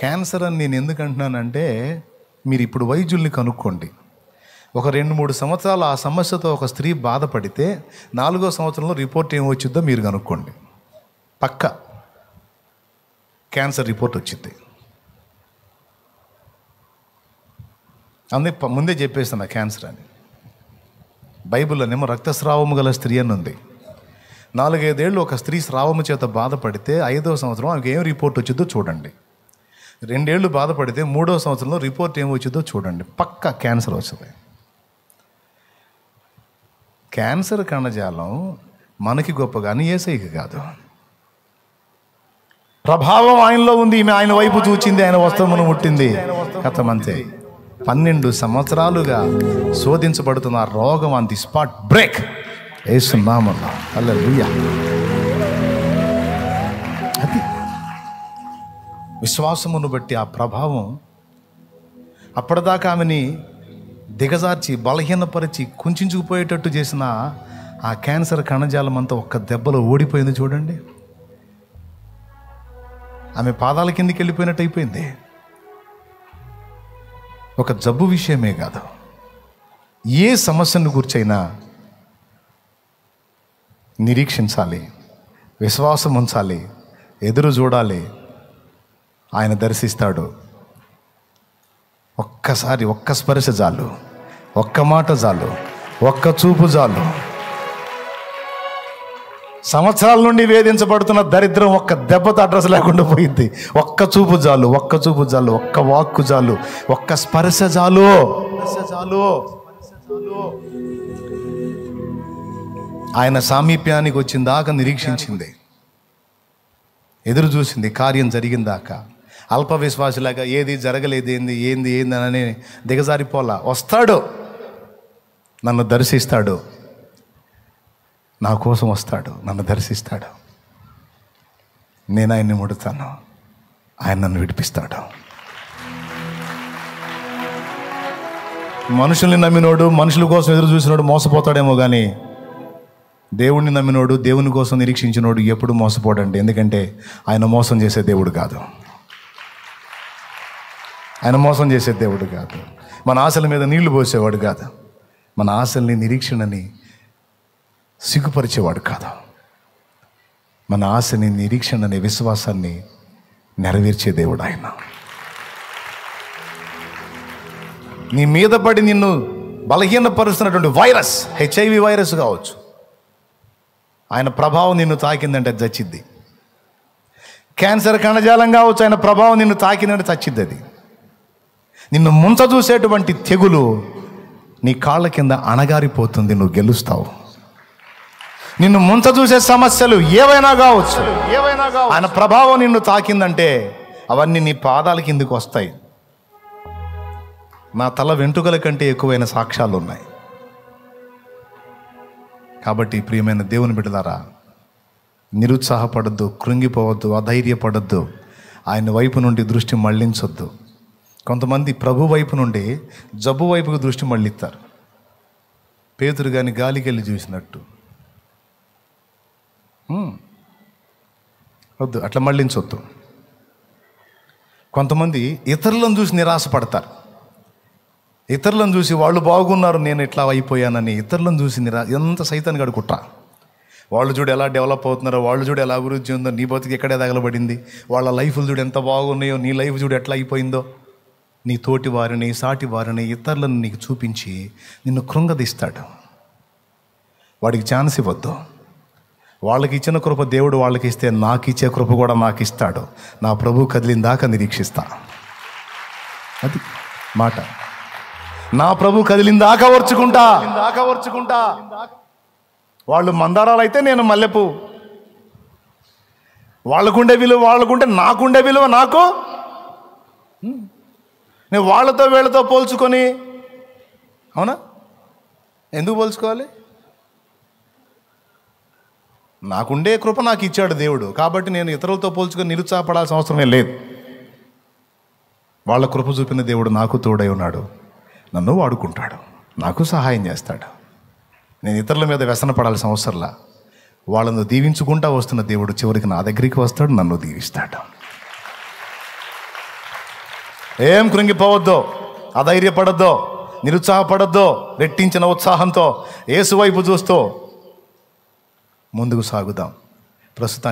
క్యాన్సర్ అని నేను ఎందుకు అంటున్నానంటే మీరు ఇప్పుడు వైద్యుల్ని కనుక్కోండి ఒక రెండు మూడు సంవత్సరాలు ఆ సమస్యతో ఒక స్త్రీ బాధపడితే నాలుగో సంవత్సరంలో రిపోర్ట్ ఏమొచ్చిందో మీరు కనుక్కోండి పక్క క్యాన్సర్ రిపోర్ట్ వచ్చింది అందుకే ముందే చెప్పేస్తున్నా క్యాన్సర్ అని బైబిల్లోనేమో రక్తస్రావము గల స్త్రీ అని ఉంది నాలుగైదేళ్ళు ఒక స్త్రీ స్రావము చేత బాధపడితే ఐదో సంవత్సరం ఆమెకి ఏం రిపోర్ట్ వచ్చిందో చూడండి రెండేళ్ళు బాధపడితే మూడో సంవత్సరంలో రిపోర్ట్ ఏం వచ్చిందో చూడండి పక్క క్యాన్సర్ వస్తుంది క్యాన్సర్ కణజాలం మనకి గొప్ప కానీ ఏసైకి కాదు ప్రభావం ఆయనలో ఉంది ఈమె ఆయన వైపు చూచింది ఆయన వస్త్రమును ముట్టింది కథమంతే పన్నెండు సంవత్సరాలుగా శోధించబడుతున్న రోగం ఆన్ ది స్పాట్ బ్రేక్ వేస్తున్నామన్నా అల్ల అది విశ్వాసమును బట్టి ఆ ప్రభావం అప్పటిదాకా ఆమెని దిగజార్చి బలహీనపరిచి కుంచుకుపోయేటట్టు చేసిన ఆ క్యాన్సర్ కణజాలం అంతా ఒక్క దెబ్బలో ఓడిపోయింది చూడండి ఆమె పాదాల కిందికి వెళ్ళిపోయినట్టు అయిపోయింది ఒక జబ్బు విషయమే కాదు ఏ సమస్యను గుర్చైనా నిరీక్షించాలి విశ్వాసం ఉంచాలి ఎదురు చూడాలి ఆయన దర్శిస్తాడు ఒక్కసారి ఒక్క స్పర్శ చాలు ఒక్క మాట చాలు ఒక్క చూపు చాలు సంవత్సరాల నుండి వేధించబడుతున్న దరిద్రం ఒక్క దెబ్బతో అడ్రస్ లేకుండా పోయింది ఒక్క చూపు జాలు ఒక్క చూపు జాలు ఒక్క వాక్కు జాలు ఒక్క స్పర్శ జాలు ఆయన సామీప్యానికి వచ్చిన దాకా నిరీక్షించింది ఎదురు చూసింది కార్యం జరిగిందాకా అల్ప విశ్వాసులాగా ఏది జరగలేదు ఏంది ఏంది ఏంది అని దిగజారిపోలా వస్తాడు నన్ను దర్శిస్తాడు నా కోసం వస్తాడు నన్ను దర్శిస్తాడు నేను ఆయన్ని ముడుతాను ఆయన నన్ను విడిపిస్తాడు మనుషుల్ని నమ్మినోడు మనుషుల కోసం ఎదురు చూసినోడు మోసపోతాడేమో కానీ దేవుణ్ణి నమ్మినోడు దేవుని కోసం నిరీక్షించినోడు ఎప్పుడు మోసపోడండి ఎందుకంటే ఆయన మోసం చేసే దేవుడు కాదు ఆయన మోసం చేసే దేవుడు కాదు మన ఆశల మీద నీళ్లు పోసేవాడు కాదు మన ఆశల్ని నిరీక్షణని సిగ్గుపరిచేవాడు కాదు మన ఆశని నిరీక్షణ అనే విశ్వాసాన్ని నెరవేర్చే దేవుడు ఆయన నీ మీద పడి నిన్ను బలహీనపరుస్తున్నటువంటి వైరస్ హెచ్ఐవి వైరస్ కావచ్చు ఆయన ప్రభావం నిన్ను తాకిందంటే చచ్చిద్ది క్యాన్సర్ కణజాలం కావచ్చు ఆయన ప్రభావం నిన్ను తాకిందంటే చచ్చిద్ది అది నిన్ను ముంచ చూసేటువంటి తెగులు నీ కాళ్ళ కింద అణగారిపోతుంది నువ్వు గెలుస్తావు నిన్ను ముంత చూసే సమస్యలు ఏవైనా కావచ్చు ఏవైనా ఆయన ప్రభావం నిన్ను తాకిందంటే అవన్నీ నీ పాదాల కిందికి వస్తాయి నా తల వెంట్రుకల కంటే ఎక్కువైన సాక్ష్యాలు ఉన్నాయి కాబట్టి ప్రియమైన దేవుని బిడ్డలారా నిరుత్సాహపడద్దు కృంగిపోవద్దు అధైర్యపడద్దు ఆయన వైపు నుండి దృష్టి మళ్లించొద్దు కొంతమంది ప్రభు వైపు నుండి జబ్బు వైపుకు దృష్టి మళ్ళిస్తారు పేతురు కానీ గాలికెళ్ళి చూసినట్టు వద్దు అట్లా మళ్ళించొద్దు కొంతమంది ఇతరులను చూసి నిరాశపడతారు ఇతరులను చూసి వాళ్ళు బాగున్నారు నేను ఇట్లా అయిపోయానని ఇతరులను చూసి నిరా ఎంత సైతాన్ని గడుకుట్రా వాళ్ళు చూడు ఎలా డెవలప్ అవుతున్నారో వాళ్ళు చూడు ఎలా అభివృద్ధి ఉందో నీ బతుకు ఎక్కడే తగలబడింది వాళ్ళ లైఫ్లు చూడు ఎంత బాగున్నాయో నీ లైఫ్ చూడు ఎట్లా అయిపోయిందో నీ తోటి వారిని సాటి వారిని ఇతరులను నీకు చూపించి నిన్ను కృంగదీస్తాడు వాడికి ఛాన్స్ ఇవ్వద్దు వాళ్ళకి ఇచ్చిన కృప దేవుడు వాళ్ళకి ఇస్తే నాకు ఇచ్చే కృప కూడా నాకు ఇస్తాడు నా ప్రభు కదిలిన దాకా నిరీక్షిస్తా అది మాట నా ప్రభు కదిలిన దాకా ఓర్చుకుంటా దాకా ఓర్చుకుంటా వాళ్ళు మందారాలు అయితే నేను మల్లెపు వాళ్ళకుండే విలువ వాళ్ళకుంటే నాకుండే విలువ నాకు నేను వాళ్ళతో వీళ్ళతో పోల్చుకొని అవునా ఎందుకు పోల్చుకోవాలి నాకుండే కృప నాకు ఇచ్చాడు దేవుడు కాబట్టి నేను ఇతరులతో పోల్చుకొని నిరుత్సాహపడాల్సిన అవసరమే లేదు వాళ్ళ కృప చూపిన దేవుడు నాకు తోడై ఉన్నాడు నన్ను వాడుకుంటాడు నాకు సహాయం చేస్తాడు నేను ఇతరుల మీద వ్యసన పడాల్సిన అవసరంలా వాళ్ళను దీవించుకుంటా వస్తున్న దేవుడు చివరికి నా దగ్గరికి వస్తాడు నన్ను దీవిస్తాడు ఏం కృంగిపోవద్దో అధైర్యపడద్దో నిరుత్సాహపడద్దో రెట్టించిన ఉత్సాహంతో ఏసువైపు చూస్తూ ముందుకు సాగుదాం ప్రస్తుతం